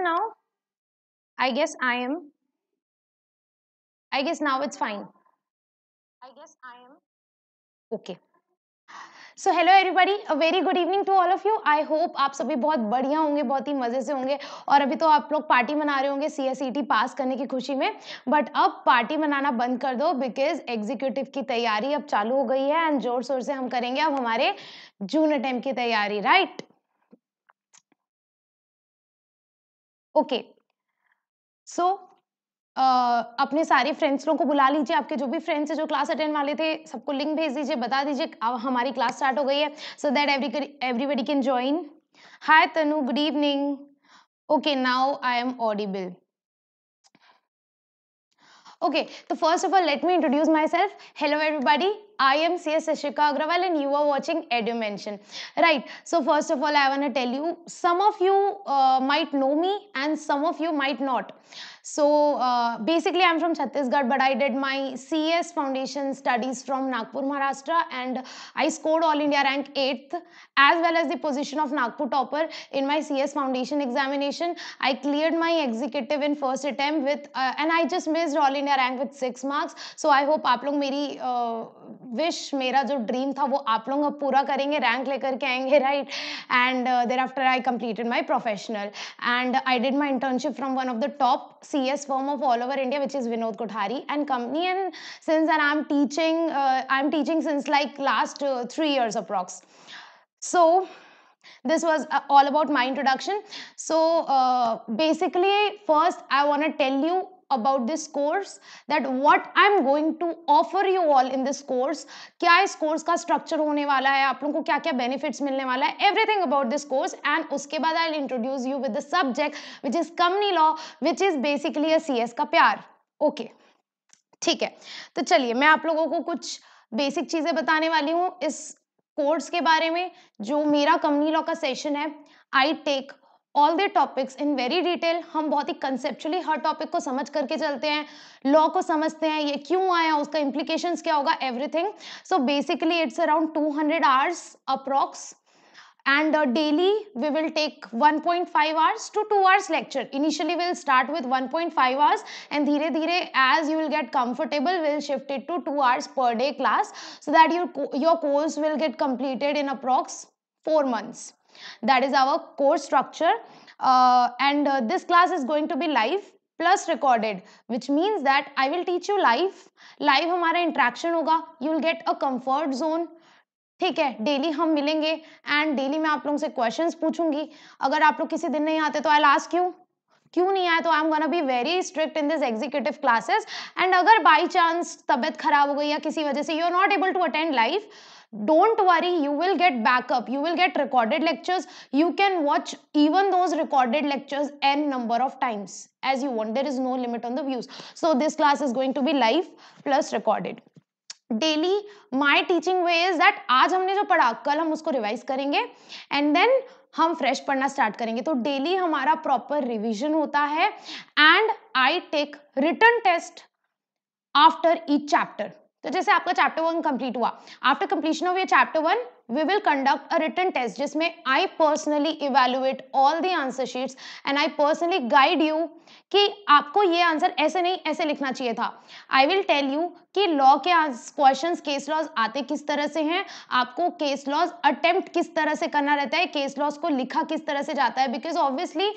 So now, I guess I am, I guess now it's fine. I guess I am, okay. So hello everybody a very good evening to all of you I hope आप सभी बहुत बढ़िया होंगे बहुत ही मज़े से होंगे और अभी तो आप लोग पार्टी मना रहे होंगे सी e पास करने की खुशी में बट अब पार्टी मनाना बंद कर दो बिकॉज एग्जीक्यूटिव की तैयारी अब चालू हो गई है एंड जोर शोर से हम करेंगे अब हमारे जून अटैम्प की तैयारी राइट right? ओके सो अपने सारे फ्रेंड्स लोगों को बुला लीजिए आपके जो भी फ्रेंड्स हैं जो क्लास अटेंड वाले थे सबको लिंक भेज दीजिए बता दीजिए अब हमारी क्लास स्टार्ट हो गई है so that every everybody can join hi Tanu good evening okay now I am audible Okay, so first of all, let me introduce myself. Hello everybody, I am CS Ashika Agrawal and you are watching EduMention. Right, so first of all, I want to tell you, some of you uh, might know me and some of you might not. So uh, basically, I'm from Chhattisgarh, but I did my CS foundation studies from Nagpur, Maharashtra, and I scored All India rank 8th as well as the position of Nagpur topper in my CS foundation examination. I cleared my executive in first attempt with, uh, and I just missed All India rank with 6 marks. So I hope आप लोग मेरी wish uh, मेरा dream dream था वो आप लोग अब पूरा करेंगे रैंक लेकर के uh, I completed my professional, and I did my internship from one of the top. CS firm of all over India, which is Vinod Kothari and company. And since then, I'm teaching. Uh, I'm teaching since like last uh, three years approx. So this was uh, all about my introduction. So uh, basically, first I want to tell you about this course that what I am going to offer you all in this course क्या इस course का structure होने वाला है आप लोगों को क्या क्या बेनिफिट्स मिलने वाला है everything about this course and उसके बाद I introduce you with the subject which is company law which is basically C S का प्यार ओके ठीक है तो चलिए मैं आप लोगों को कुछ बेसिक चीजें बताने वाली हूँ इस कोर्स के बारे में जो मेरा कमनी लॉ का सेशन है I take all the topics in very detail हम बहुत ही कंसेप्चुअली हर टॉपिक को समझ करके चलते हैं लॉ को समझते हैं ये क्यों आया उसका इम्प्लीकेशन क्या होगा everything so basically it's around two hundred hours approx and daily we will take one point five hours two two hours lecture initially will start with one point five hours and धीरे धीरे as you will get comfortable will shift it to two hours per day class so that your your course will get completed in approx four months that is our course structure uh, and uh, this class is going to be live plus recorded which means that I will teach you live live हमारा interaction होगा you will get a comfort zone ठीक है daily हम मिलेंगे and daily मैं आप लोगों से क्वेश्चंस पूछूंगी अगर आप लोग किसी दिन नहीं आते तो आई लास्ट क्यू क्यों नहीं आया तो I am gonna be very strict in this executive classes and अगर बाई चांस तबियत खराब हो गई या किसी वजह से you are not able to attend live don't worry you will get backup you will get recorded lectures you can watch even those recorded lectures n number of times as you want there is no limit on the views so this class is going to be live plus recorded daily my teaching way is that आज हमने जो पढ़ा कल हम उसको revise करेंगे and then हम fresh पढ़ना स्टार्ट करेंगे तो डेली हमारा प्रॉपर रिविजन होता है and I take return test after each chapter तो जैसे आपका चैप्टर वन कंप्लीट हुआ आफ्टर कंप्लीशन ऑफ ये chapter one we will conduct a written test जिसमें I personally evaluate all the answer sheets and I personally guide you कि आपको ये answer ऐसे नहीं ऐसे लिखना चाहिए था आई विल टेल यू कि लॉ के क्वेश्चन केस लॉज आते किस तरह से हैं आपको केस लॉज अटेम्प्ट किस तरह से करना रहता है केस लॉज को लिखा किस तरह से जाता है because obviously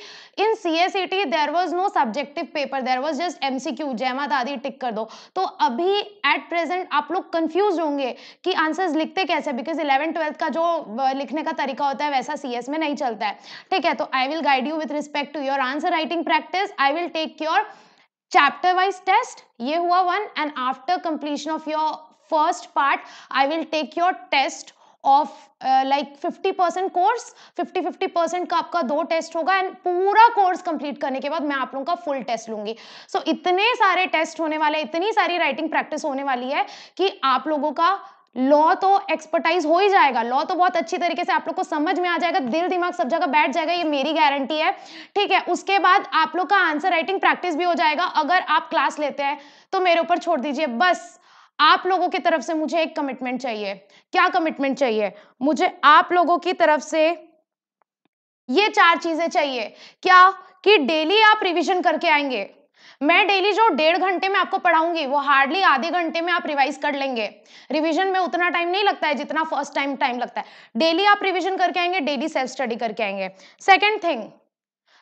in C S E T there was no subjective paper there was just M C Q जयमा दादी टिक कर दो तो अभी एट प्रेजेंट आप लोग कन्फ्यूज होंगे कि आंसर्स लिखते कैसे बिकॉज इलेवन ट्वेल्थ का जो लिखने का तरीका होता है वैसा सी में नहीं चलता है ठीक है तो I will guide you with respect to your answer writing practice I will take your chapter wise test ये हुआ one and after completion of your first part I will take your test of like fifty percent course fifty fifty percent का आपका दो test होगा and पूरा course complete करने के बाद मैं आप लोगों का फुल टेस्ट लूंगी सो so, इतने सारे टेस्ट होने वाले इतनी सारी राइटिंग प्रैक्टिस होने वाली है कि आप लोगों का लॉ तो एक्सपर्टाइज हो ही जाएगा लॉ तो बहुत अच्छी तरीके से आप लोग को समझ में आ जाएगा दिल दिमाग सब जगह बैठ जाएगा ये मेरी गारंटी है ठीक है उसके बाद आप लोग का आंसर राइटिंग प्रैक्टिस भी हो जाएगा अगर आप क्लास लेते हैं तो मेरे ऊपर छोड़ दीजिए बस आप लोगों की तरफ से मुझे एक कमिटमेंट चाहिए क्या कमिटमेंट चाहिए मुझे आप लोगों की तरफ से ये चार चीजें चाहिए क्या कि डेली आप रिवीजन करके आएंगे मैं डेली जो डेढ़ घंटे में आपको पढ़ाऊंगी वो हार्डली आधे घंटे में आप रिवाइज कर लेंगे रिविजन में उतना टाइम नहीं लगता है जितना फर्स्ट टाइम टाइम लगता है डेली आप रिविजन करके आएंगे डेली सेल्फ स्टडी करके आएंगे सेकेंड थिंग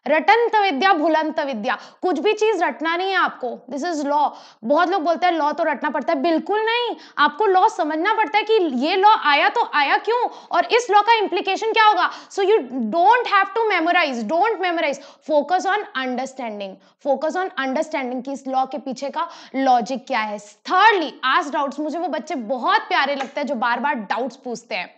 रटंत विद्या भूलंत विद्या कुछ भी चीज रटना नहीं है आपको दिस इज लॉ बहुत लोग बोलते हैं लॉ तो रटना पड़ता है बिल्कुल नहीं आपको लॉ समझना पड़ता है कि ये लॉ आया तो आया क्यों और इस लॉ का इंप्लीकेशन क्या होगा so you don't have to memorise don't memorise focus on understanding focus on understanding की इस लॉ के पीछे का लॉजिक क्या है थर्डली आज डाउट्स मुझे वो बच्चे बहुत प्यारे लगते हैं जो बार बार डाउट्स पूछते हैं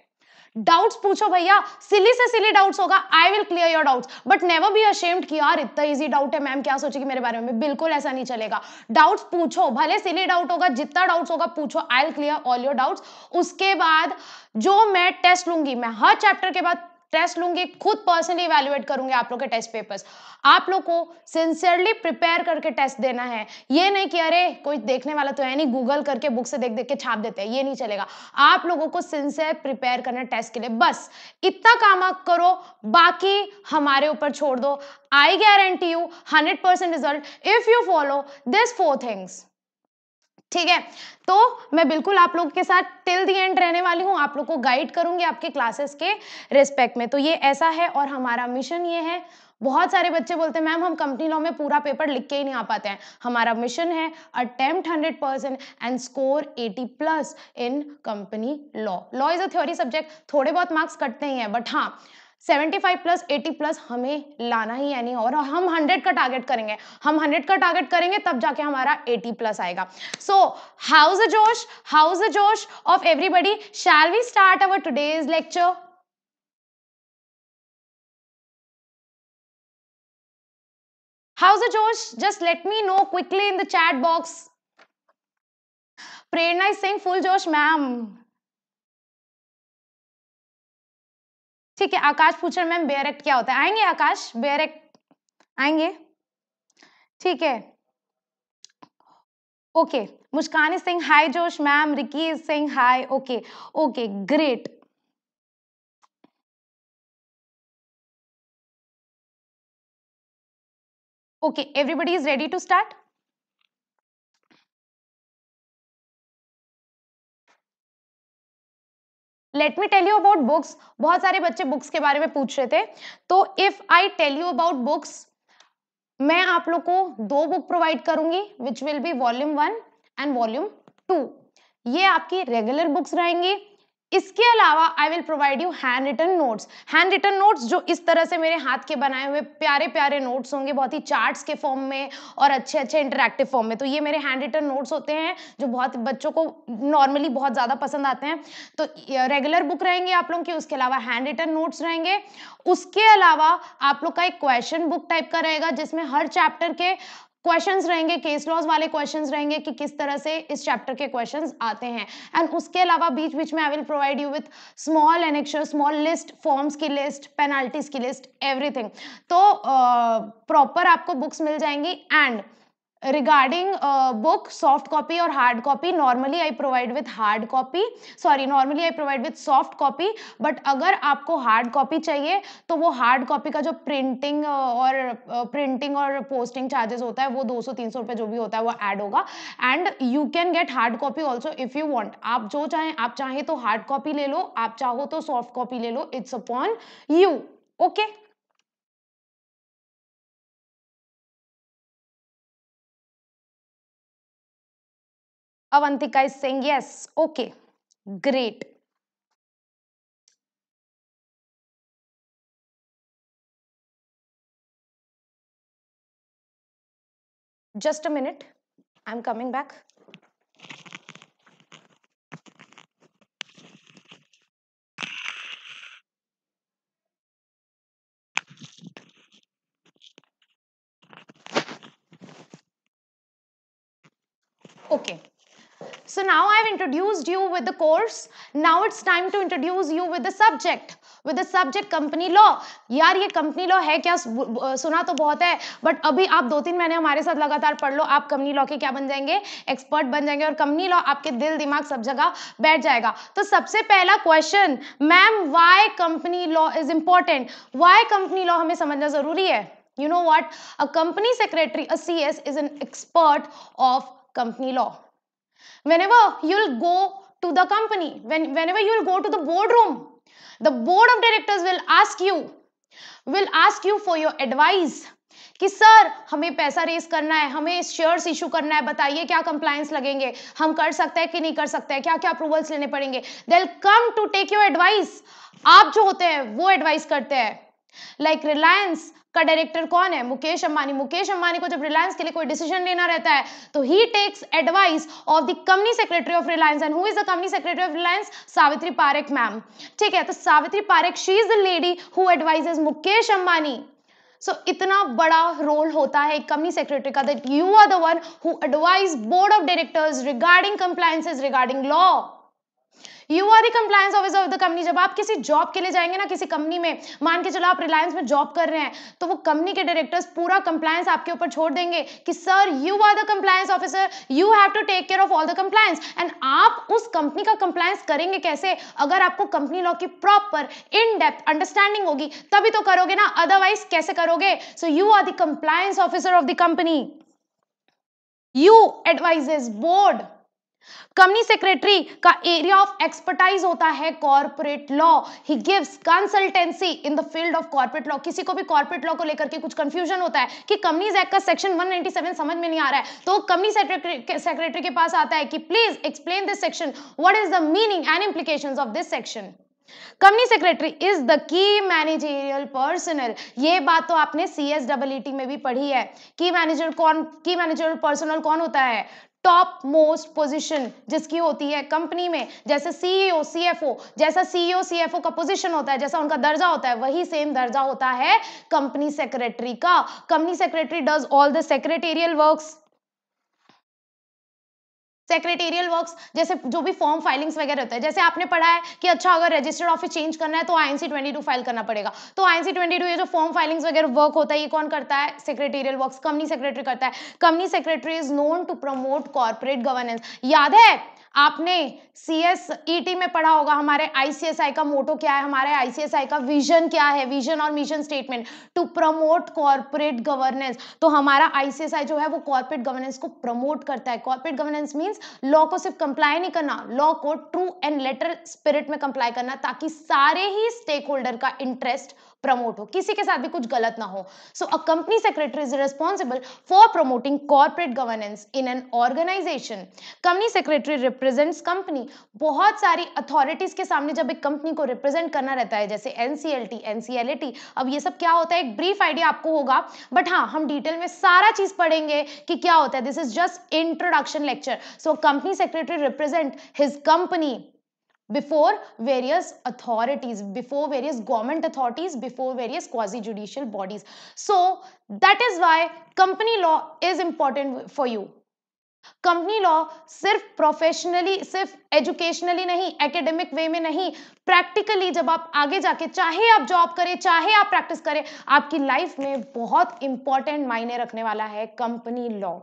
डाउट्स पूछो भैया सिली से सिली डाउट्स होगा I will clear your doubts but never be ashamed कि यार इतना इजी डाउट है मैम क्या सोचेगी मेरे बारे में बिल्कुल ऐसा नहीं चलेगा डाउट्स पूछो भले सिली डाउट होगा जितना डाउट्स होगा पूछो I will clear all your doubts उसके बाद जो मैं टेस्ट लूंगी मैं हर चैप्टर के बाद टेस्ट लूंगी खुद पर्सनली इवेल्युएट करूंगी आप लोग के टेस्ट पेपर्स आप लोग को सिंसियरली प्रिपेयर करके टेस्ट देना है ये नहीं कि अरे कोई देखने वाला तो है नहीं गूगल करके बुक से देख देख के छाप देते हैं ये नहीं चलेगा आप लोगों को सिंसियर प्रिपेयर करना टेस्ट के लिए बस इतना काम करो बाकी हमारे ऊपर छोड़ दो I guarantee you hundred percent result if you follow this four things ठीक है तो मैं बिल्कुल आप लोग के साथ टिल दी एंड रहने वाली हूँ आप लोग को गाइड करूंगी आपके क्लासेस के रिस्पेक्ट में तो ये ऐसा है और हमारा मिशन ये है बहुत सारे बच्चे बोलते हैं मैम हम कंपनी लॉ में पूरा पेपर लिख के ही नहीं आ पाते हैं हमारा मिशन है attempt hundred percent and score eighty plus in company law law is a theory subject थोड़े बहुत मार्क्स कटते ही हैं बट हाँ 75 प्लस 80 प्लस हमें लाना ही यानी और हम 100 का टारगेट करेंगे हम 100 का टारगेट करेंगे तब जाके हमारा 80 प्लस आएगा so how's josh how's josh of everybody shall we start our today's lecture how's the Josh? Just let me know quickly in the chat box. Prerna is saying full ठीक है आकाश पूछ रहे मैम बेयर एक्ट क्या होता है आएंगे आकाश bare act आएंगे ठीक है okay मुस्कानी Singh hi josh ma'am Ricky Singh hi okay okay great okay everybody is ready to start let me tell you about books बहुत सारे बच्चे बुक्स के बारे में पूछ रहे थे तो if I tell you about books मैं आप लोग को दो बुक प्रोवाइड करूंगी which will be volume one and volume two ये आपकी रेगुलर बुक्स रहेंगी इसके अलावा I will provide you handwritten notes handwritten notes जो इस तरह से मेरे हाथ के बनाए हुए प्यारे प्यारे नोट्स होंगे बहुत ही चार्ट्स के फॉर्म में और अच्छे अच्छे इंटरेक्टिव फॉर्म में तो ये मेरे हैंड रिटन नोट्स होते हैं जो बहुत बच्चों को नॉर्मली बहुत ज़्यादा पसंद आते हैं तो रेगुलर बुक रहेंगे आप लोगों की उसके अलावा हैंड रिटन नोट्स रहेंगे उसके अलावा आप लोग का एक क्वेश्चन बुक टाइप का रहेगा जिसमें हर चैप्टर के क्वेश्चंस रहेंगे केस लॉज वाले क्वेश्चंस रहेंगे कि किस तरह से इस चैप्टर के क्वेश्चंस आते हैं एंड उसके अलावा बीच बीच में I will provide you with small annexure small list forms की लिस्ट पेनाल्टीज की लिस्ट एवरीथिंग तो प्रॉपर uh, आपको बुक्स मिल जाएंगी and regarding book soft copy और hard copy normally I provide with hard copy sorry normally I provide with soft copy but अगर आपको hard copy चाहिए तो वो हार्ड कॉपी का जो प्रिंटिंग uh, और प्रिंटिंग uh, और पोस्टिंग चार्जेस होता है वो दो सौ तीन सौ रुपये जो भी होता है वो एड होगा and you can get hard copy also if you want आप जो चाहें आप चाहें तो हार्ड कॉपी ले लो आप चाहो तो सॉफ्ट कॉपी ले लो it's upon you okay okay? Avantika is saying yes. Okay. Great. Just a minute. I'm coming back. So now I've introduced you with the course. Now it's time to introduce you with the subject. With the subject company law यार ये company law है क्या सुना तो बहुत है but अभी आप दो तीन महीने हमारे साथ लगातार पढ़ लो आप कंपनी लॉ के क्या बन जाएंगे एक्सपर्ट बन जाएंगे और कंपनी लॉ आपके दिल दिमाग सब जगह बैठ जाएगा तो सबसे पहला question ma'am why company law is important why company law हमें समझना जरूरी है you know what a company secretary a C S is an expert of company law whenever you will go to the company when whenever you will go to the boardroom the board of directors will ask you will ask you for your advice कि sir हमें पैसा race करना है हमें shares issue करना है बताइए क्या कंप्लायंस लगेंगे हम कर सकते हैं कि नहीं कर सकते हैं क्या क्या अप्रूवल्स लेने पड़ेंगे they come to take your advice आप जो होते हैं वो एडवाइस करते हैं लाइक रिलायंस का डायरेक्टर कौन है मुकेश अंबानी मुकेश अंबानी को जब रिलायंस के लिए कोई डिसीजन लेना रहता है तो he takes advice of the company secretary of Reliance and who is the company secretary of Reliance Savitri Parekh ma'am ठीक है तो Savitri Parekh she is the lady who advises Mukesh Ambani so so, इतना बड़ा रोल होता है कंपनी सेक्रेटरी का that you are the one who advise board of directors regarding compliances regarding law you are the compliance officer of the company जब आप किसी job के लिए जाएंगे ना किसी कंपनी में मान के चलो आप रिलायंस में जॉब कर रहे हैं तो वो कंपनी के डायरेक्टर्स पूरा कंप्लायंस आपके ऊपर छोड़ देंगे कि sir you are the compliance officer you have to take care of all the compliance and आप उस कंपनी का कंप्लायंस करेंगे कैसे अगर आपको कंपनी लॉ की प्रॉपर इन डेप्थ अंडरस्टैंडिंग होगी तभी तो करोगे ना अदरवाइज कैसे करोगे so you are the compliance officer of the company you advises board company secretary का एरिया ऑफ एक्सपर्टाइज होता है corporate law he gives consultancy in the field of corporate law किसी को भी कॉर्पोरेट लॉ को लेकर के कुछ कंफ्यूजन होता है कि कंपनीज एक्ट का सेक्शन 197 समझ में नहीं आ रहा है तो कंपनी सेक्रेटरी के पास आता है कि please explain this section what is the meaning and implication of this section company secretary is the key managerial personnel ये बात तो आपने सी e में भी पढ़ी है की मैनेजर कौन की मैनेजर पर्सनल कौन होता है टॉप मोस्ट पोजीशन जिसकी होती है कंपनी में जैसे सीईओ सीएफओ e जैसा सीईओ सीएफओ e का पोजीशन होता है जैसा उनका दर्जा होता है वही सेम दर्जा होता है कंपनी सेक्रेटरी का company secretary does all the secretarial works secretarial works जैसे जो भी फॉर्म फाइलिंग्स वगैरह होता है जैसे आपने पढ़ा है कि अच्छा अगर रजिस्टर्ड ऑफिस चेंज करना है तो आई ट्वेंटी टू फाइल करना पड़ेगा तो आईएनसी ट्वेंटी टू ये जो फॉर्म फाइलिंग्स वगैरह वर्क होता है ये कौन करता है सेक्रेटेरियल वर्क्स कंपनी सेक्रेटरी करता है company secretary is known to promote corporate governance याद है आपने सी एस ई टी में पढ़ा होगा हमारे आईसीएसआई का मोटो क्या है हमारे आईसीएसआई का विजन क्या है विजन और mission statement to promote corporate governance तो हमारा आईसीएसआई जो है वो कॉर्पोरेट गवर्नेंस को प्रमोट करता है कॉर्पोरेट गवर्नेंस मीन्स लॉ को सिर्फ कंप्लाई नहीं करना लॉ को ट्रू एंड लेटर स्पिरिट में कंप्लाई करना ताकि सारे ही स्टेक होल्डर का इंटरेस्ट प्रमोट हो किसी के साथ भी कुछ गलत ना हो so a company secretary is responsible for promoting corporate governance in an organisation company secretary represents company बहुत सारी अथॉरिटीज के सामने जब एक कंपनी को रिप्रेजेंट करना रहता है जैसे एनसीएलटी एनसीएलटी अब ये सब क्या होता है एक ब्रीफ आइडिया आपको होगा बट हाँ हम डिटेल में सारा चीज पढ़ेंगे कि क्या होता है this is just introduction lecture so company secretary represent his company before various authorities, before various government authorities, before various quasi-judicial bodies. So that is why company law is important for you. Company law सिर्फ professionally सिर्फ educationally नहीं academic way में नहीं practically जब आप आगे जाके चाहे आप जॉब करें चाहे आप प्रैक्टिस करें आपकी लाइफ में बहुत इंपॉर्टेंट मायने रखने वाला है company law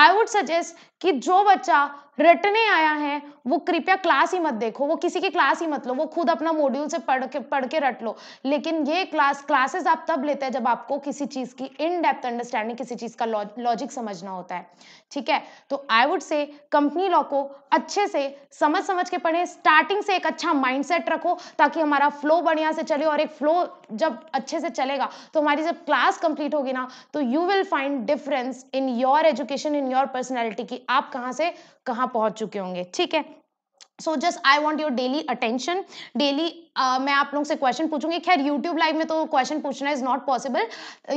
I would suggest कि जो बच्चा रटने आया है वो कृपया क्लास ही मत देखो वो किसी की क्लास ही मत लो वो खुद अपना मॉड्यूल से पढ़ के पढ़ के रट लो लेकिन ये क्लास क्लासेस आप तब लेते हैं जब आपको किसी चीज़ की इन डेप्थ अंडरस्टैंडिंग किसी चीज़ का लॉजिक समझना होता है ठीक है तो I would say company law को अच्छे से समझ समझ के पढ़े स्टार्टिंग से एक अच्छा माइंड रखो ताकि हमारा फ्लो बढ़िया से चले और एक फ्लो जब अच्छे से चलेगा तो हमारी जब क्लास कंप्लीट होगी ना तो you will find difference in your education in your personality की आप कहाँ से कहाँ यहाँ पहुंच चुके होंगे ठीक है so just I want your daily attention daily मैं आप लोग से क्वेश्चन पूछूंगी खैर यूट्यूब लाइव में तो क्वेश्चन पूछना is not possible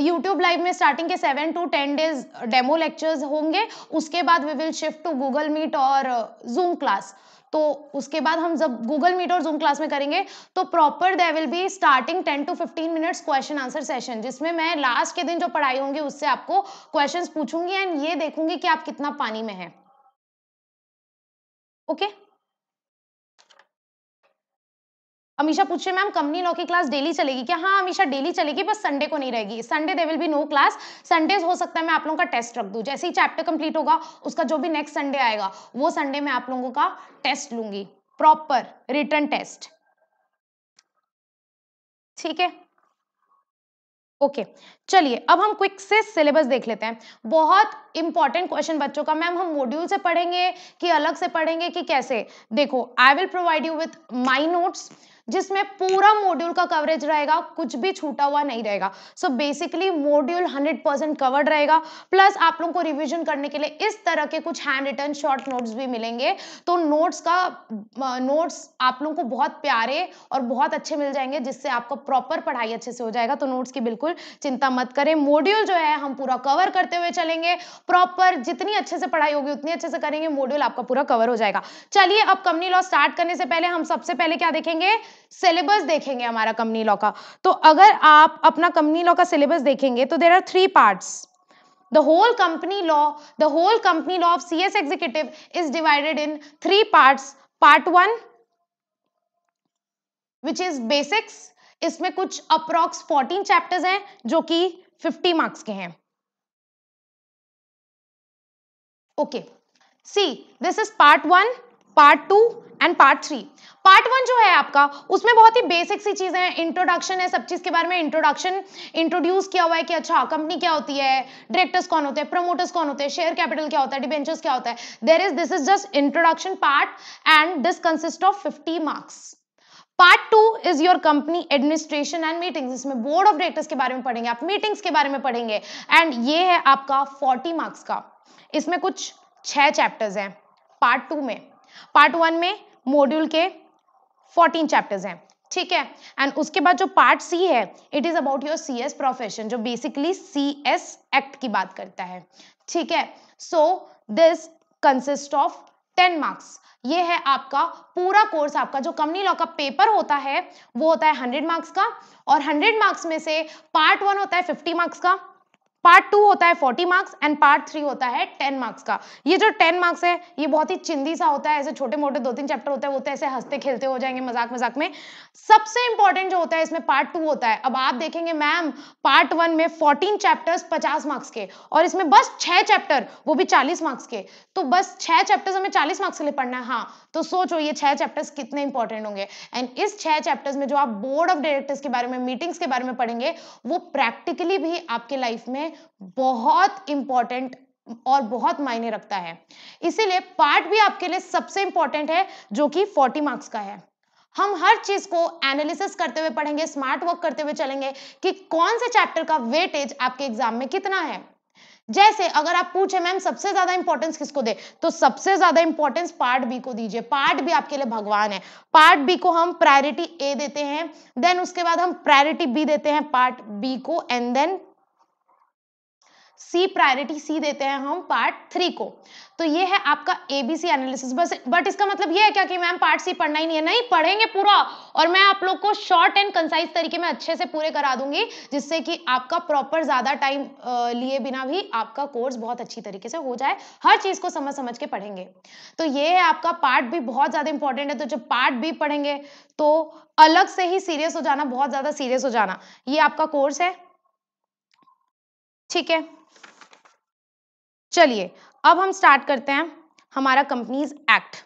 YouTube live में स्टार्टिंग के seven to ten days demo lectures होंगे उसके बाद we will shift to Google Meet और जूम क्लास तो उसके बाद हम जब गूगल मीट और जूम क्लास में करेंगे तो proper they will be starting ten to fifteen minutes question answer session जिसमें मैं लास्ट के दिन जो पढ़ाई होंगी उससे आपको क्वेश्चंस पूछूंगी एंड ये देखूंगी कि आप कितना पानी में हैं ओके अमीशा पूछ रहे मैम कंपनी लॉ की क्लास डेली चलेगी क्या हाँ अमीशा डेली चलेगी बस संडे को नहीं रहेगी Sunday they will be no class Sundays हो सकता है मैं आप लोगों का टेस्ट रख दूँ जैसे ही चैप्टर कंप्लीट होगा उसका जो भी नेक्स्ट संडे आएगा वो संडे मैं आप लोगों का टेस्ट लूंगी प्रॉपर रिटर्न टेस्ट ठीक है ओके okay. चलिए अब हम क्विक से सिलेबस देख लेते हैं बहुत इंपॉर्टेंट क्वेश्चन बच्चों का मैम हम मॉड्यूल से पढ़ेंगे कि अलग से पढ़ेंगे कि कैसे देखो I will provide you with my notes जिसमें पूरा मॉड्यूल का कवरेज रहेगा कुछ भी छूटा हुआ नहीं रहेगा so basically module 100 percent covered रहेगा प्लस आप लोगों को रिविजन करने के लिए इस तरह के कुछ हैंड रिटर्न शॉर्ट नोट्स भी मिलेंगे तो नोट्स का नोट्स आप लोगों को बहुत प्यारे और बहुत अच्छे मिल जाएंगे जिससे आपको प्रॉपर पढ़ाई अच्छे से हो जाएगा तो नोट्स की बिल्कुल चिंता मत करें मॉड्यूल जो है हम पूरा कवर करते हुए चलेंगे प्रॉपर जितनी अच्छे से पढ़ाई होगी उतनी अच्छे से करेंगे मॉड्यूल आपका पूरा कवर हो जाएगा चलिए अब कंपनी लॉ स्टार्ट करने से पहले हम सबसे पहले क्या देखेंगे सिलेबस देखेंगे हमारा कंपनी लॉ का तो अगर आप अपना कंपनी लॉ का सिलेबस देखेंगे तो there are three part the whole company law the whole company law of C S executive is divided in three part part one which is basics इसमें कुछ अप्रॉक्स फोर्टीन चैप्टर्स हैं जो कि fifty marks के हैं okay see this is part one part two and part three part one जो है आपका उसमें बहुत ही बेसिक सी चीज़ें हैं इंट्रोडक्शन है सब चीज़ के बारे में इंट्रोडक्शन इंट्रोड्यूस किया हुआ है कि अच्छा कंपनी क्या होती है डायरेक्टर्स कौन होते हैं प्रमोटर्स कौन होते हैं शेयर कैपिटल क्या होता है डिबेंचर्स क्या होता है there is this is just introduction part and this consist of fifty marks part two is your company administration and meetings इसमें बोर्ड ऑफ डायरेक्टर्स के बारे में पढ़ेंगे आप मीटिंग्स के बारे में पढ़ेंगे एंड ये है आपका फोर्टी मार्क्स का इसमें कुछ छह चैप्टर्स हैं पार्ट टू में पार्ट वन में मॉड्यूल के फोर्टीन चैप्टर्स हैं ठीक है एंड उसके बाद जो पार्ट सी है it is about your C S profession जो बेसिकली सी एस एक्ट की बात करता है ठीक है so this consist of ten marks ये है आपका पूरा कोर्स आपका जो कंपनी लॉ का पेपर होता है वो होता है हंड्रेड मार्क्स का और हंड्रेड मार्क्स में से पार्ट वन होता है फिफ्टी मार्क्स का पार्ट टू होता है forty marks and part three होता है टेन मार्क्स का ये जो टेन मार्क्स है ये बहुत ही चिंदी सा होता है ऐसे छोटे मोटे दो तीन चैप्टर होते हैं वो तो ऐसे हंसते खेलते हो जाएंगे मजाक मजाक में सबसे इंपॉर्टेंट जो होता है इसमें पार्ट टू होता है अब आप देखेंगे मैम पार्ट वन में फोर्टीन चैप्टर्स पचास मार्क्स के और इसमें बस छह चैप्टर वो भी चालीस मार्क्स के तो बस छह चैप्टर्स हमें चालीस मार्क्स के लिए पढ़ना है हाँ तो सोचो ये छह चैप्टर्स कितने इंपॉर्टेंट होंगे एंड इस छह चैप्टर्स में जो आप बोर्ड ऑफ डायरेक्टर्स के बारे में मीटिंग्स के बारे में पढ़ेंगे वो प्रैक्टिकली भी आपके लाइफ में में बहुत इंपॉर्टेंट और बहुत मायने रखता है इसीलिए पार्ट भी आपके लिए सबसे इंपॉर्टेंट है जो कि 40 मार्क्स का है हम हर चीज को एनालिसिस करते हुए पढ़ेंगे स्मार्ट वर्क करते हुए चलेंगे कि कौन से चैप्टर का वेटेज आपके एग्जाम में कितना है जैसे अगर आप पूछे मैम सबसे ज्यादा इंपॉर्टेंस किसको दे तो सबसे ज्यादा इंपॉर्टेंस पार्ट बी को दीजिए पार्ट बी आपके लिए भगवान है पार्ट बी को हम प्रायोरिटी ए देते हैं देन उसके बाद हम प्रायोरिटी बी देते हैं पार्ट बी को and then C priority C देते हैं हम पार्ट थ्री को तो ये है आपका एबीसी एनालिसिस बस बट इसका मतलब ये है क्या कि मैम पार्ट सी पढ़ना ही नहीं है नहीं पढ़ेंगे पूरा और मैं आप लोग को शॉर्ट एंड कंसाइज तरीके में अच्छे से पूरे करा दूंगी जिससे कि आपका प्रॉपर ज़्यादा टाइम लिए बिना भी आपका कोर्स बहुत अच्छी तरीके से हो जाए हर चीज़ को समझ समझ के पढ़ेंगे तो ये है आपका पार्ट भी बहुत ज़्यादा इंपॉर्टेंट है तो जब पार्ट भी पढ़ेंगे तो अलग से ही सीरियस हो जाना बहुत ज़्यादा सीरियस हो जाना ये आपका कोर्स है ठीक है चलिए अब हम स्टार्ट करते हैं हमारा कंपनीज एक्ट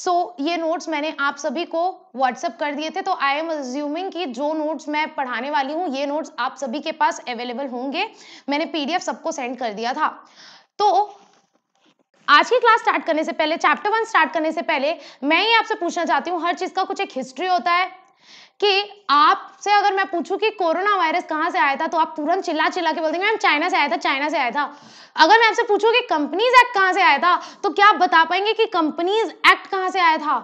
सो so, ये नोट्स मैंने आप सभी को व्हाट्सएप कर दिए थे तो आई एम अज्यूमिंग कि जो नोट्स मैं पढ़ाने वाली हूँ ये नोट्स आप सभी के पास अवेलेबल होंगे मैंने पीडीएफ सबको सेंड कर दिया था तो आज की क्लास स्टार्ट करने से पहले चैप्टर वन स्टार्ट करने से पहले मैं ये आपसे पूछना चाहती हूँ हर चीज़ का कुछ एक हिस्ट्री होता है कि आपसे अगर मैं पूछूं कि कोरोना वायरस कहाँ से आया था तो आप तुरंत चिल्ला चिल्ला के बोल देंगे मैम चाइना से आया था चाइना से आया था अगर मैं आपसे पूछूं कि कंपनीज एक्ट कहां से आया था तो क्या आप बता पाएंगे कि कंपनीज एक्ट कहां से आया था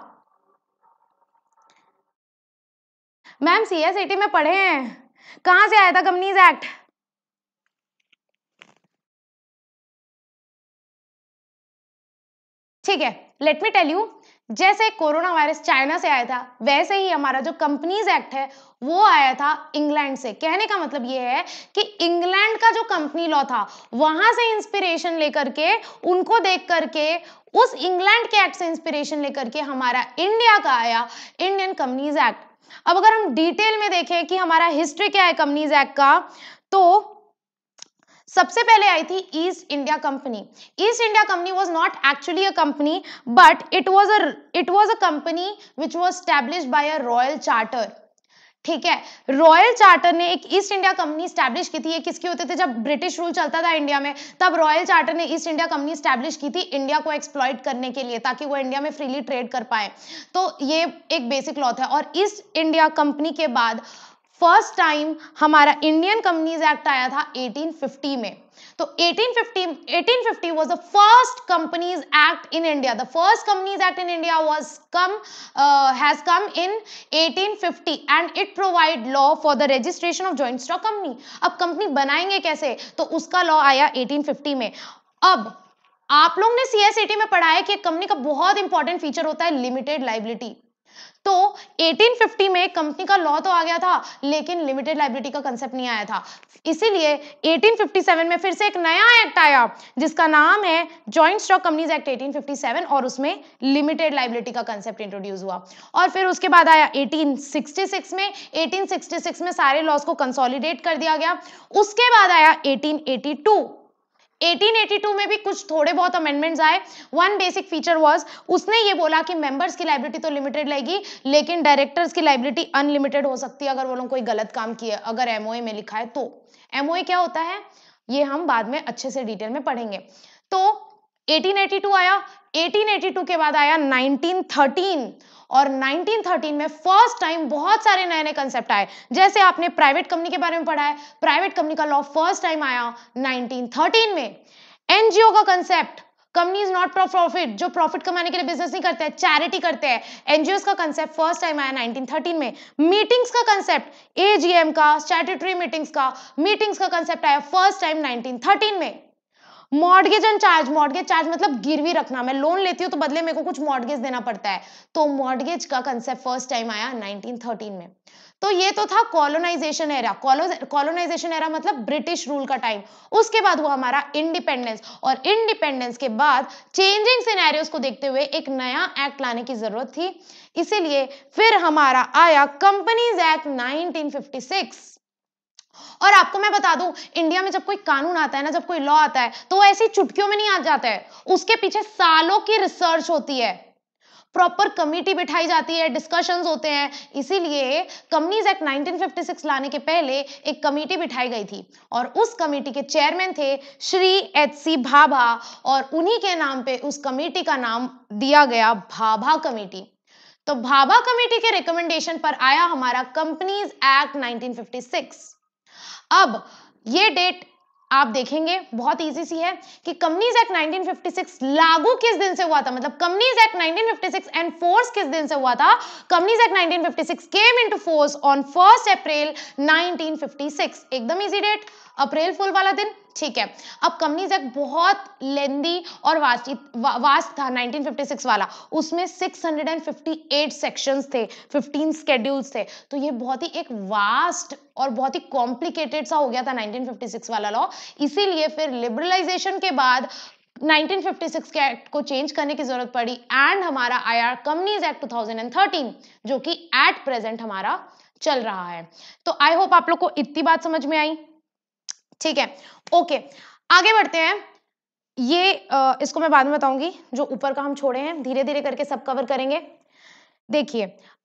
मैम सीएसईटी में पढ़े हैं कहां से आया था कंपनीज एक्ट ठीक है लेट मी टेल यू जैसे कोरोना वायरस चाइना से आया था वैसे ही हमारा जो कंपनीज एक्ट है वो आया था इंग्लैंड से कहने का मतलब ये है कि इंग्लैंड का जो कंपनी लॉ था वहां से इंस्पिरेशन लेकर के उनको देख करके उस इंग्लैंड के एक्ट से इंस्पिरेशन लेकर के हमारा इंडिया का आया इंडियन कंपनीज एक्ट अब अगर हम डिटेल में देखें कि हमारा हिस्ट्री क्या है कंपनीज एक्ट का तो सबसे पहले आई थी East India Company East India Company was not actually a company but it was a it was a company which was establish by a royal charter ठीक है रॉयल चार्टर ने एक ईस्ट इंडिया कंपनी स्टैब्लिश की थी ये किसके होते थे जब ब्रिटिश रूल चलता था इंडिया में तब रॉयल चार्टर ने ईस्ट इंडिया कंपनी स्टैब्लिश की थी इंडिया को एक्सप्लॉइट करने के लिए ताकि वो इंडिया में फ्रीली ट्रेड कर पाए तो ये एक बेसिक लॉ था और ईस्ट इंडिया कंपनी के बाद फर्स्ट टाइम हमारा इंडियन कंपनीज एक्ट आया था 1850 में तो 1850 1850 was the first companies act in India the first companies act in India was come has come in 1850 and it provide law for the registration of joint stock company अब company बनाएंगे कैसे तो उसका law आया 1850 में अब आप लोग ने सी में पढ़ा है कि कंपनी का बहुत इंपॉर्टेंट फीचर होता है लिमिटेड लाइबिलिटी तो 1850 में कंपनी का लॉ तो आ गया था लेकिन लिमिटेड लाइबिलिटी का कंसेप्ट नहीं आया था इसीलिए 1857 में फिर से एक नया एक्ट आया जिसका नाम है जॉइंट स्टॉक कंपनीज एक्ट 1857 और उसमें लिमिटेड लाइबिलिटी का कंसेप्ट इंट्रोड्यूस हुआ और फिर उसके बाद आया 1866 में 1866 में सारे लॉस को कंसोलिडेट कर दिया गया उसके बाद आया एटीन 1882 में भी कुछ थोड़े बहुत अमेंडमेंट्स आए वन बेसिक फीचर वॉज उसने ये बोला कि मेंबर्स की लाइबिलिटी तो लिमिटेड रहेगी लेकिन डायरेक्टर्स की लाइबिलिटी अनलिमिटेड हो सकती है अगर वो लोग कोई गलत काम किए अगर एमओए में लिखा है तो एमओए क्या होता है ये हम बाद में अच्छे से डिटेल में पढ़ेंगे तो 1882 आया 1882 के बाद आया 1913 और 1913 में फर्स्ट टाइम बहुत सारे नए नए कंसेप्ट आए जैसे आपने प्राइवेट कंपनी के बारे में पढ़ा है प्राइवेट कंपनी का लॉ फर्स्ट टाइम आया 1913 में एनजीओ का concept company is not profit जो प्रॉफिट कमाने के लिए बिजनेस नहीं करते हैं चैरिटी करते हैं एनजीओ का कंसेप्ट फर्स्ट टाइम आया 1913 में मीटिंग्स का कंसेप्ट एजीएम का स्टैट्यूटरी मीटिंग्स का मीटिंग्स का कंसेप्ट आया फर्स्ट टाइम 1913 में mortgage and charge mortgage charge मतलब गिरवी रखना मैं लोन लेती हूँ तो बदले मेरे को कुछ मॉडगेज देना पड़ता है तो मॉडगेज का कंसेप्ट फर्स्ट टाइम आया 1913 में तो ये तो था कॉलोनाइजेशन एरा कॉलोनाइजेशन एरा मतलब ब्रिटिश रूल का टाइम उसके बाद हुआ हमारा इंडिपेंडेंस और इंडिपेंडेंस के बाद चेंजिंग सिनेरियोस को देखते हुए एक नया एक्ट लाने की जरूरत थी इसीलिए फिर हमारा आया कंपनीज एक्ट 1956 और आपको मैं बता दूं इंडिया में जब कोई कानून आता है ना जब कोई लॉ आता है तो वो ऐसी चुटकियों में नहीं आ जाता है उसके पीछे सालों की रिसर्च होती है प्रॉपर कमिटी बिठाई जाती है डिस्कशन होते हैं इसीलिए कंपनीज एक्ट 1956 लाने के पहले एक कमिटी बिठाई गई थी और उस कमेटी के चेयरमैन थे श्री एच सी भाभा और उन्हीं के नाम पे उस कमेटी का नाम दिया गया भाभा कमेटी तो भाभा कमेटी के रिकमेंडेशन पर आया हमारा कंपनीज एक्ट 1956 अब ये डेट आप देखेंगे बहुत इजी सी है कि कंपनीज एक्ट 1956 लागू किस दिन से हुआ था मतलब कंपनीज एक्ट 1956 एंड फोर्स किस दिन से हुआ था companies act 1956 came into force on first April 1956 एकदम इजी डेट अप्रैल फुल वाला दिन ठीक है अब कमनीज एक्ट बहुत लेंदी और वास्ट वा, वास्ट था 1956 वाला उसमें 658 सेक्शंस थे 15 स्केड्यूल्स थे तो ये बहुत ही एक वास्ट और बहुत ही कॉम्प्लिकेटेड सा हो गया था 1956 वाला लॉ इसीलिए फिर लिबरलाइजेशन के बाद 1956 के एक्ट को चेंज करने की जरूरत पड़ी एंड हमारा आईआर कंपनीज एक्ट 2013 जो कि एट प्रेजेंट हमारा चल रहा है तो आई होप आप लोग को इतनी बात समझ में आई ठीक है ओके आगे बढ़ते हैं ये आ, इसको मैं बाद में बताऊंगी जो ऊपर का हम छोड़े हैं धीरे धीरे करके सब कवर करेंगे देखिए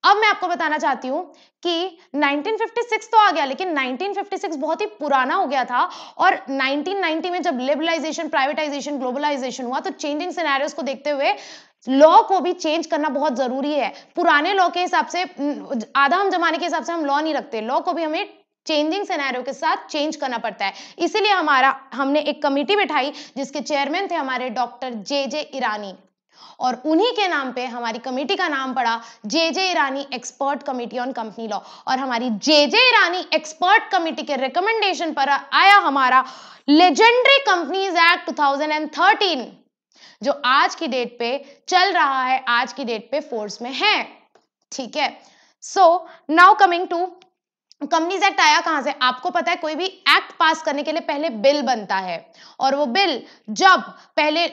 अब मैं आपको बताना चाहती हूँ कि 1956 तो आ गया लेकिन 1956 बहुत ही पुराना हो गया था और 1990 में जब लिबरलाइजेशन प्राइवेटाइजेशन ग्लोबलाइजेशन हुआ तो चेंजिंग सिनेरियोस को देखते हुए लॉ को भी चेंज करना बहुत जरूरी है पुराने लॉ के हिसाब से आधा हम जमाने के हिसाब से हम लॉ नहीं रखते लॉ को भी हमें चेंजिंग सिनेरियो के साथ चेंज करना पड़ता है इसीलिए हमारा हमने एक कमेटी बिठाई जिसके चेयरमैन थे हमारे डॉक्टर जे जे ईरानी और उन्हीं के नाम पे हमारी कमेटी का नाम पड़ा J J Irani expert committee on company law और हमारी J J Irani expert committee के रिकमेंडेशन पर आया हमारा लेजेंडरी कंपनीज एक्ट 2013 जो आज की डेट पे चल रहा है आज की डेट पे फोर्स में है ठीक है so now coming to companies act आया कहां से आपको पता है कोई भी एक्ट पास करने के लिए पहले बिल बनता है और वो बिल जब पहले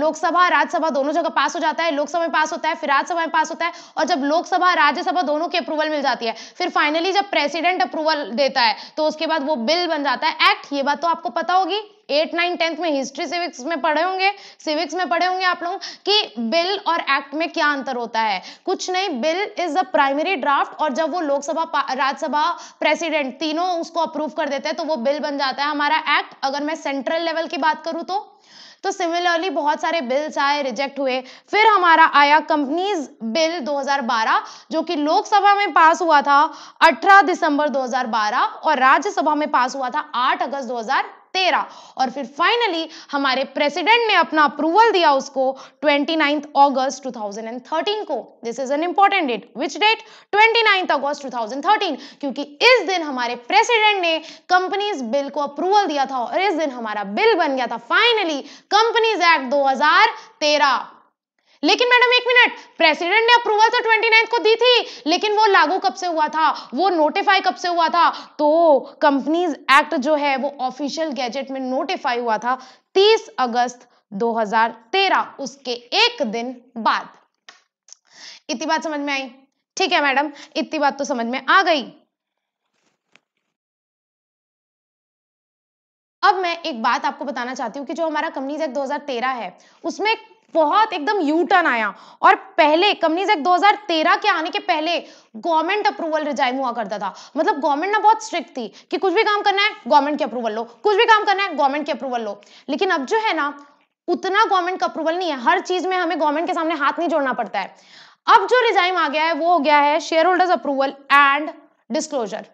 लोकसभा राज्यसभा दोनों जगह पास हो जाता है लोकसभा में पास होता है फिर राज्यसभा में पास होता है और जब लोकसभा राज्यसभा दोनों की अप्रूवल मिल जाती है फिर फाइनली जब प्रेसिडेंट अप्रूवल देता है तो उसके बाद वो बिल बन जाता है एक्ट ये बात तो आपको पता होगी एट नाइन टेंथ में हिस्ट्री सिविक्स में पढ़े होंगे सिविक्स में पढ़े होंगे आप लोग कि बिल और एक्ट में क्या अंतर होता है कुछ नहीं bill is the primary draft और जब वो लोकसभा राज्यसभा प्रेसिडेंट तीनों उसको अप्रूव कर देते हैं तो वो बिल बन जाता है हमारा एक्ट अगर मैं सेंट्रल लेवल की बात करूँ तो तो सिमिलरली बहुत सारे बिल्स आए रिजेक्ट हुए फिर हमारा आया कंपनीज बिल 2012 जो कि लोकसभा में पास हुआ था 18 दिसंबर 2012 और राज्यसभा में पास हुआ था 8 अगस्त तेरह और फिर फाइनली हमारे प्रेसिडेंट ने अपना अप्रूवल दिया उसको 29 अगस्त 2013 को this is an important date which date 29 अगस्त 2013 क्योंकि इस दिन हमारे प्रेसिडेंट ने कंपनीज बिल को अप्रूवल दिया था और इस दिन हमारा बिल बन गया था फाइनली कंपनीज एक्ट 2013 लेकिन मैडम एक मिनट प्रेसिडेंट ने अप्रूवल तो ट्वेंटी को दी थी लेकिन वो लागू कब से हुआ था वो नोटिफाई कब से हुआ था तो कंपनीज एक्ट जो है वो ऑफिशियल गैजेट में नोटिफाई हुआ था 30 अगस्त 2013 उसके एक दिन बाद इतनी बात समझ में आई ठीक है मैडम इतनी बात तो समझ में आ गई अब मैं एक बात आपको बताना चाहती हूँ कि जो हमारा कंपनीज एक्ट 2013 है उसमें बहुत एकदम यू टर्न आया और पहले कंपनीज एक्ट 2013 के आने के पहले गवर्नमेंट अप्रूवल रिजाइम हुआ करता था मतलब गवर्नमेंट ना बहुत स्ट्रिक्ट थी कि कुछ भी काम करना है गवर्नमेंट के अप्रूवल लो कुछ भी काम करना है गवर्नमेंट के अप्रूवल लो लेकिन अब जो है ना उतना गवर्नमेंट का अप्रूवल नहीं है हर चीज में हमें गवर्नमेंट के सामने हाथ नहीं जोड़ना पड़ता है अब जो रिजाइम आ गया है वो हो गया है shareholders approval and disclosure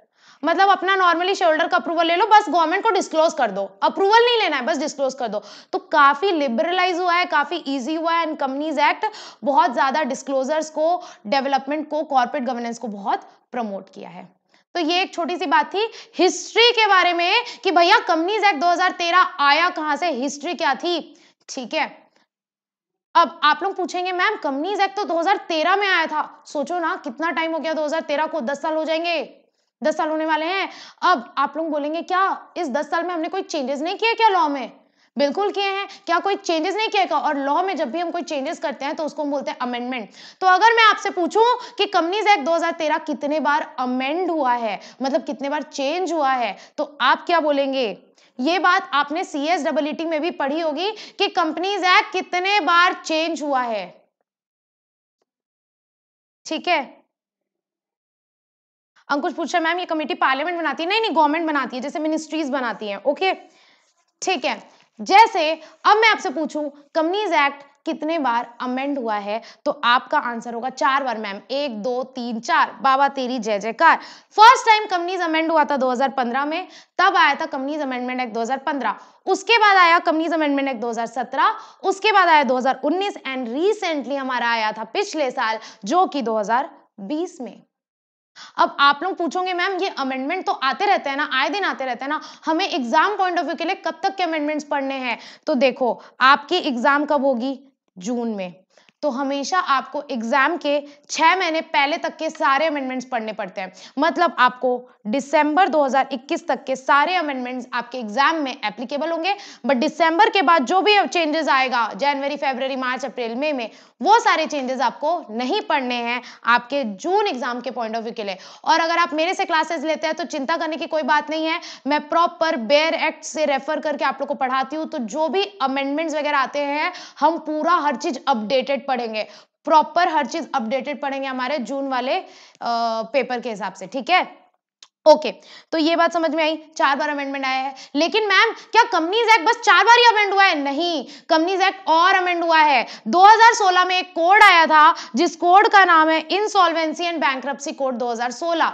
मतलब अपना नॉर्मली शोल्डर का अप्रूवल ले लो बस गवर्नमेंट को डिस्क्लोज कर दो अप्रूवल नहीं लेना है बस डिस्क्लोज कर दो तो काफी लिबरलाइज हुआ है काफी ईजी हुआ है एंड कंपनीज एक्ट बहुत ज्यादा डिस्क्लोजर्स को डेवलपमेंट को कॉर्पोरेट गवर्नेंस को बहुत प्रमोट किया है तो ये एक छोटी सी बात थी हिस्ट्री के बारे में कि भैया कंपनीज एक्ट दो आया कहां से हिस्ट्री क्या थी ठीक है अब आप लोग पूछेंगे मैम कंपनीज एक्ट तो 2013 में आया था सोचो ना कितना टाइम हो गया 2013 को 10 साल हो जाएंगे दस साल होने वाले हैं अब आप लोग बोलेंगे क्या इस दस साल में हमने कोई चेंजेस नहीं किए क्या लॉ में बिल्कुल किए हैं क्या कोई चेंजेस नहीं किया और लॉ में जब भी हम कोई चेंजेस करते हैं तो उसको हम बोलते हैं अमेंडमेंट तो अगर मैं आपसे पूछूं कि कंपनीज एक्ट 2013 कितने बार अमेंड हुआ है मतलब कितने बार चेंज हुआ है तो आप क्या बोलेंगे ये बात आपने सी एस डबल टी में भी पढ़ी होगी कि कंपनीज एक्ट कितने बार चेंज हुआ है ठीक है अंकुश पूछ रहा है मैम ये कमेटी पार्लियामेंट बनाती है नहीं नहीं गवर्नमेंट बनाती है जैसे मिनिस्ट्रीज बनाती है ओके ठीक है जैसे अब मैं आपसे पूछूं कंपनीज एक्ट कितने बार अमेंड हुआ है तो आपका आंसर होगा चार बार मैम एक दो तीन चार बाबा तेरी जय जयकार फर्स्ट टाइम कंपनीज अमेंड हुआ था 2015 में तब आया था कंपनीज अमेंडमेंट एक्ट 2015 उसके बाद आया कंपनीज अमेंडमेंट एक्ट 2017 उसके बाद आया 2019 एंड रिसेंटली हमारा आया था पिछले साल जो कि दो में अब आप लोग पूछोगे मैम ये अमेंडमेंट तो आते रहते हैं ना आए दिन आते रहते हैं ना हमें एग्जाम पॉइंट ऑफ व्यू के लिए कब तक के अमेंडमेंट्स पढ़ने हैं तो देखो आपकी एग्जाम कब होगी जून में तो हमेशा आपको एग्जाम के छह महीने पहले तक के सारे अमेंडमेंट्स पढ़ने पड़ते हैं मतलब आपको दिसंबर 2021 तक के सारे अमेंडमेंट्स आपके एग्जाम में एप्लीकेबल होंगे बट दिसंबर के बाद जो भी चेंजेस आएगा जनवरी फरवरी मार्च अप्रैल मई में, में वो सारे चेंजेस आपको नहीं पढ़ने हैं आपके जून एग्जाम के पॉइंट ऑफ व्यू के लिए और अगर आप मेरे से क्लासेस लेते हैं तो चिंता करने की कोई बात नहीं है मैं प्रॉपर बेयर एक्ट से रेफर करके आप लोग को पढ़ाती हूँ तो जो भी अमेंडमेंट्स वगैरह आते हैं हम पूरा हर चीज अपडेटेड पढ़ेंगे प्रॉपर हर चीज अपडेटेड पढ़ेंगे हमारे जून वाले आ, पेपर के हिसाब से ठीक है ओके okay, तो ये बात समझ में आई चार बार अमेंडमेंट आया है लेकिन मैम क्या कंपनीज एक्ट बस चार बार ही अमेंड हुआ है नहीं कंपनीज एक्ट और अमेंड हुआ है 2016 में एक कोड आया था जिस कोड का नाम है इनसॉल्वेंसी एंड बैंक कोड 2016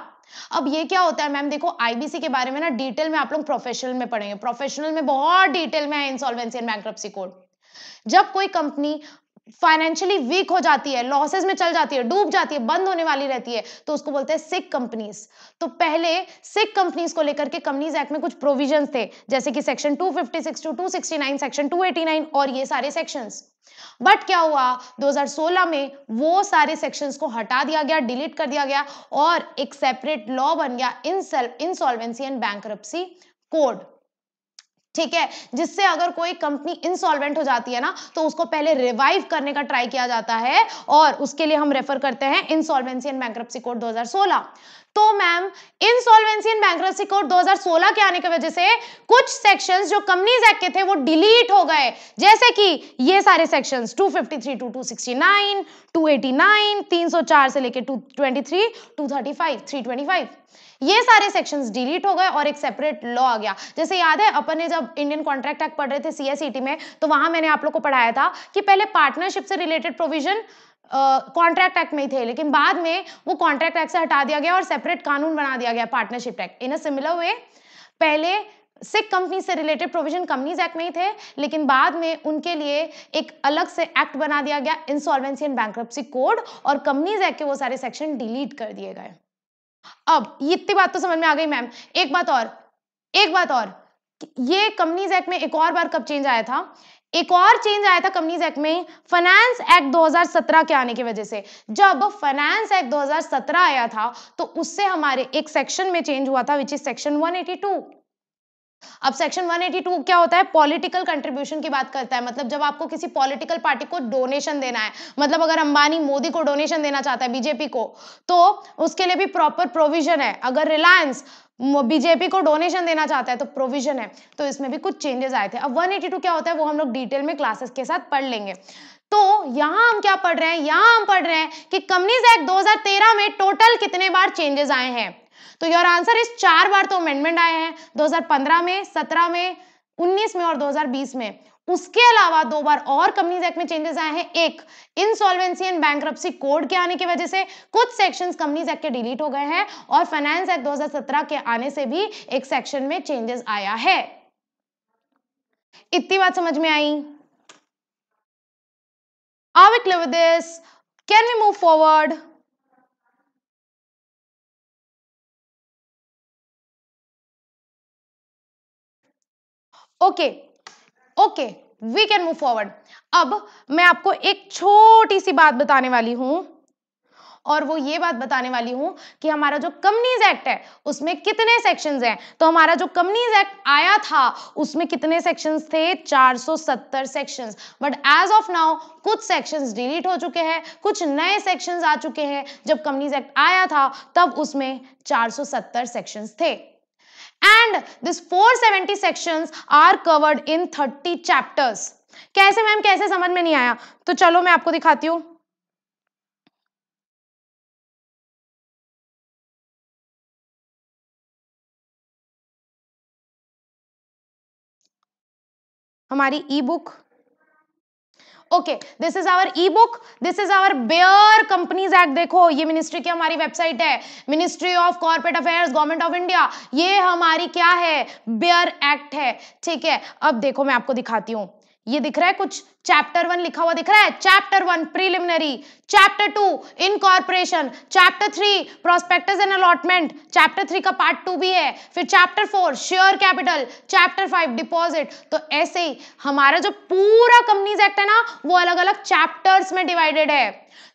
अब ये क्या होता है मैम देखो आईबीसी के बारे में ना डिटेल में आप लोग प्रोफेशनल में पढ़ेंगे प्रोफेशनल में बहुत डिटेल में है इंसॉल्वेंसी एंड बैंक्रप्सी कोड जब कोई कंपनी फाइनेंशियली वीक हो जाती है लॉसेस में चल जाती है डूब जाती है बंद होने वाली रहती है तो उसको बोलते हैं सिक कंपनीज तो पहले सिक कंपनीज को लेकर के कंपनीज एक्ट में कुछ प्रोविजन थे जैसे कि सेक्शन 256 टू 269 सेक्शन 289 और ये सारे सेक्शंस बट क्या हुआ 2016 में वो सारे सेक्शंस को हटा दिया गया डिलीट कर दिया गया और एक सेपरेट लॉ बन गया insolvency and bank code ठीक है जिससे अगर कोई कंपनी इंसॉल्वेंट हो जाती है ना तो उसको पहले रिवाइव करने का ट्राई किया जाता है और उसके लिए हम रेफर करते हैं इंसॉल्वेंसी एंड बैंक्रप्सी कोड 2016 तो ma'am insolvency and bankruptcy code 2016 के आने की वजह से कुछ सेक्शंस जो कंपनीज एक्ट के थे वो डिलीट हो गए जैसे कि ये सारे section two fifty to two sixty 304 से लेके 223 235 325 ये सारे सेक्शंस डिलीट हो गए और एक सेपरेट लॉ आ गया जैसे याद है अपन ने जब इंडियन कॉन्ट्रैक्ट एक्ट पढ़ रहे थे सीएसईटी e में तो वहां मैंने आप लोग को पढ़ाया था कि पहले पार्टनरशिप से रिलेटेड प्रोविजन कॉन्ट्रैक्ट एक्ट में ही थे लेकिन बाद में वो कॉन्ट्रैक्ट एक्ट से हटा दिया गया और सेपरेट कानून बना दिया गया partnership act in a similar way पहले सिख कंपनी से रिलेटेड प्रोविजन कंपनीज एक्ट में ही थे लेकिन बाद में उनके लिए एक अलग से एक्ट बना दिया गया इंसॉल्वेंसी एंड बैंक्रप्सी कोड और कंपनीज एक्ट के वो सारे सेक्शन डिलीट कर दिए गए अब इतनी बात तो समझ में आ गई मैम एक बात और एक बात और ये कंपनीज एक्ट में एक और बार कब चेंज आया था एक और चेंज आया था कंपनीज एक्ट में फाइनेंस एक्ट 2017 के आने की वजह से जब फाइनेंस एक्ट 2017 आया था तो उससे हमारे एक सेक्शन में चेंज हुआ था विच इज सेक्शन 182 अब सेक्शन 182 क्या होता है पॉलिटिकल कंट्रीब्यूशन की बात करता है मतलब जब आपको किसी पॉलिटिकल पार्टी को डोनेशन देना है मतलब अगर अंबानी मोदी को डोनेशन देना चाहता है बीजेपी को तो उसके लिए भी प्रॉपर प्रोविजन है अगर रिलायंस बीजेपी को डोनेशन देना चाहता है तो प्रोविजन है तो इसमें भी कुछ चेंजेस आए थे अब 182 क्या होता है वो हम लोग डिटेल में क्लासेस के साथ पढ़ लेंगे तो यहां हम क्या पढ़ रहे हैं यहां हम पढ़ रहे हैं कि कंपनीज एक्ट 2013 में टोटल कितने बार चेंजेस आए हैं तो योर आंसर इस चार बार तो अमेंडमेंट आए हैं 2015 में 17 में 19 में और 2020 में उसके अलावा दो बार और कंपनीज एक्ट में चेंजेस आए हैं एक इनसॉल्वेंसी एंड बैंक कोड के आने की वजह से कुछ सेक्शंस कंपनीज एक्ट के डिलीट हो गए हैं और फाइनेंस एक्ट 2017 के आने से भी एक सेक्शन में चेंजेस आया है इतनी बात समझ में आई आई we leave this can we move forward okay okay we can move forward अब मैं आपको एक छोटी सी बात बताने वाली हूं और वो ये बात बताने वाली हूं कि हमारा जो कंपनीज एक्ट है उसमें कितने सेक्शंस हैं तो हमारा जो कंपनीज एक्ट आया था उसमें कितने सेक्शंस थे 470 sections but as of now कुछ सेक्शंस डिलीट हो चुके हैं कुछ नए सेक्शंस आ चुके हैं जब कंपनीज एक्ट आया था तब उसमें 470 सेक्शंस थे and this four seventy section are covered in thirty chapters कैसे मैम कैसे समझ में नहीं आया तो चलो मैं आपको दिखाती हूँ हमारी e book okay this is our e book this is our bare companies act देखो ये मिनिस्ट्री की हमारी वेबसाइट है ministry of corporate affairs government of India ये हमारी क्या है बेयर एक्ट है ठीक है अब देखो मैं आपको दिखाती हूँ ये दिख रहा है कुछ चैप्टर वन लिखा हुआ दिख रहा है chapter one preliminary chapter two incorporation chapter three prospectus and allotment chapter three का पार्ट टू भी है फिर chapter four share capital chapter five deposit तो ऐसे ही हमारा जो पूरा कंपनीज एक्ट है ना वो अलग अलग चैप्टर्स में डिवाइडेड है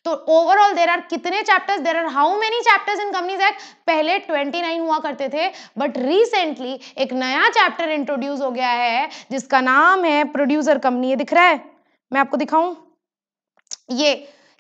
तो ओवरऑल देर आर कितने chapters there are how many chapters in companies act पहले 29 हुआ करते थे बट रिसेंटली एक नया चैप्टर इंट्रोड्यूस हो गया है जिसका नाम है प्रोड्यूसर कंपनी ये दिख रहा है मैं आपको दिखाऊं ये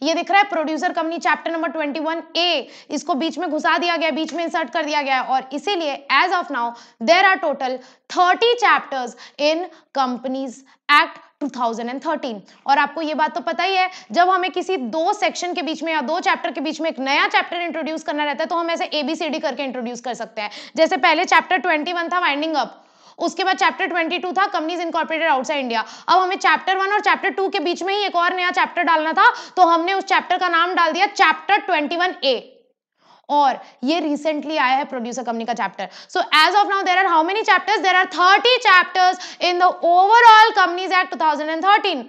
ये दिख रहा है producer company chapter number 21 A इसको बीच में घुसा दिया गया बीच में इंसर्ट कर दिया गया और इसीलिए as of now there are total 30 chapters in companies act 2013 और आपको ये बात तो पता ही है जब हमें किसी दो सेक्शन के बीच में या दो चैप्टर के बीच में एक नया चैप्टर इंट्रोड्यूस करना रहता है तो हम ऐसे एबीसीडी करके इंट्रोड्यूस कर सकते हैं जैसे पहले चैप्टर 21 था वाइंडिंग अप उसके बाद चैप्टर ट्वेंटी टू था कंपनीज इनकॉर्पोरेटेड आउटसाइड इंडिया अब हमें चैप्टर वन और चैप्टर टू के बीच में ही एक और नया चैप्टर डालना था तो हमने उस चैप्टर का नाम डाल दिया चैप्टर ट्वेंटी वन ए और ये रिसेंटली आया है प्रोड्यूसर कंपनी का chapter so as of now there are how many chapters there are thirty chapters in the overall companies act 2013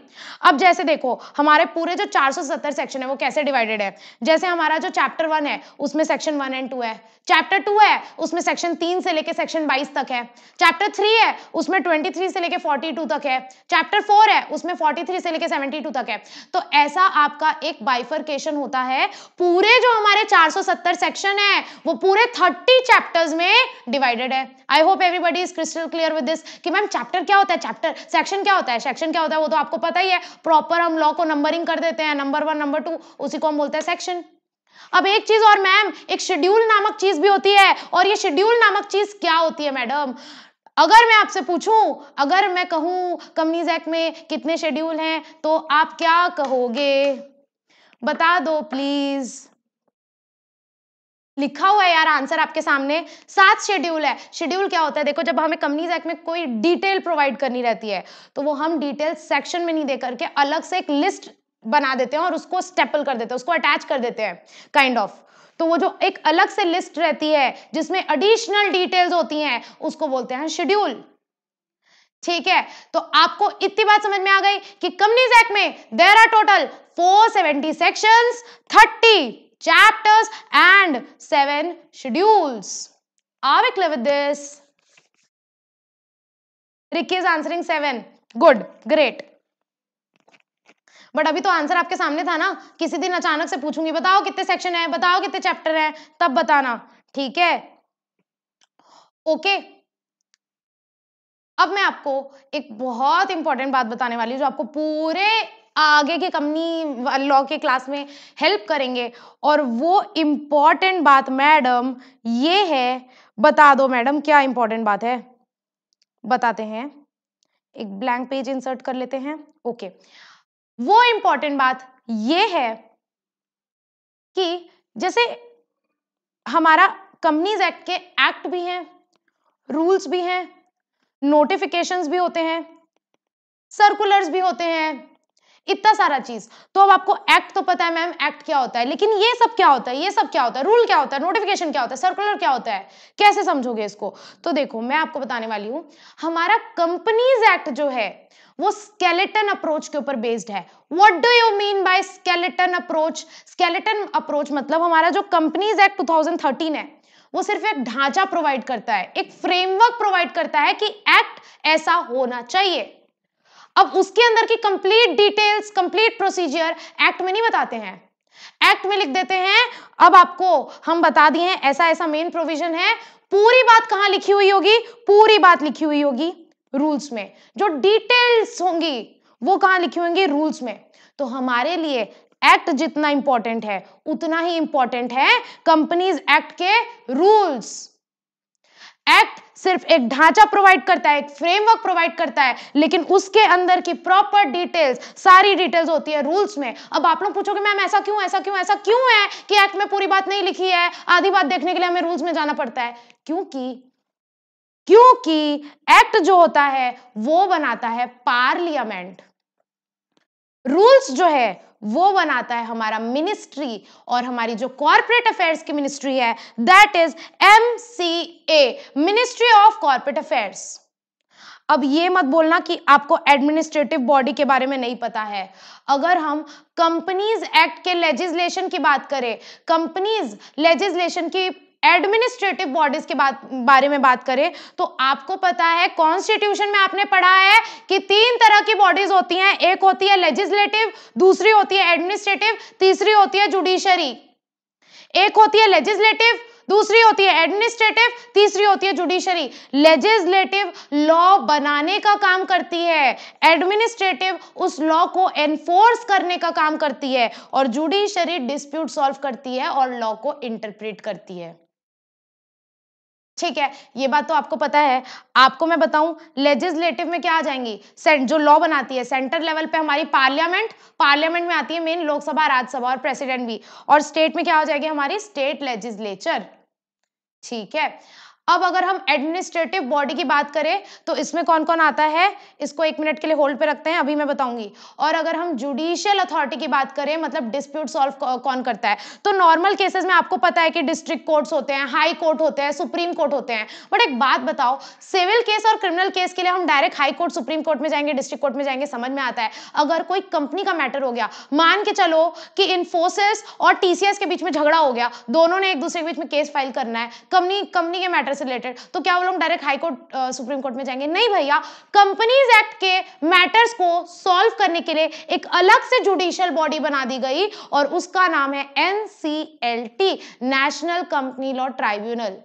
अब जैसे देखो हमारे पूरे जो 470 सेक्शन है वो कैसे डिवाइडेड है जैसे हमारा जो चैप्टर वन है उसमें सेक्शन वन एंड टू है चैप्टर टू है उसमें सेक्शन तीन से लेकर सेक्शन बाईस तक है चैप्टर थ्री है उसमें ट्वेंटी थ्री से लेकर फोर्टी टू तक है चैप्टर फोर है उसमें फोर्टी थ्री से लेकर सेवेंटी टू तक है तो ऐसा आपका एक बाइफरकेशन होता है पूरे जो हमारे चार सौ सत्तर सेक्शन है वो पूरे थर्टी चैप्टर्स में डिवाइडेड है I hope everybody is crystal clear with this कि मैम चैप्टर क्या होता है चैप्टर सेक्शन क्या होता है सेक्शन क्या होता है वो तो आपको पता ही है प्रॉपर हम लॉ को नंबरिंग कर देते हैं नंबर वन नंबर टू उसी को हम बोलते हैं सेक्शन अब एक चीज और मैम एक शेड्यूल नामक चीज भी होती है और ये शेड्यूल नामक चीज क्या होती है मैडम अगर मैं आपसे पूछूं अगर मैं कहूं कंपनीज एक्ट में कितने शेड्यूल हैं तो आप क्या कहोगे बता दो प्लीज लिखा हुआ है यार आंसर आपके सामने सात शेड्यूल है शेड्यूल क्या होता है देखो जब हमें कंपनीज एक्ट में कोई डिटेल प्रोवाइड करनी रहती है तो वो हम डिटेल सेक्शन में नहीं दे करके अलग से एक लिस्ट बना देते हैं और उसको स्टेपल कर देते हैं उसको अटैच कर देते हैं काइंड ऑफ तो वो जो एक अलग से लिस्ट रहती है जिसमें एडिशनल डिटेल्स होती हैं उसको बोलते हैं शेड्यूल ठीक है तो आपको इतनी बात समझ में आ गई कि कंपनीज एक्ट में there are total four seventy section thirty chapters and seven schedules. Are we clear with this? Ricky is answering seven Good. Great. But अभी तो आंसर आपके सामने था ना किसी दिन अचानक से पूछूंगी बताओ कितने सेक्शन है बताओ कितने चैप्टर है तब बताना ठीक है ओके अब मैं आपको एक बहुत इंपॉर्टेंट बात बताने वाली हूँ जो आपको पूरे आगे के कंपनी लॉ के क्लास में हेल्प करेंगे और वो इम्पॉर्टेंट बात मैडम ये है बता दो मैडम क्या इम्पॉर्टेंट बात है बताते हैं एक ब्लैंक पेज इंसर्ट कर लेते हैं ओके वो इम्पॉर्टेंट बात ये है कि जैसे हमारा कंपनीज एक्ट के एक्ट भी हैं रूल्स भी हैं नोटिफिकेशंस भी होते हैं सर्कुलर्स भी होते हैं इतना सारा चीज तो अब आपको एक्ट तो पता है मैम एक्ट क्या होता है लेकिन ये सब क्या होता है ये सब क्या होता है रूल क्या होता है नोटिफिकेशन क्या होता है सर्कुलर क्या होता है कैसे समझोगे इसको तो देखो मैं आपको बताने वाली हूँ हमारा कंपनीज एक्ट जो है वो स्केलेटन अप्रोच के ऊपर बेस्ड है what do you mean by skeleton approach skeleton approach मतलब हमारा जो कंपनीज एक्ट टू है वो सिर्फ एक ढांचा प्रोवाइड करता है एक फ्रेमवर्क प्रोवाइड करता है कि एक्ट ऐसा होना चाहिए अब उसके अंदर की complete details complete procedure act में नहीं बताते हैं एक्ट में लिख देते हैं अब आपको हम बता दिए हैं ऐसा ऐसा मेन प्रोविजन है पूरी बात कहां लिखी हुई होगी पूरी बात लिखी हुई होगी रूल्स में जो डिटेल्स होंगी वो कहां लिखी होंगी रूल्स में तो हमारे लिए एक्ट जितना इंपॉर्टेंट है उतना ही इंपॉर्टेंट है कंपनीज एक्ट के रूल्स एक्ट सिर्फ एक ढांचा प्रोवाइड करता है एक फ्रेमवर्क प्रोवाइड करता है लेकिन उसके अंदर की प्रॉपर डिटेल्स सारी डिटेल्स होती है रूल्स में अब आप लोग पूछोगे मैम ऐसा क्यों ऐसा क्यों ऐसा क्यों है कि एक्ट में पूरी बात नहीं लिखी है आधी बात देखने के लिए हमें रूल्स में जाना पड़ता है क्योंकि क्योंकि एक्ट जो होता है वो बनाता है पार्लियामेंट रूल्स जो है वो बनाता है हमारा मिनिस्ट्री और हमारी जो कॉर्पोरेट अफेयर्स की मिनिस्ट्री है that is M C A ministry of corporate affairs अब ये मत बोलना कि आपको एडमिनिस्ट्रेटिव बॉडी के बारे में नहीं पता है अगर हम कंपनीज एक्ट के लेजिस्लेशन की बात करें कंपनीज लेजिस्लेशन की एडमिनिस्ट्रेटिव बॉडीज के बात बारे में बात करें तो आपको पता है कॉन्स्टिट्यूशन में आपने पढ़ा है कि तीन तरह की बॉडीज होती हैं एक होती है लेजिस्लेटिव दूसरी होती है एडमिनिस्ट्रेटिव तीसरी होती है जुडिशरी एक होती है लेजिस्लेटिव दूसरी होती है एडमिनिस्ट्रेटिव तीसरी होती है जुडिशरी लेजिस्लेटिव लॉ बनाने का काम करती है एडमिनिस्ट्रेटिव उस लॉ को एनफोर्स करने का काम करती है और जुडिशरी डिस्प्यूट सॉल्व करती है और लॉ को इंटरप्रेट करती है ठीक है ये बात तो आपको पता है आपको मैं बताऊं लेजिस्लेटिव में क्या आ जाएंगी जो लॉ बनाती है सेंटर लेवल पे हमारी पार्लियामेंट पार्लियामेंट में आती है मेन लोकसभा राज्यसभा और प्रेसिडेंट भी और स्टेट में क्या हो जाएगी हमारी स्टेट लेजिस्लेचर ठीक है अब अगर हम एडमिनिस्ट्रेटिव बॉडी की बात करें तो इसमें कौन कौन आता है इसको एक मिनट के लिए होल्ड पे रखते हैं अभी मैं बताऊंगी और अगर हम जुडिशियल अथॉरिटी की बात करें मतलब डिस्प्यूट सॉल्व कौन करता है तो नॉर्मल केसेस में आपको पता है कि डिस्ट्रिक्ट कोर्ट्स होते हैं हाई कोर्ट होते हैं सुप्रीम कोर्ट होते हैं बट एक बात बताओ सिविल केस और क्रिमिनल केस के लिए हम direct high court supreme court में जाएंगे डिस्ट्रिक्ट कोर्ट में जाएंगे समझ में आता है अगर कोई कंपनी का मैटर हो गया मान के चलो कि इन्फोसिस और टीसीएस के बीच में झगड़ा हो गया दोनों ने एक दूसरे के बीच में केस फाइल करना है कंपनी कंपनी के मैटर से रिलेटेड तो क्या वो लोग डायरेक्ट हाईकोर्ट सुप्रीम कोर्ट में जाएंगे नहीं भैया कंपनीज एक्ट के मैटर्स को सॉल्व करने के लिए एक अलग से जुडिशियल बॉडी बना दी गई और उसका नाम है NCLT national company law tribunal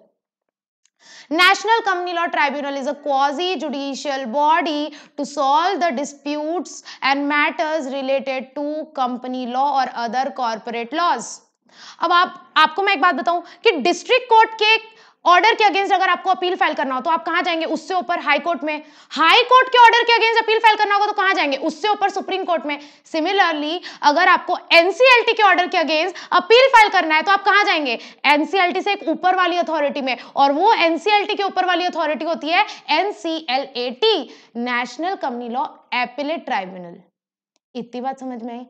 national company law tribunal is a quasi judicial body to solve the disputes and matters related to company law और अदर कॉर्पोरेट लॉज अब आप आपको मैं एक बात बताऊं कि डिस्ट्रिक्ट कोर्ट के ऑर्डर के अगेंस्ट अगर आपको अपील फाइल करना हो तो आप कहां जाएंगे उससे ऊपर हाई कोर्ट में हाई कोर्ट के ऑर्डर के अगेंस्ट अपील फाइल करना होगा तो कहां जाएंगे उससे ऊपर सुप्रीम कोर्ट में सिमिलरली अगर आपको एनसीएलटी के ऑर्डर के अगेंस्ट अपील फाइल करना है तो आप कहां जाएंगे एनसीएलटी से एक ऊपर वाली अथॉरिटी में और वो एनसीएलटी के ऊपर वाली अथॉरिटी होती है NCLAT national company law appellate tribunal इतनी बात समझ में आई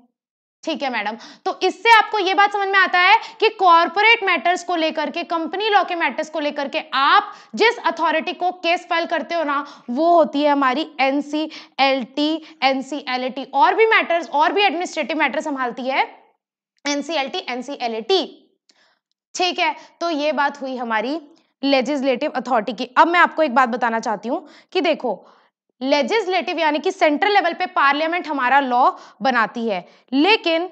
ठीक है मैडम तो इससे आपको यह बात समझ में आता है कि कॉर्पोरेट मैटर्स को लेकर के कंपनी लॉ के मैटर्स को लेकर के आप जिस अथॉरिटी को केस फाइल करते हो ना वो होती है हमारी एनसीएलटी एनसीएलटी एन सी और भी मैटर्स और भी एडमिनिस्ट्रेटिव मैटर संभालती है एनसीएलटी एनसीएलटी ठीक है तो ये बात हुई हमारी लेजिस्लेटिव अथॉरिटी की अब मैं आपको एक बात बताना चाहती हूँ कि देखो लेजिस्लेटिव यानी कि सेंट्रल लेवल पे पार्लियामेंट हमारा लॉ बनाती है लेकिन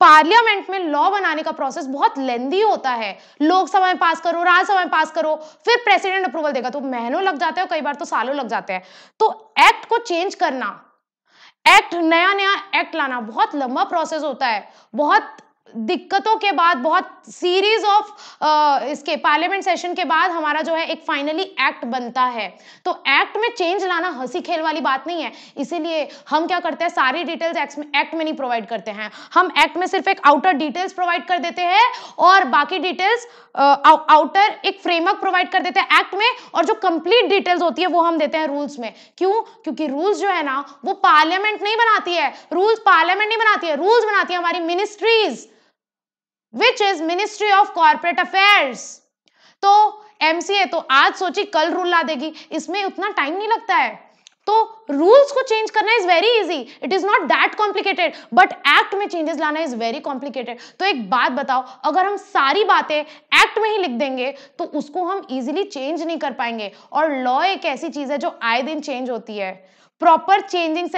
पार्लियामेंट में लॉ बनाने का प्रोसेस बहुत लेंदी होता है लोकसभा में पास करो राज्यसभा में पास करो फिर प्रेसिडेंट अप्रूवल देगा तो महीनों लग जाते हैं कई बार तो सालों लग जाते हैं तो एक्ट को चेंज करना एक्ट नया नया एक्ट लाना बहुत लंबा प्रोसेस होता है बहुत दिक्कतों के बाद बहुत सीरीज ऑफ इसके पार्लियामेंट सेशन के बाद हमारा जो है एक फाइनली एक्ट बनता है तो एक्ट में चेंज लाना हंसी खेल वाली बात नहीं है इसीलिए हम क्या करते हैं सारी डिटेल्स एक्ट में नहीं प्रोवाइड करते हैं हम एक्ट में सिर्फ एक आउटर डिटेल्स प्रोवाइड कर देते हैं और बाकी डिटेल्स आउटर एक फ्रेमवर्क प्रोवाइड कर देते हैं एक्ट में और जो कंप्लीट डिटेल्स होती है वो हम देते हैं रूल्स में क्यों क्योंकि रूल्स जो है ना वो पार्लियामेंट नहीं बनाती है रूल्स पार्लियामेंट नहीं बनाती है रूल्स बनाती है हमारी ministries which is ministry of corporate affairs तो एमसीए तो आज सोची कल रूल ला देगी इसमें उतना टाइम नहीं लगता है तो रूल्स को चेंज करना is very easy it is not that complicated but act में चेंजेस लाना इज वेरी कॉम्प्लिकेटेड तो एक बात बताओ अगर हम सारी बातें एक्ट में ही लिख देंगे तो उसको हम इजीली चेंज नहीं कर पाएंगे और लॉ एक ऐसी चीज है जो आए दिन चेंज होती है प्रॉपर चेंजिंग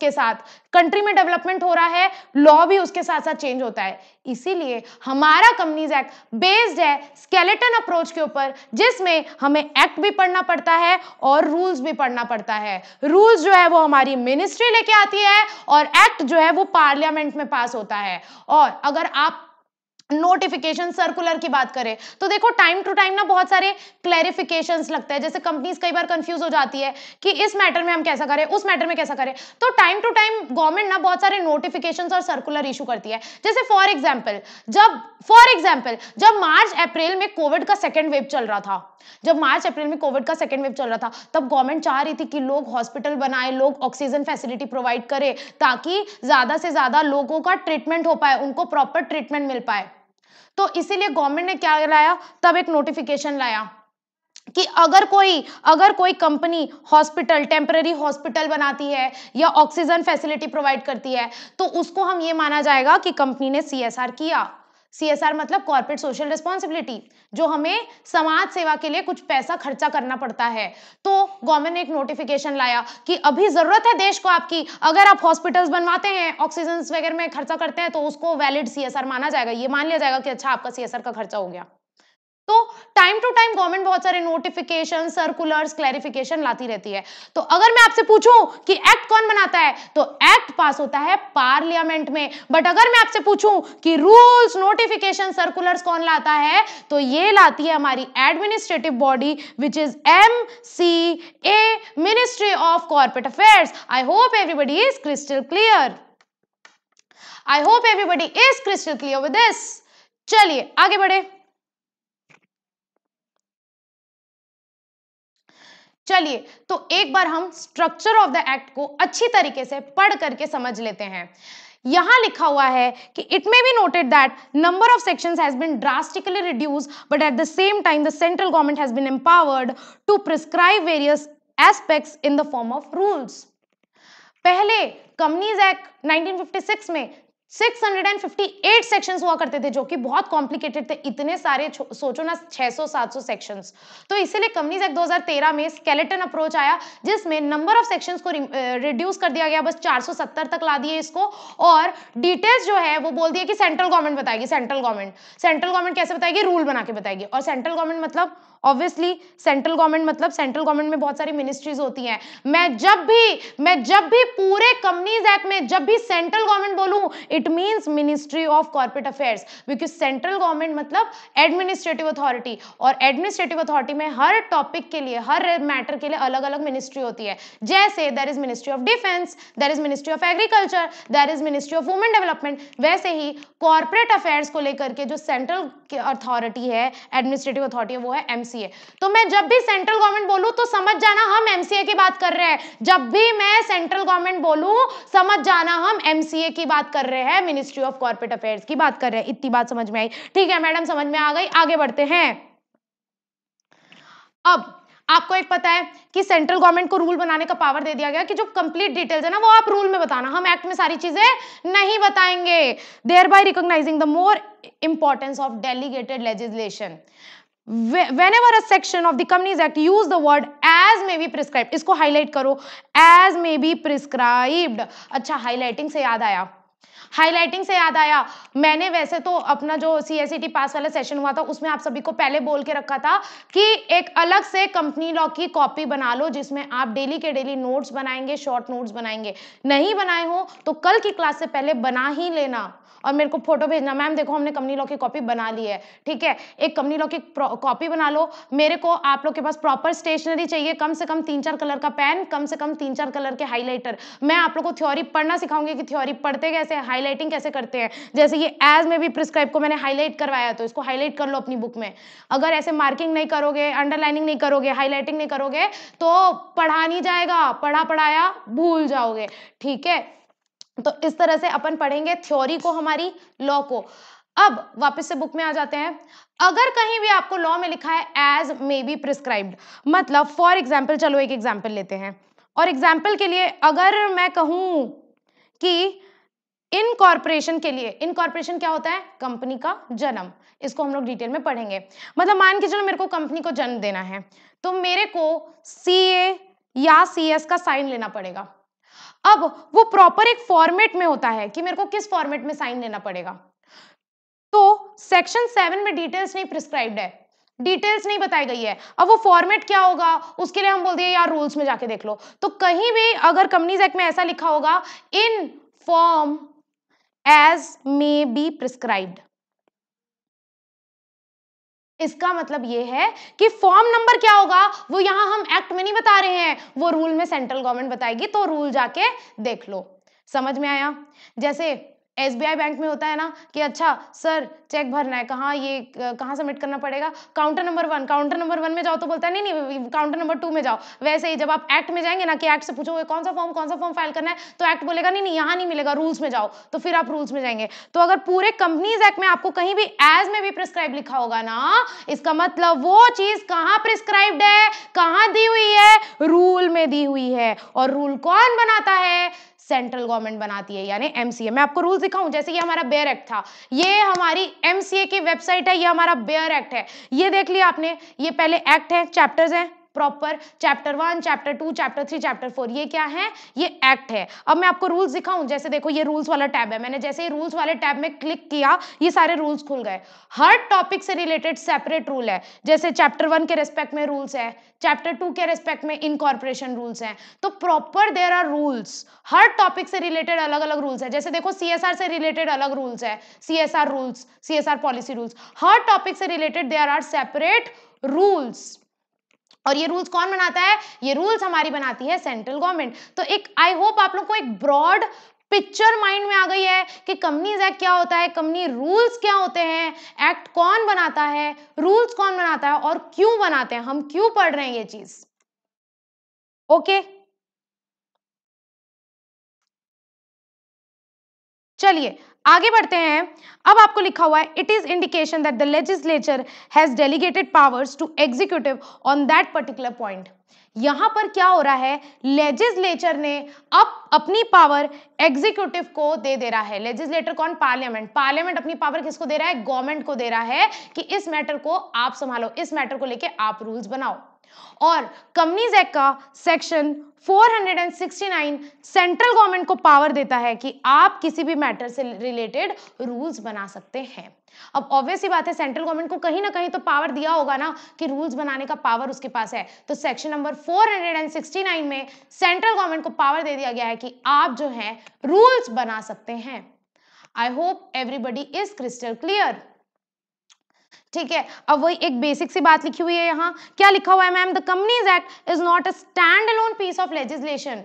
के साथ कंट्री में डेवलपमेंट हो रहा है लॉ भी उसके साथ साथ चेंज होता है इसीलिए हमारा कंपनीज एक्ट बेस्ड है स्केलेटन अप्रोच के ऊपर जिसमें हमें एक्ट भी पढ़ना पड़ता है और रूल्स भी पढ़ना पड़ता है रूल्स जो है वो हमारी मिनिस्ट्री लेके आती है और एक्ट जो है वो पार्लियामेंट में पास होता है और अगर आप नोटिफिकेशन सर्कुलर की बात करें तो देखो टाइम टू टाइम ना बहुत सारे क्लैरिफिकेशन लगते हैं जैसे कंपनीज कई बार कंफ्यूज हो जाती है कि इस मैटर में हम कैसा करें उस मैटर में कैसा करें तो टाइम टू टाइम गवर्नमेंट ना बहुत सारे नोटिफिकेशन और सर्कुलर इशू करती है जैसे फॉर एग्जाम्पल जब फॉर एग्जाम्पल जब मार्च अप्रैल में कोविड का सेकेंड वेव चल रहा था जब मार्च अप्रैल में कोविड का सेकेंड वेव चल रहा था तब गवर्नमेंट चाह रही थी कि लोग हॉस्पिटल बनाए लोग ऑक्सीजन फैसिलिटी प्रोवाइड करें ताकि ज्यादा से ज्यादा लोगों का ट्रीटमेंट हो पाए उनको प्रॉपर ट्रीटमेंट मिल पाए तो इसीलिए गवर्नमेंट ने क्या लाया तब एक नोटिफिकेशन लाया कि अगर कोई अगर कोई कंपनी हॉस्पिटल टेम्पररी हॉस्पिटल बनाती है या ऑक्सीजन फैसिलिटी प्रोवाइड करती है तो उसको हम ये माना जाएगा कि कंपनी ने सीएसआर किया सी मतलब कॉर्पोरेट सोशल रिस्पॉन्सिबिलिटी जो हमें समाज सेवा के लिए कुछ पैसा खर्चा करना पड़ता है तो गवर्नमेंट ने एक नोटिफिकेशन लाया कि अभी जरूरत है देश को आपकी अगर आप हॉस्पिटल्स बनवाते हैं ऑक्सीजन वगैरह में खर्चा करते हैं तो उसको वैलिड सीएसआर माना जाएगा ये मान लिया जाएगा कि अच्छा आपका सीएसआर का खर्चा हो गया तो टाइम टू टाइम गवर्नमेंट बहुत सारे नोटिफिकेशन सर्कुलर्स क्लैरिफिकेशन लाती रहती है तो अगर मैं आपसे पूछूं कि एक्ट कौन बनाता है तो एक्ट पास होता है पार्लियामेंट में बट अगर मैं आपसे पूछूं कि रूल्स नोटिफिकेशन सर्कुलर्स कौन लाता है तो ये लाती है हमारी administrative body which is M C A ministry of corporate affair I hope everybody is crystal clear I hope everybody is crystal clear with this चलिए आगे बढ़े चलिए तो एक बार हम स्ट्रक्चर ऑफ द एक्ट को अच्छी तरीके से पढ़ करके समझ लेते हैं यहां लिखा हुआ है कि it may be noted that number of sections has been drastically reduce but at the same time the central government has been empowered to prescribe various aspects in the form of rules पहले companies act 1956 में 658 sections हुआ करते थे जो कि बहुत complicated थे इतने सारे सोचो ना 600-700 सेक्शंस तो इसीलिए कंपनीज एक्ट 2013 में स्केलेटन अप्रोच आया जिसमें नंबर ऑफ सेक्शंस को रिड्यूस कर दिया गया बस 470 तक ला दिए इसको और डिटेल्स जो है वो बोल दिया कि सेंट्रल गवर्नमेंट बताएगी सेंट्रल गवर्नमेंट सेंट्रल गवर्नमेंट कैसे बताएगी रूल बना के बताएगी और सेंट्रल गवर्नमेंट मतलब ऑब्वियसली सेंट्रल गवर्नमेंट मतलब सेंट्रल गवर्नमेंट में बहुत सारी मिनिस्ट्रीज होती हैं मैं जब भी मैं जब भी पूरे कंपनीज एक्ट में जब भी सेंट्रल गवर्नमेंट बोलूं it means ministry of corporate affairs because central government मतलब एडमिनिस्ट्रेटिव अथॉरिटी और एडमिनिस्ट्रेटिव अथॉरिटी में हर टॉपिक के लिए हर मैटर के लिए अलग अलग मिनिस्ट्री होती है जैसे there is ministry of defence there is ministry of agriculture there is ministry of women development वैसे ही कॉर्पोरेट अफेयर्स को लेकर के जो सेंट्रल अथॉरिटी है एडमिनिस्ट्रेटिव अथॉरिटी है वो है एम एमसीए तो मैं जब भी सेंट्रल गवर्नमेंट बोलूँ तो समझ जाना हम एमसीए की बात कर रहे हैं जब भी मैं सेंट्रल गवर्नमेंट बोलूँ समझ जाना हम एमसीए की बात कर रहे हैं मिनिस्ट्री ऑफ कॉर्पोरेट अफेयर्स की बात कर रहे हैं इतनी बात समझ में आई ठीक है मैडम समझ में आ गई आगे बढ़ते हैं अब आपको एक पता है कि सेंट्रल गवर्नमेंट को रूल बनाने का पावर दे दिया गया कि जो कंप्लीट डिटेल्स है ना वो आप रूल में बताना हम एक्ट में सारी चीजें नहीं बताएंगे thereby recognizing the more importance of delegated legislation whenever a section of the companies act use the word as may be prescribed isko highlight karo as may be prescribed acha highlighting se yaad aaya highlighting से याद आया मैंने वैसे तो अपना जो सी पास e वाला session हुआ था उसमें आप सभी को पहले बोल के रखा था कि एक अलग से कंपनी लॉ की कॉपी बना लो जिसमें आप डेली के डेली नोट्स बनाएंगे शॉर्ट नोट्स बनाएंगे नहीं बनाए हो तो कल की क्लास से पहले बना ही लेना और मेरे को फोटो भेजना मैम देखो हमने कंपनी लॉ की कॉपी बना ली है ठीक है एक कंपनी लॉ की कॉपी बना लो मेरे को आप लोग के पास प्रॉपर स्टेशनरी चाहिए कम से कम तीन चार कलर का पेन कम से कम तीन चार कलर के हाईलाइटर मैं आप लोग को थ्योरी पढ़ना सिखाऊंगी कि थ्योरी पढ़ते कैसे हाई हाईलाइटिंग कैसे करते हैं जैसे ये एज में भी प्रिस्क्राइब को मैंने हाईलाइट करवाया तो इसको हाईलाइट कर लो अपनी बुक में अगर ऐसे मार्किंग नहीं करोगे अंडरलाइनिंग नहीं करोगे हाईलाइटिंग नहीं करोगे तो पढ़ा नहीं जाएगा पढ़ा पढ़ाया भूल जाओगे ठीक है तो इस तरह से अपन पढ़ेंगे थ्योरी को हमारी लॉ को अब वापस से बुक में आ जाते हैं अगर कहीं भी आपको लॉ में लिखा है एज मे बी प्रिस्क्राइब्ड मतलब फॉर एग्जाम्पल चलो एक एग्जाम्पल लेते हैं और एग्जाम्पल के लिए अगर मैं कहूँ कि इन इनकॉर्पोरेशन के लिए इन इनकॉर्पोरेशन क्या होता है कंपनी का जन्म इसको हम लोग डिटेल में पढ़ेंगे मतलब मान के चलो मेरे को कंपनी को जन्म देना है तो मेरे को सी ए या सी एस का साइन लेना पड़ेगा अब वो प्रॉपर एक फॉर्मेट में होता है कि मेरे को किस फॉर्मेट में साइन लेना पड़ेगा तो सेक्शन सेवन में डिटेल्स नहीं प्रिस्क्राइब्ड है डिटेल्स नहीं बताई गई है अब वो फॉर्मेट क्या होगा उसके लिए हम बोल दिए यार रूल्स में जाके देख लो तो कहीं भी अगर कंपनीज एक्ट में ऐसा लिखा होगा in form as may be prescribed इसका मतलब यह है कि फॉर्म नंबर क्या होगा वो यहां हम एक्ट में नहीं बता रहे हैं वो रूल में सेंट्रल गवर्नमेंट बताएगी तो रूल जाके देख लो समझ में आया जैसे एस बैंक में होता है ना कि अच्छा सर चेक भरना है कहाँ ये कहाँ सबमिट करना पड़ेगा counter number one counter number one में जाओ तो बोलता है नहीं नहीं काउंटर नंबर टू में जाओ वैसे ही जब आप एक्ट में जाएंगे ना कि एक्ट से पूछोगे कौन सा फॉर्म कौन सा फॉर्म फाइल करना है तो एक्ट बोलेगा नहीं नहीं यहाँ नहीं मिलेगा रूल्स में जाओ तो फिर आप रूल्स में जाएंगे तो अगर पूरे कंपनीज एक्ट में आपको कहीं भी एज में भी प्रिस्क्राइब लिखा होगा ना इसका मतलब वो चीज कहाँ प्रिस्क्राइब्ड है कहाँ दी हुई है रूल में दी हुई है और रूल कौन बनाता है सेंट्रल गवर्नमेंट बनाती है यानी एमसीए मैं आपको रूल दिखाऊं जैसे ये हमारा बेयर एक्ट था ये हमारी एमसीए की वेबसाइट है ये हमारा बेयर एक्ट है ये देख लिया आपने ये पहले एक्ट है चैप्टर्स हैं proper chapter one chapter two chapter three chapter four ये क्या है ये एक्ट है अब मैं आपको रूल्स दिखाऊं जैसे देखो ये रूल्स वाला टैब है मैंने जैसे ही रूल्स वाले टैब में क्लिक किया ये सारे रूल्स खुल गए हर टॉपिक से रिलेटेड सेपरेट रूल है जैसे चैप्टर वन के रेस्पेक्ट में रूल्स है चैप्टर टू के रेस्पेक्ट में इनकॉर्पोरेशन रूल्स हैं तो प्रॉपर देर आर रूल्स हर टॉपिक से रिलेटेड अलग अलग रूल्स हैं जैसे देखो सीएसआर से रिलेटेड अलग रूल्स है CSR rules CSR policy rules हर टॉपिक से related there are separate rules और ये रूल्स कौन बनाता है ये रूल्स हमारी बनाती है सेंट्रल गवर्नमेंट तो एक आई होप आप लोग को एक ब्रॉड पिक्चर माइंड में आ गई है कि कंपनीज एक्ट क्या होता है कंपनी रूल्स क्या होते हैं एक्ट कौन बनाता है रूल्स कौन बनाता है और क्यों बनाते हैं हम क्यों पढ़ रहे हैं ये चीज ओके चलिए आगे बढ़ते हैं अब आपको लिखा हुआ है it is indication that the legislature has delegated powers to executive on that particular point यहां पर क्या हो रहा है लेजिस्लेचर ने अब अप, अपनी पावर एग्जीक्यूटिव को दे दे रहा है लेजिस्लेटर कौन पार्लियामेंट पार्लियामेंट अपनी पावर किसको दे रहा है गवर्नमेंट को दे रहा है कि इस मैटर को आप संभालो इस मैटर को लेके आप रूल्स बनाओ और कंपनीज एक्ट का सेक्शन 469 सेंट्रल गवर्नमेंट को पावर देता है कि आप किसी भी मैटर से रिलेटेड रूल्स बना सकते हैं अब ऑब्वियस ही बात है सेंट्रल गवर्नमेंट को कहीं ना कहीं तो पावर दिया होगा ना कि रूल्स बनाने का पावर उसके पास है तो सेक्शन नंबर 469 में सेंट्रल गवर्नमेंट को पावर दे दिया गया है कि आप जो है रूल्स बना सकते हैं I hope everybody is crystal clear ठीक है अब वही एक बेसिक सी बात लिखी हुई है यहाँ क्या लिखा हुआ है ma'am the companies act is not a stand alone piece of legislation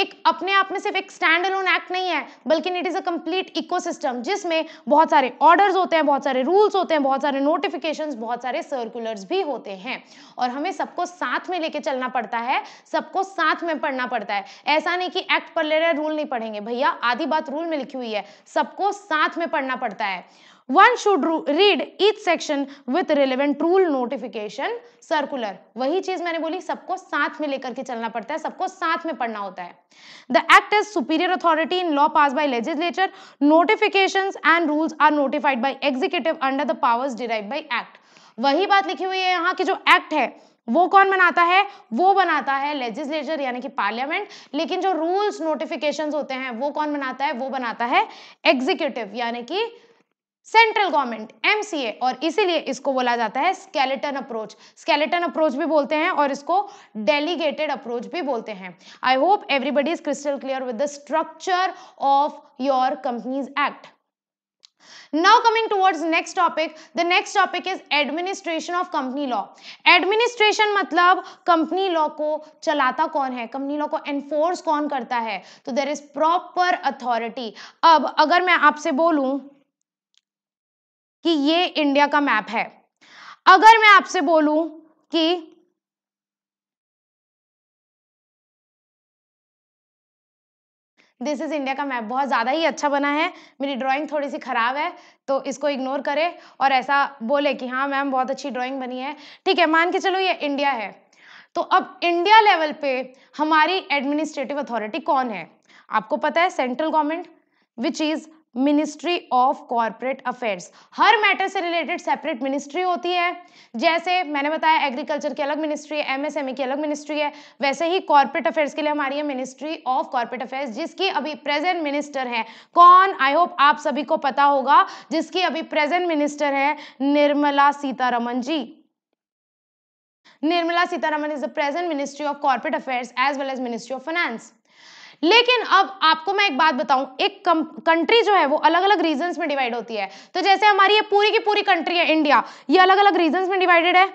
एक अपने आप में सिर्फ एक स्टैंड अलोन एक्ट नहीं है बल्कि it is a complete ecosystem जिसमें बहुत सारे ऑर्डर्स होते हैं बहुत सारे रूल्स होते हैं बहुत सारे नोटिफिकेशंस बहुत सारे सर्कुलर्स भी होते हैं और हमें सबको साथ में लेके चलना पड़ता है सबको साथ में पढ़ना पड़ता है ऐसा नहीं कि एक्ट पढ़ ले रहे रूल नहीं पढ़ेंगे भैया आधी बात रूल में लिखी हुई है सबको साथ में पढ़ना पड़ता है one should read each section with relevant rule notification circular वही चीज मैंने बोली सबको साथ में लेकर के चलना पड़ता है सबको साथ में पढ़ना होता है the act is superior authority in law pass by legislature notification and rules are notified by executive under the powers derive by act वही बात लिखी हुई है यहाँ की जो एक्ट है वो कौन बनाता है वो बनाता है लेजिस्लेचर यानी कि पार्लियामेंट लेकिन जो रूल्स नोटिफिकेशंस होते हैं वो कौन बनाता है वो बनाता है एग्जीक्यूटिव यानी कि सेंट्रल गवर्नमेंट एमसीए और इसीलिए इसको बोला जाता है स्केलेटन अप्रोच स्केलेटन अप्रोच भी बोलते हैं और इसको डेलीगेटेड अप्रोच भी बोलते हैं I hope everybody is crystal clear with the structure of your companies act now coming towards next topic the next topic is administration of company law administration मतलब company law को चलाता कौन है company law को enforce कौन करता है तो there is proper authority अब अगर मैं आपसे बोलूँ कि ये इंडिया का मैप है अगर मैं आपसे बोलूं कि दिस इज इंडिया का मैप बहुत ज़्यादा ही अच्छा बना है मेरी ड्राइंग थोड़ी सी ख़राब है तो इसको इग्नोर करे और ऐसा बोले कि हाँ मैम बहुत अच्छी ड्राइंग बनी है ठीक है मान के चलो ये इंडिया है तो अब इंडिया लेवल पे हमारी एडमिनिस्ट्रेटिव अथॉरिटी कौन है आपको पता है central government which is ministry of corporate affairs हर मैटर से रिलेटेड सेपरेट मिनिस्ट्री होती है जैसे मैंने बताया एग्रीकल्चर की अलग मिनिस्ट्री है एमएसएमई e की अलग मिनिस्ट्री है वैसे ही कॉरपोरेट अफेयर्स के लिए हमारी है मिनिस्ट्री ऑफ कॉरपोरेट अफेयर्स जिसकी अभी प्रेजेंट मिनिस्टर है कौन आई होप आप सभी को पता होगा जिसकी अभी प्रेजेंट मिनिस्टर है Nirmala Sitharaman ji Nirmala Sitharaman is the present ministry of corporate affairs as well as ministry of finance लेकिन अब आपको मैं एक बात बताऊं एक कंट्री जो है वो अलग अलग रीजन में डिवाइड होती है तो जैसे हमारी ये पूरी की पूरी कंट्री है इंडिया ये अलग अलग रीजन में डिवाइडेड है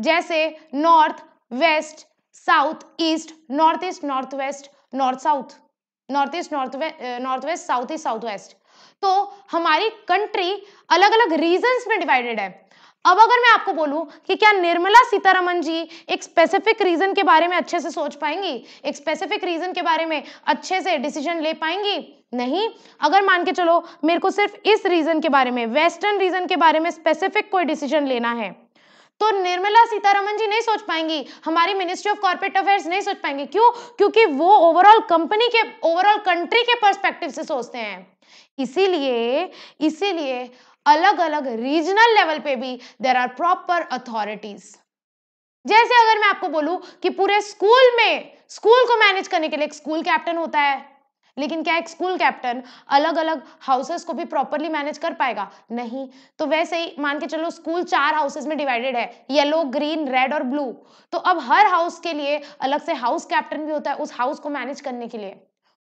जैसे north west south east north east north west north south north east north north west south east south west तो हमारी कंट्री अलग अलग रीजन में डिवाइडेड है अब अगर मैं आपको बोलूं कि क्या निर्मला सीतारमन जी एक स्पेसिफिक रीजन के बारे में अच्छे से सोच पाएंगी एक स्पेसिफिक रीजन के बारे में अच्छे से डिसीजन ले पाएंगी नहीं अगर मान के चलो मेरे को सिर्फ इस रीजन के बारे में वेस्टर्न रीजन के बारे में स्पेसिफिक कोई डिसीजन लेना है तो निर्मला सीतारमन जी नहीं सोच पाएंगी हमारी मिनिस्ट्री ऑफ कॉर्पोरेट अफेयर्स नहीं सोच पाएंगे क्यों क्योंकि वो ओवरऑल कंपनी के ओवरऑल कंट्री के परस्पेक्टिव से सोचते हैं इसीलिए इसीलिए अलग अलग रीजनल लेवल पे भी देर आर प्रॉपर अथॉरिटीज जैसे अगर मैं आपको बोलूं कि पूरे स्कूल में स्कूल को मैनेज करने के लिए एक स्कूल कैप्टन होता है लेकिन क्या एक स्कूल कैप्टन अलग अलग हाउसेस को भी प्रॉपरली मैनेज कर पाएगा नहीं तो वैसे ही मान के चलो स्कूल चार हाउसेस में डिवाइडेड है येलो ग्रीन रेड और ब्लू तो अब हर हाउस के लिए अलग से हाउस कैप्टन भी होता है उस हाउस को मैनेज करने के लिए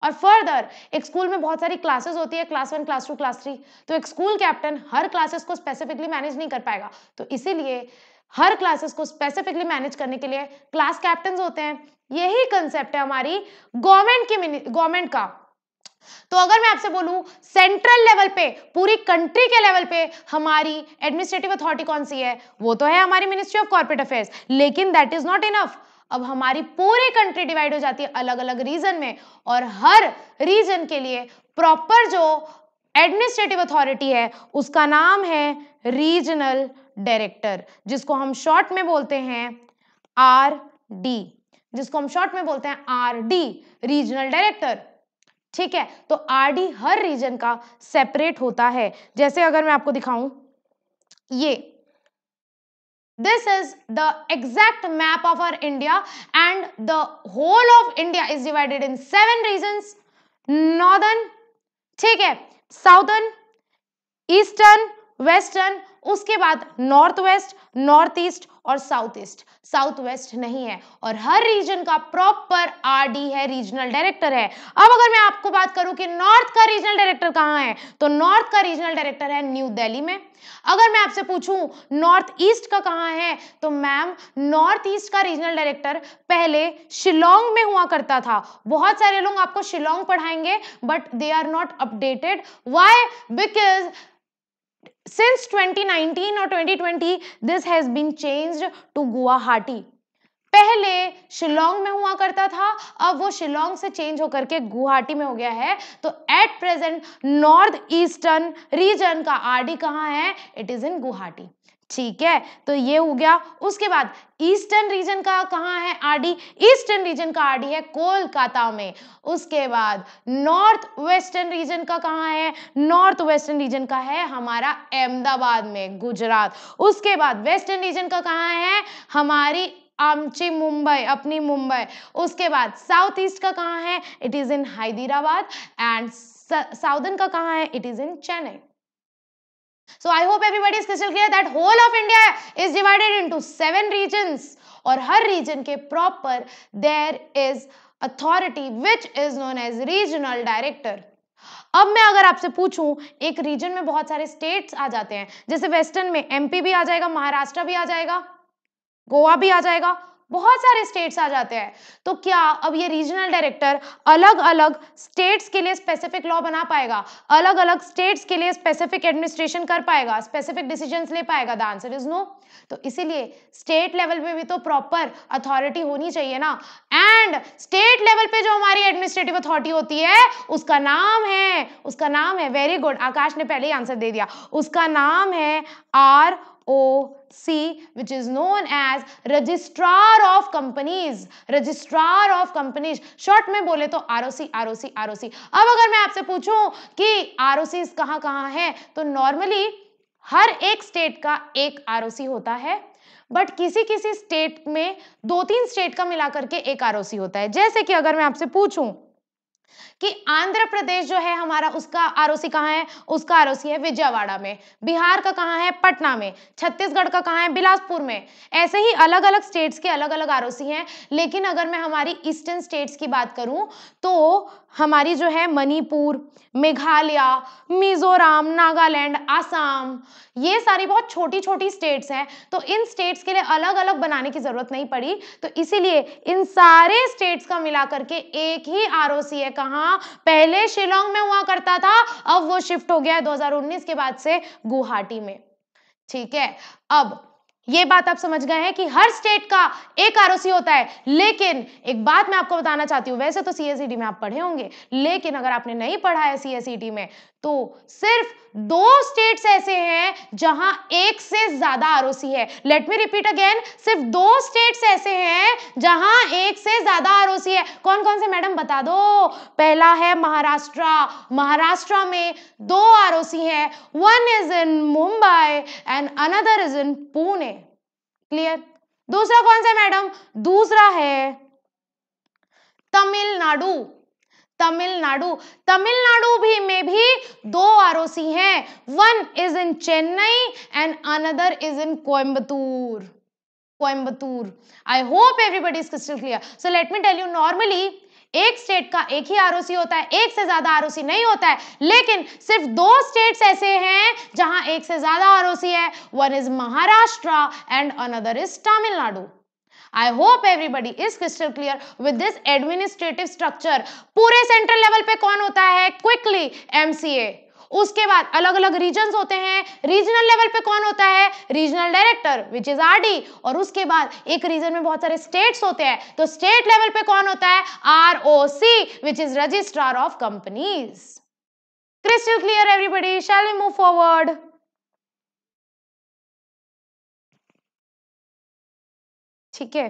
और फर्दर एक स्कूल में बहुत सारी क्लासेस होती है class one class two class three तो एक स्कूल कैप्टन हर क्लासेस को स्पेसिफिकली मैनेज नहीं कर पाएगा तो इसीलिए हर क्लासेस को स्पेसिफिकली मैनेज करने के लिए क्लास कैप्टन होते हैं यही कंसेप्ट है हमारी गवर्नमेंट की गवर्नमेंट का तो अगर मैं आपसे बोलूं सेंट्रल लेवल पे पूरी कंट्री के लेवल पे हमारी एडमिनिस्ट्रेटिव अथॉरिटी कौन सी है वो तो है हमारी मिनिस्ट्री ऑफ कॉर्पोरेट अफेयर्स लेकिन दैट इज नॉट इनफ अब हमारी पूरी कंट्री डिवाइड हो जाती है अलग अलग रीजन में और हर रीजन के लिए प्रॉपर जो एडमिनिस्ट्रेटिव अथॉरिटी है उसका नाम है रीजनल डायरेक्टर जिसको हम शॉर्ट में बोलते हैं आर डी जिसको हम शॉर्ट में बोलते हैं आर डी रीजनल डायरेक्टर ठीक है तो आर डी हर रीजन का सेपरेट होता है जैसे अगर मैं आपको दिखाऊं ये This is the exact map of our India and the whole of India is divided in seven regions. Northern, ठीक है southern eastern western उसके बाद northwest northeast और साउथ ईस्ट साउथ वेस्ट नहीं है और हर रीजन का प्रॉपर आरडी है रीजनल डायरेक्टर है अब अगर मैं आपको बात करूं कि नॉर्थ का रीजनल डायरेक्टर कहाँ है तो नॉर्थ का रीजनल डायरेक्टर है न्यू दिल्ली में अगर मैं आपसे पूछूं नॉर्थ ईस्ट का कहाँ है तो मैम नॉर्थ ईस्ट का रीजनल डायरेक्टर पहले शिलोंग में हुआ करता था बहुत सारे लोग आपको शिलोंग पढ़ाएंगे but they are not updated why because since 2019 और 2020 this has been changed to Guwahati पहले शिलोंग में हुआ करता था अब वो शिलोंग से चेंज होकर के गुवाहाटी में हो गया है तो at present north eastern region का आरडी कहाँ है इट इज इन गुवाहाटी ठीक है तो ये हो गया उसके बाद ईस्टर्न रीजन का कहाँ है आरडी ईस्टर्न रीजन का आरडी है कोलकाता में उसके बाद नॉर्थ वेस्टर्न रीजन का कहाँ है नॉर्थ वेस्टर्न रीजन का है हमारा अहमदाबाद में गुजरात उसके बाद वेस्टर्न रीजन का कहाँ है हमारी आमची मुंबई अपनी मुंबई उसके बाद साउथ ईस्ट का कहाँ है it is in Hyderabad and southern का कहाँ है it is in Chennai So I hope everybody is crystal clear that whole of India is divided into seven regions और हर region के proper there is authority which is known as regional director. अब मैं अगर आपसे पूछूं एक रीजन में बहुत सारे स्टेट्स आ जाते हैं जैसे वेस्टर्न में एमपी भी आ जाएगा महाराष्ट्र भी आ जाएगा गोवा भी आ जाएगा बहुत सारे स्टेट्स आ जाते हैं तो क्या अब ये रीजनल डायरेक्टर अलग अलग स्टेट्स के लिए स्पेसिफिक लॉ बना पाएगा अलग अलग स्टेट्स के लिए स्पेसिफिक एडमिनिस्ट्रेशन कर पाएगा स्पेसिफिक डिसीजंस ले पाएगा द आंसर इज नो तो इसीलिए स्टेट लेवल पे भी तो प्रॉपर अथॉरिटी होनी चाहिए ना एंड स्टेट लेवल पे जो हमारी एडमिनिस्ट्रेटिव अथॉरिटी होती है उसका नाम है उसका नाम है वेरी गुड आकाश ने पहले ही आंसर दे दिया उसका नाम है R OC which is known as registrar of companies registrar of companies short में बोले तो ROC ROC ROC अब अगर मैं आपसे पूछूं कि ROCs कहाँ कहाँ हैं तो नॉर्मली हर एक स्टेट का एक सी होता है बट किसी किसी स्टेट में दो तीन स्टेट का मिलाकर के एक आरओसी होता है जैसे कि अगर मैं आपसे पूछूं कि आंध्र प्रदेश जो है हमारा उसका आर ओ कहाँ है उसका आर है विजयवाड़ा में बिहार का कहाँ है पटना में छत्तीसगढ़ का कहाँ है बिलासपुर में ऐसे ही अलग अलग स्टेट्स के अलग अलग आर हैं लेकिन अगर मैं हमारी ईस्टर्न स्टेट्स की बात करूँ तो हमारी जो है मणिपुर मेघालय मिजोरम नागालैंड आसाम ये सारी बहुत छोटी छोटी स्टेट्स हैं तो इन स्टेट्स के लिए अलग अलग बनाने की ज़रूरत नहीं पड़ी तो इसीलिए इन सारे स्टेट्स का मिला करके एक ही आर ओ सी है कहाँ वहां पहले शिलोंग में हुआ करता था अब वो शिफ्ट हो गया है 2019 के बाद से गुवाहाटी में ठीक है अब ये बात आप समझ गए हैं कि हर स्टेट का एक आर होता है लेकिन एक बात मैं आपको बताना चाहती हूँ वैसे तो सीएसईडी में आप पढ़े होंगे लेकिन अगर आपने नहीं पढ़ा है सीएसईटी में तो सिर्फ दो स्टेट्स ऐसे हैं जहां एक से ज्यादा आरओसी है लेट मी रिपीट अगेन सिर्फ दो स्टेट्स ऐसे हैं जहां एक से ज्यादा आरओसी है कौन कौन से मैडम बता दो पहला है महाराष्ट्र महाराष्ट्र में दो आरओसी है one is in Mumbai and another is in Pune clear दूसरा कौन सा मैडम दूसरा है तमिलनाडु तमिलनाडु तमिलनाडु भी में भी दो आर हैं one is in Chennai and another is in Coimbatore Coimbatore I hope everybody is crystal clear so let me tell you normally एक स्टेट का एक ही आर होता है एक से ज्यादा आर नहीं होता है लेकिन सिर्फ दो स्टेट्स ऐसे हैं जहां एक से ज्यादा आर है one is Maharashtra and another is Tamil Nadu I hope everybody is crystal clear with this administrative structure पूरे सेंट्रल लेवल पे कौन होता है क्विकली एमसीए उसके बाद अलग अलग रीजन होते हैं रीजनल लेवल पे कौन होता है regional director which is R D और उसके बाद एक रीजन में बहुत सारे स्टेट्स होते हैं तो स्टेट लेवल पे कौन होता है R O C which is registrar of companies crystal clear everybody shall move forward ठीक है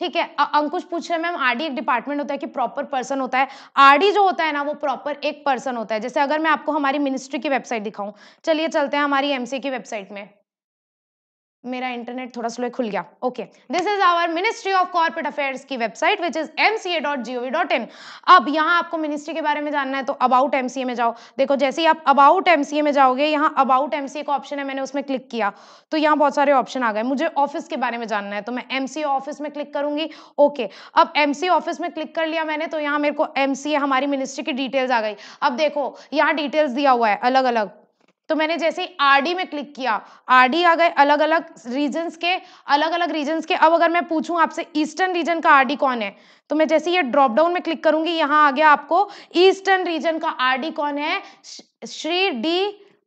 ठीक है अंकुश पूछ रहे मैम आरडी एक डिपार्टमेंट होता है कि प्रॉपर पर्सन होता है आरडी जो होता है ना वो प्रॉपर एक पर्सन होता है जैसे अगर मैं आपको हमारी मिनिस्ट्री की वेबसाइट दिखाऊं चलिए चलते हैं हमारी एमसी की वेबसाइट में मेरा इंटरनेट थोड़ा स्लो खुल गया okay this is our ministry of corporate affairs की website which is M C A dot G O V dot in अब यहाँ आपको मिनिस्ट्री के बारे में जानना है तो अबाउट एम सी ए में जाओ देखो जैसे ही आप अबाउट एम सी ए में जाओगे यहाँ अबाउट एम सी ए का ऑप्शन है मैंने उसमें क्लिक किया तो यहाँ बहुत सारे ऑप्शन आ गए मुझे ऑफिस के बारे में जानना है तो मैं एम सी ए ऑफिस में क्लिक करूंगी ओके okay. अब एम सी ए ऑफिस में क्लिक कर लिया मैंने तो यहाँ मेरे को एम सी ए हमारी मिनिस्ट्री की डिटेल्स आ गई अब देखो यहाँ डिटेल्स दिया हुआ है अलग अलग तो मैंने जैसे ही आरडी में क्लिक किया आरडी आ गए अलग अलग रीजन्स के अलग अलग रीजन्स के अब अगर मैं पूछूं आपसे ईस्टर्न रीजन का आरडी कौन है तो मैं जैसे ये ड्रॉप डाउन में क्लिक करूंगी यहाँ आ गया आपको ईस्टर्न रीजन का आरडी कौन है श्री डी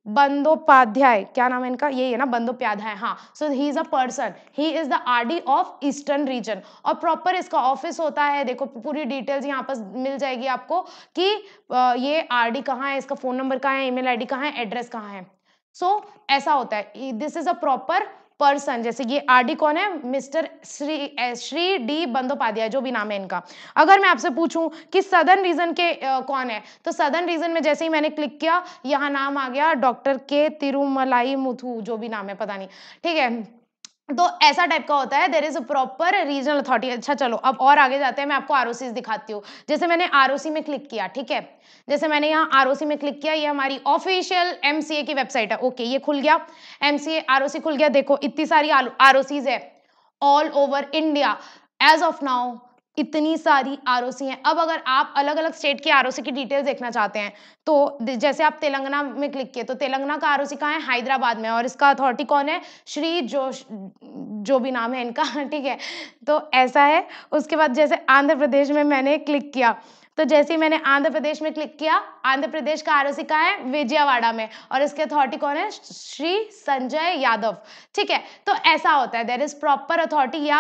बंदोपाध्याय क्या नाम है इनका ये है ना बंदोपाध्याय हाँ so he is a person he is the RD of eastern region और प्रॉपर इसका ऑफिस होता है देखो पूरी डिटेल्स यहाँ पर मिल जाएगी आपको कि ये आरडी कहाँ है इसका फोन नंबर कहाँ है ईमेल आईडी कहाँ है एड्रेस कहाँ है सो so, ऐसा होता है this is a proper person जैसे कि आर डी कौन है मिस्टर श्री श्री डी बंदोपाध्याय जो भी नाम है इनका अगर मैं आपसे पूछूं कि सदन रीजन के आ, कौन है तो सदन रीजन में जैसे ही मैंने क्लिक किया यहाँ नाम आ गया डॉक्टर के तिरुमलाई मुथु जो भी नाम है पता नहीं ठीक है तो ऐसा टाइप का होता है there is a proper regional authority अच्छा चलो अब और आगे जाते हैं मैं आपको आर दिखाती हूँ जैसे मैंने आर में क्लिक किया ठीक है जैसे मैंने यहाँ आर में क्लिक किया ये हमारी ऑफिशियल एम की वेबसाइट है ओके ये खुल गया एम सी खुल गया देखो इतनी सारी आर है all over India as of now इतनी सारी आर हैं अब अगर आप अलग अलग स्टेट की आर की डिटेल देखना चाहते हैं तो जैसे आप तेलंगाना में क्लिक किए तो तेलंगाना का आर कहाँ है हैदराबाद में और इसका अथॉरिटी कौन है श्री जो जो भी नाम है इनका ठीक है तो ऐसा है उसके बाद जैसे आंध्र प्रदेश में मैंने क्लिक किया तो जैसे ही मैंने आंध्र प्रदेश में क्लिक किया आंध्र प्रदेश का आर कहाँ है विजयवाड़ा में और इसके अथॉरिटी कौन है श्री संजय यादव ठीक है तो ऐसा होता है देर इज प्रॉपर अथॉरिटी या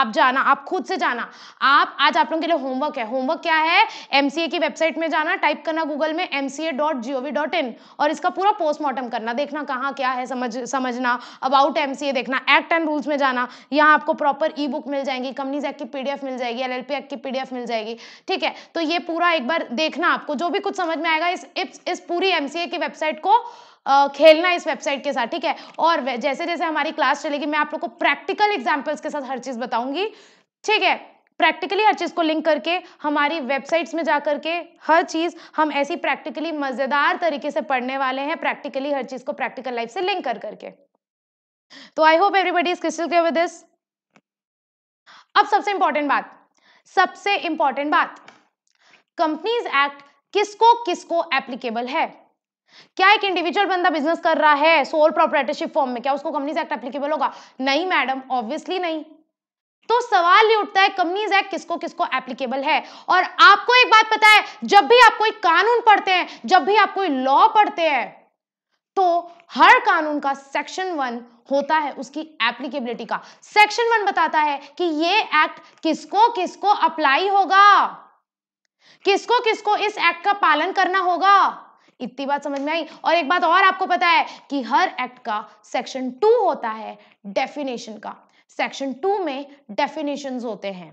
आप जाना आप खुद से जाना आप आज आप लोगों के लिए होमवर्क है होमवर्क क्या है एमसीए की वेबसाइट में जाना टाइप करना गूगल में एम और इसका पूरा पोस्टमार्टम करना देखना कहाँ क्या है समझ समझना अबाउट एम देखना एक्ट एंड रूल्स में जाना यहाँ आपको प्रॉपर ई बुक मिल जाएंगी कंपनीज एक्ट की पीडीएफ मिल जाएगी एल एक्ट की पीडीएफ मिल जाएगी ठीक है तो ये पूरा एक बार देखना आपको जो भी कुछ समझ में आएगा इस इस, इस पूरी एमसीए की वेबसाइट को आ, खेलना इस वेबसाइट के साथ ठीक है और जैसे जैसे हमारी क्लास चलेगी मैं आप लोग को प्रैक्टिकल एग्जाम्पल्स के साथ हर चीज़ बताऊंगी ठीक है प्रैक्टिकली हर चीज़ को लिंक करके हमारी वेबसाइट्स में जा करके हर चीज़ हम ऐसी प्रैक्टिकली मज़ेदार तरीके से पढ़ने वाले हैं प्रैक्टिकली हर चीज़ को प्रैक्टिकल लाइफ से लिंक कर करके तो I hope everybody is crystal clear with this अब सबसे इंपॉर्टेंट बात सबसे इंपॉर्टेंट बात कंपनीज एक्ट किसको किसको एप्लीकेबल है क्या एक इंडिविजुअल बंदा बिजनेस कर रहा है सोल प्रोपरेटरशिप फॉर्म में क्या उसको कंपनीज एक्ट एप्लीकेबल होगा नहीं मैडम ऑब्वियसली नहीं तो सवाल ये उठता है कंपनीज एक्ट किसको किसको एप्लीकेबल है और आपको एक बात पता है जब भी आप कोई कानून पढ़ते हैं जब भी आप कोई लॉ पढ़ते हैं तो हर कानून का सेक्शन वन होता है उसकी एप्लीकेबिलिटी का सेक्शन वन बताता है कि ये एक्ट किसको किसको अप्लाई होगा किसको किसको इस एक्ट का पालन करना होगा इतनी बात समझ में आई और एक बात और आपको पता है कि हर एक्ट का सेक्शन टू होता है डेफिनेशन का सेक्शन टू में डेफिनेशन होते हैं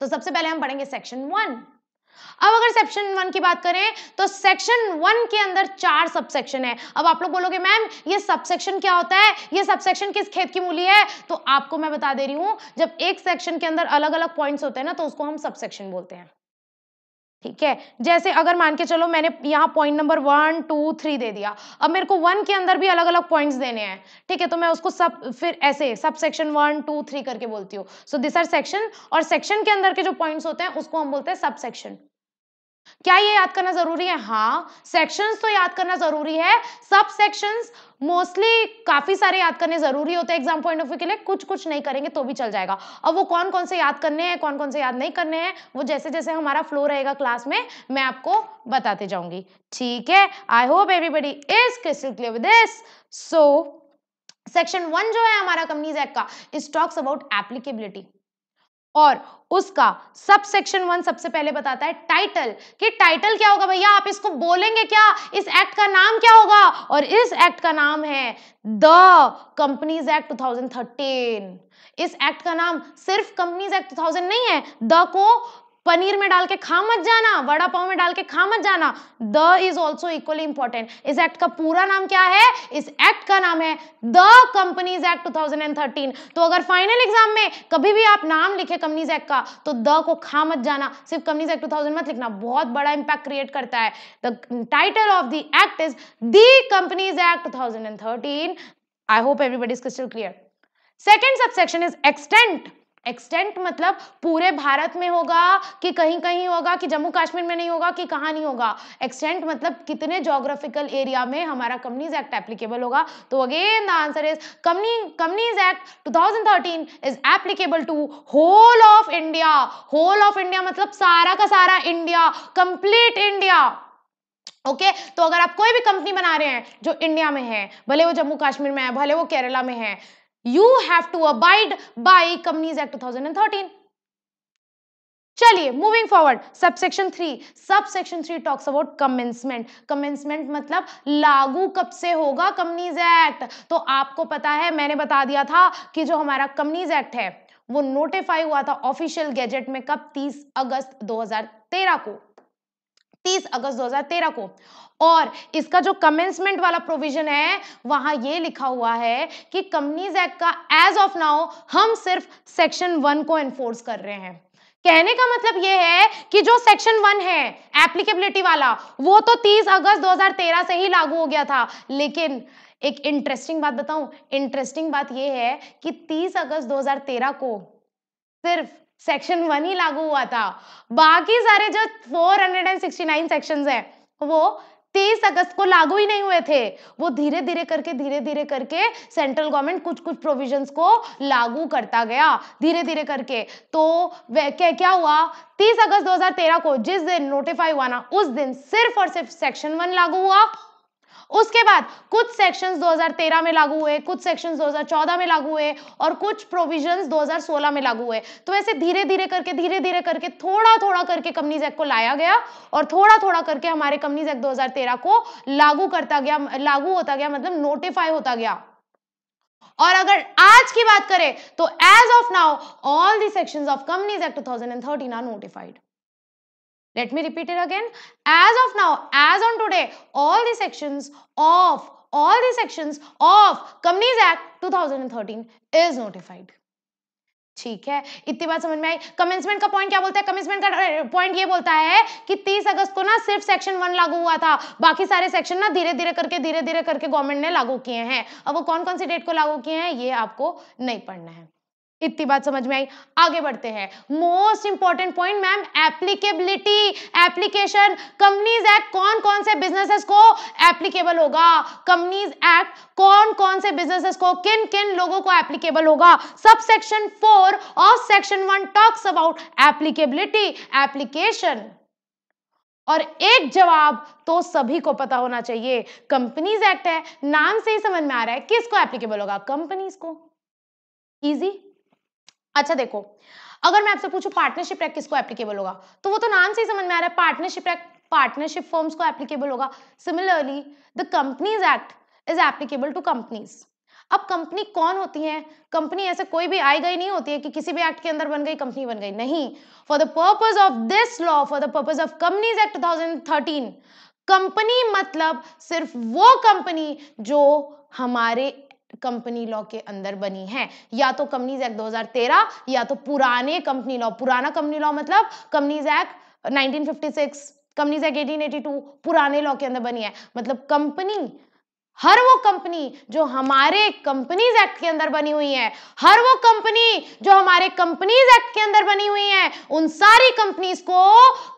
तो सबसे पहले हम पढ़ेंगे सेक्शन वन अब अगर सेक्शन वन की बात करें तो सेक्शन वन के अंदर चार सबसेक्शन है अब आप लोग बोलोगे मैम ये सबसेक्शन क्या होता है ये सबसेक्शन किस खेत की मूली है तो आपको मैं बता दे रही हूं जब एक सेक्शन के अंदर अलग अलग पॉइंट्स होते हैं ना तो उसको हम सबसेक्शन बोलते हैं ठीक है जैसे अगर मान के चलो मैंने यहाँ point number one two three दे दिया अब मेरे को वन के अंदर भी अलग अलग पॉइंट्स देने हैं ठीक है तो मैं उसको सब फिर ऐसे सब सेक्शन वन टू थ्री करके बोलती हूँ सो दिस आर सेक्शन और सेक्शन के अंदर के जो पॉइंट्स होते हैं उसको हम बोलते हैं सब सेक्शन क्या ये याद करना जरूरी है हाँ सेक्शंस तो याद करना जरूरी है सब सेक्शंस मोस्टली काफी सारे याद करने जरूरी होते हैं एग्जाम पॉइंट ऑफ व्यू के लिए कुछ कुछ नहीं करेंगे तो भी चल जाएगा अब वो कौन कौन से याद करने हैं कौन कौन से याद नहीं करने हैं वो जैसे जैसे हमारा फ्लो रहेगा क्लास में मैं आपको बताते जाऊंगी ठीक है I hope everybody is crystal clear with so section one जो है हमारा कंपनीज एक्ट का इज टॉक्स अबाउट एप्लीकेबिलिटी और उसका सब सेक्शन वन सबसे पहले बताता है टाइटल कि टाइटल क्या होगा भैया आप इसको बोलेंगे क्या इस एक्ट का नाम क्या होगा और इस एक्ट का नाम है द कंपनीज एक्ट 2013 इस एक्ट का नाम सिर्फ कंपनीज एक्ट 2000 नहीं है द को पनीर में डाल के खा मत जाना वड़ा पाव में डाल के खा मत जाना the is also equally important इस एक्ट का पूरा नाम क्या है इस एक्ट का नाम है द कंपनीज एक्ट 2013 तो अगर फाइनल एग्जाम में कभी भी आप नाम लिखे कंपनीज एक्ट का तो द को खा मत जाना सिर्फ कंपनीज एक्ट 2000 मत लिखना बहुत बड़ा इंपैक्ट क्रिएट करता है the title of the act is the companies act 2013 I hope everybody is crystal clear second subsection is extent extent मतलब पूरे भारत में होगा कि कहीं कहीं होगा कि जम्मू कश्मीर में नहीं होगा कि कहाँ नहीं होगा एक्सटेंट मतलब कितने जोग्राफिकल एरिया में हमारा कंपनीज एक्ट एप्लीकेबल होगा तो again the answer is company companies act 2013 is applicable to whole of India whole of India मतलब सारा का सारा India complete India okay okay, तो अगर आप कोई भी कंपनी बना रहे हैं जो इंडिया में है भले वो जम्मू कश्मीर में है भले वो केरला में है you have to abide by companies act 2013 चलिए moving forward subsection three subsection three talks about commencement commencement मतलब लागू कब से होगा कंपनीज एक्ट तो आपको पता है मैंने बता दिया था कि जो हमारा कंपनीज एक्ट है वो नोटिफाई हुआ था ऑफिशियल गैजेट में कब 30 अगस्त 2013 को तीस अगस्त 2013 को और इसका जो कमेंसमेंट वाला प्रोविजन है वहां ये लिखा हुआ है कि कंपनीज एक्ट का एज ऑफ नाउ हम सिर्फ सेक्शन वन को एनफोर्स कर रहे हैं कहने का मतलब यह है कि जो सेक्शन वन है एप्लीकेबिलिटी वाला वो तो 30 अगस्त 2013 से ही लागू हो गया था लेकिन एक इंटरेस्टिंग बात बताऊं इंटरेस्टिंग बात यह है कि 30 अगस्त 2013 को सिर्फ सेक्शन वन ही लागू हुआ था बाकी सारे जो 469 सेक्शंस हैं वो 30 अगस्त को लागू ही नहीं हुए थे वो धीरे धीरे करके धीरे धीरे करके सेंट्रल गवर्नमेंट कुछ कुछ प्रोविजंस को लागू करता गया धीरे धीरे करके तो क्या क्या हुआ 30 अगस्त 2013 को जिस दिन नोटिफाई हुआ ना उस दिन सिर्फ और सिर्फ सेक्शन वन लागू हुआ उसके बाद कुछ सेक्शंस 2013 में लागू हुए कुछ सेक्शंस 2014 में लागू हुए और कुछ प्रोविजंस 2016 में लागू हुए तो ऐसे धीरे धीरे करके धीरे धीरे करके थोड़ा थोड़ा करके कंपनीज एक्ट को लाया गया और थोड़ा थोड़ा करके हमारे कंपनीज एक्ट दो को लागू करता गया लागू होता गया मतलब नोटिफाई होता गया और अगर आज की बात करें तो as of now all the sections of companies act 2013 are notified let me repeat it again as of now as on today all the sections of all the sections of companies act 2013 is notified ठीक है इतनी बात समझ में आई commencement का point क्या बोलता है कमेंसमेंट का पॉइंट ये बोलता है कि 30 अगस्त को ना सिर्फ सेक्शन वन लागू हुआ था बाकी सारे सेक्शन ना धीरे धीरे करके धीरे धीरे करके गवर्नमेंट ने लागू किए हैं अब वो कौन कौन सी डेट को लागू किए हैं ये आपको नहीं पढ़ना है कितनी बात समझ में आई आगे बढ़ते हैं most important point ma'am applicability application companies act कौन कौन से बिजनेसेस को एप्लीकेबल होगा कंपनीज एक्ट कौन कौन से बिजनेसेस को किन किन लोगों को एप्लीकेबल होगा सब सेक्शन फोर और section one talks about applicability application और एक जवाब तो सभी को पता होना चाहिए कंपनीज एक्ट है नाम से ही समझ में आ रहा है किसको एप्लीकेबल होगा कंपनीज को इजी अच्छा देखो अगर मैं आपसे पूछूं पार्टनरशिप एक्ट किसको एप्लीकेबल होगा तो वो तो नाम से ही समझ में आ रहा है पार्टनरशिप एक्ट पार्टनरशिप फॉर्म्स को एप्लीकेबल होगा similarly the companies act is applicable to companies अब कंपनी कौन होती है कंपनी ऐसे कोई भी आई गई नहीं होती है कि किसी भी एक्ट के अंदर बन गई कंपनी बन गई नहीं for the purpose of this law for the purpose of companies act 2013 company मतलब सिर्फ वो कंपनी जो हमारे कंपनी लॉ के अंदर बनी है या तो कंपनीज एक्ट 2013 या तो पुराने कंपनी लॉ पुराना कंपनी लॉ मतलब कंपनीज एक्ट 1956 कंपनीज एक्ट 1882 पुराने लॉ के अंदर बनी है मतलब कंपनी हर वो कंपनी जो हमारे कंपनीज एक्ट के अंदर बनी हुई है हर वो कंपनी जो हमारे कंपनीज एक्ट के अंदर बनी हुई है उन सारी कंपनीज को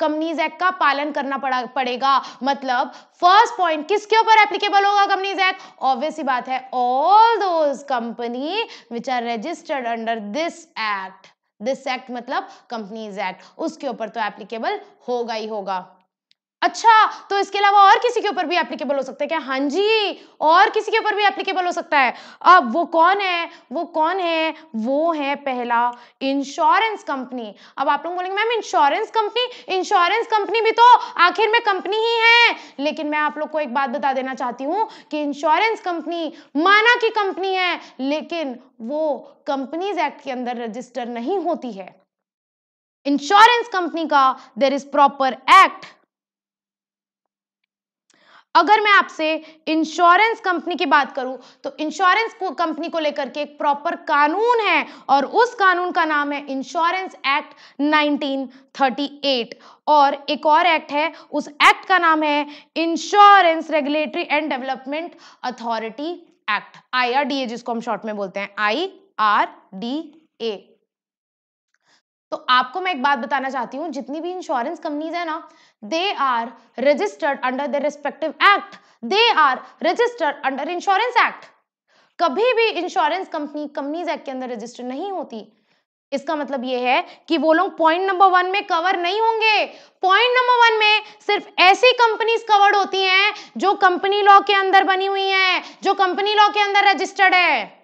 कंपनीज एक्ट का पालन करना पड़ा पड़ेगा मतलब फर्स्ट पॉइंट किसके ऊपर एप्लीकेबल होगा कंपनीज एक्ट ऑब्वियस बात है all those company which are registered under this act this act मतलब कंपनीज एक्ट उसके ऊपर तो एप्लीकेबल होगा ही होगा अच्छा तो इसके अलावा और किसी के ऊपर भी एप्लीकेबल हो सकता है क्या हाँ जी और किसी के ऊपर भी एप्लीकेबल हो सकता है अब वो कौन है वो कौन है वो है पहला इंश्योरेंस कंपनी अब आप लोग बोलेंगे ma'am insurance company insurance company भी तो आखिर में कंपनी ही है लेकिन मैं आप लोग को एक बात बता देना चाहती हूँ कि इंश्योरेंस कंपनी माना की कंपनी है लेकिन वो कंपनीज एक्ट के अंदर रजिस्टर नहीं होती है इंश्योरेंस कंपनी का देर इज प्रॉपर एक्ट अगर मैं आपसे इंश्योरेंस कंपनी की बात करूं तो इंश्योरेंस कंपनी को लेकर के एक प्रॉपर कानून है और उस कानून का नाम है इंश्योरेंस एक्ट 1938 और एक और एक्ट है उस एक्ट का नाम है insurance regulatory and development authority act IRDA जिसको हम शॉर्ट में बोलते हैं आई आर डी ए तो आपको मैं एक बात बताना चाहती हूँ जितनी भी इंश्योरेंस कंपनीज है ना they are registered under their respective act they are registered under insurance act कभी भी इंश्योरेंस कंपनी कंपनीज एक्ट के अंदर रजिस्टर नहीं होती इसका मतलब यह है कि वो लोग पॉइंट नंबर वन में कवर नहीं होंगे पॉइंट नंबर वन में सिर्फ ऐसी कंपनीज कवर्ड होती हैं जो कंपनी लॉ के अंदर बनी हुई हैं जो कंपनी लॉ के अंदर रजिस्टर्ड है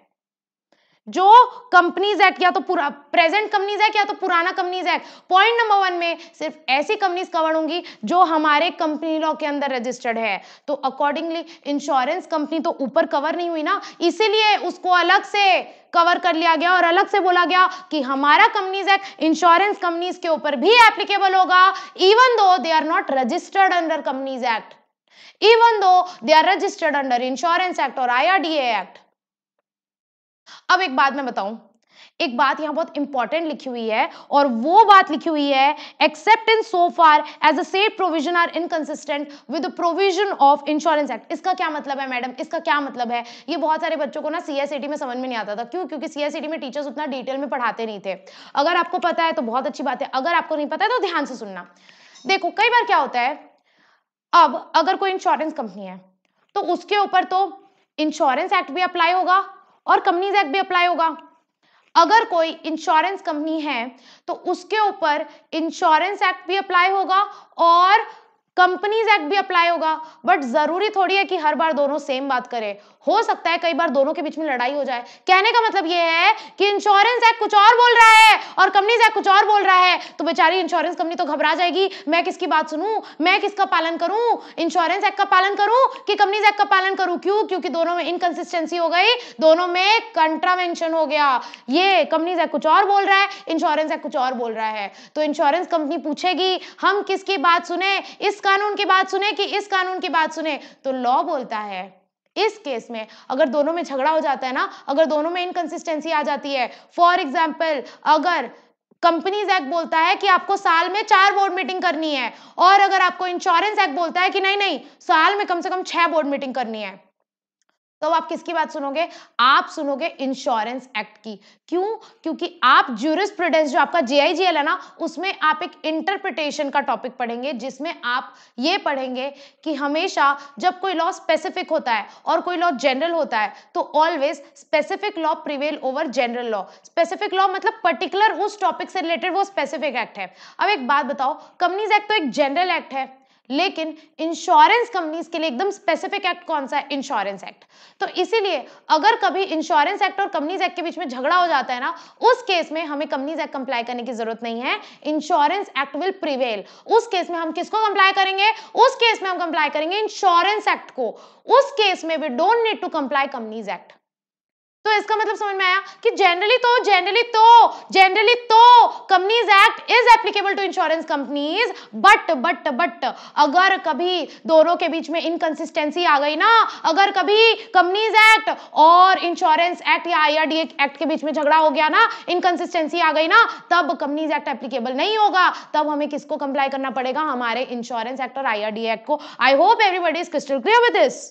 जो कंपनीज एक्ट या तो पूरा प्रेजेंट कंपनीज एक्ट या तो पुराना companies act point number one में सिर्फ ऐसी कंपनीज कवर होंगी जो हमारे कंपनी लॉ के अंदर रजिस्टर्ड है तो अकॉर्डिंगली इंश्योरेंस कंपनी तो ऊपर कवर नहीं हुई ना इसीलिए उसको अलग से कवर कर लिया गया और अलग से बोला गया कि हमारा कंपनीज एक्ट इंश्योरेंस कंपनीज के ऊपर भी एप्लीकेबल होगा even though they are not registered under companies act even though they are registered under insurance act और आई एक्ट अब एक बात मैं बताऊं एक बात यहां बहुत इंपॉर्टेंट लिखी हुई है और वो बात लिखी हुई है except in so far as a set provision are inconsistent with provision of insurance act इसका क्या मतलब है मैडम इसका क्या मतलब है ये बहुत सारे बच्चों को ना सीएसईटी e में समझ में नहीं आता था क्यों क्योंकि सीएसईटी e में टीचर्स उतना डिटेल में पढ़ाते नहीं थे अगर आपको पता है तो बहुत अच्छी बात है अगर आपको नहीं पता है तो ध्यान से सुनना देखो कई बार क्या होता है अब अगर कोई इंश्योरेंस कंपनी है तो उसके ऊपर तो इंश्योरेंस एक्ट भी अप्लाई होगा और कंपनीज एक्ट भी अप्लाई होगा अगर कोई इंश्योरेंस कंपनी है तो उसके ऊपर इंश्योरेंस एक्ट भी अप्लाई होगा और कंपनीज एक्ट भी अप्लाई होगा बट जरूरी थोड़ी है कि हर बार दोनों सेम बात करें हो सकता है कई बार दोनों के बीच में लड़ाई हो जाए कहने का मतलब यह है कि इंश्योरेंस एक्ट कुछ और बोल रहा है और कंपनीज एक्ट कुछ और बोल रहा है तो बेचारी इंश्योरेंस कंपनी तो घबरा जाएगी मैं किसकी बात सुनू मैं किसका पालन करूं इंश्योरेंस एक्ट का पालन करूं कि कंपनीज एक्ट का पालन करूं क्यों क्योंकि दोनों में इनकंसिस्टेंसी हो गई दोनों में कंट्रावेंशन हो गया ये कंपनीज एक्ट कुछ और बोल रहा है इंश्योरेंस एक्ट कुछ और बोल रहा है तो इंश्योरेंस कंपनी पूछेगी हम किसकी बात सुने इस कानून की बात सुने कि इस कानून की बात सुने तो लॉ बोलता है इस केस में अगर दोनों में झगड़ा हो जाता है ना अगर दोनों में इनकंसिस्टेंसी आ जाती है फॉर एग्जाम्पल अगर कंपनीज एक्ट बोलता है कि आपको साल में चार बोर्ड मीटिंग करनी है और अगर आपको इंश्योरेंस एक्ट बोलता है कि नहीं नहीं साल में कम से कम छह बोर्ड मीटिंग करनी है तो आप किसकी बात सुनोगे आप सुनोगे इंश्योरेंस एक्ट की क्यों क्योंकि आप जूरिस जो आपका जे है ना उसमें आप एक इंटरप्रिटेशन का टॉपिक पढ़ेंगे जिसमें आप ये पढ़ेंगे कि हमेशा जब कोई लॉ स्पेसिफिक होता है और कोई लॉ जनरल होता है तो always specific law prevail over general law specific law मतलब पर्टिकुलर उस टॉपिक से रिलेटेड वो स्पेसिफिक एक्ट है अब एक बात बताओ कंपनीज एक्ट तो एक जनरल एक्ट है लेकिन इंश्योरेंस कंपनीज के लिए एकदम स्पेसिफिक एक्ट कौन सा है इंश्योरेंस एक्ट तो इसीलिए अगर कभी इंश्योरेंस एक्ट और कंपनीज एक्ट के बीच में झगड़ा हो जाता है ना उस केस में हमें कंपनीज एक्ट कंप्लाई करने की जरूरत नहीं है इंश्योरेंस एक्ट विल प्रिवेल उस केस में हम किसको कंप्लाई करेंगे उस केस में हम कंप्लाई करेंगे इंश्योरेंस एक्ट को उस केस में we don't need to comply companies act तो इसका मतलब समझ में आया कि जनरली तो जनरली तो जनरली तो companies act is applicable to insurance companies but but but अगर कभी दोनों के बीच में इनकंसिस्टेंसी आ गई ना अगर कभी कंपनीज एक्ट और इंश्योरेंस एक्ट या आईआरडी एक्ट के बीच में झगड़ा हो गया ना इनकंसिस्टेंसी आ गई ना तब कंपनीज एक्ट एप्लीकेबल नहीं होगा तब हमें किसको कंप्लाई करना पड़ेगा हमारे इंश्योरेंस एक्ट और आई एक्ट को I hope everybody is crystal clear with this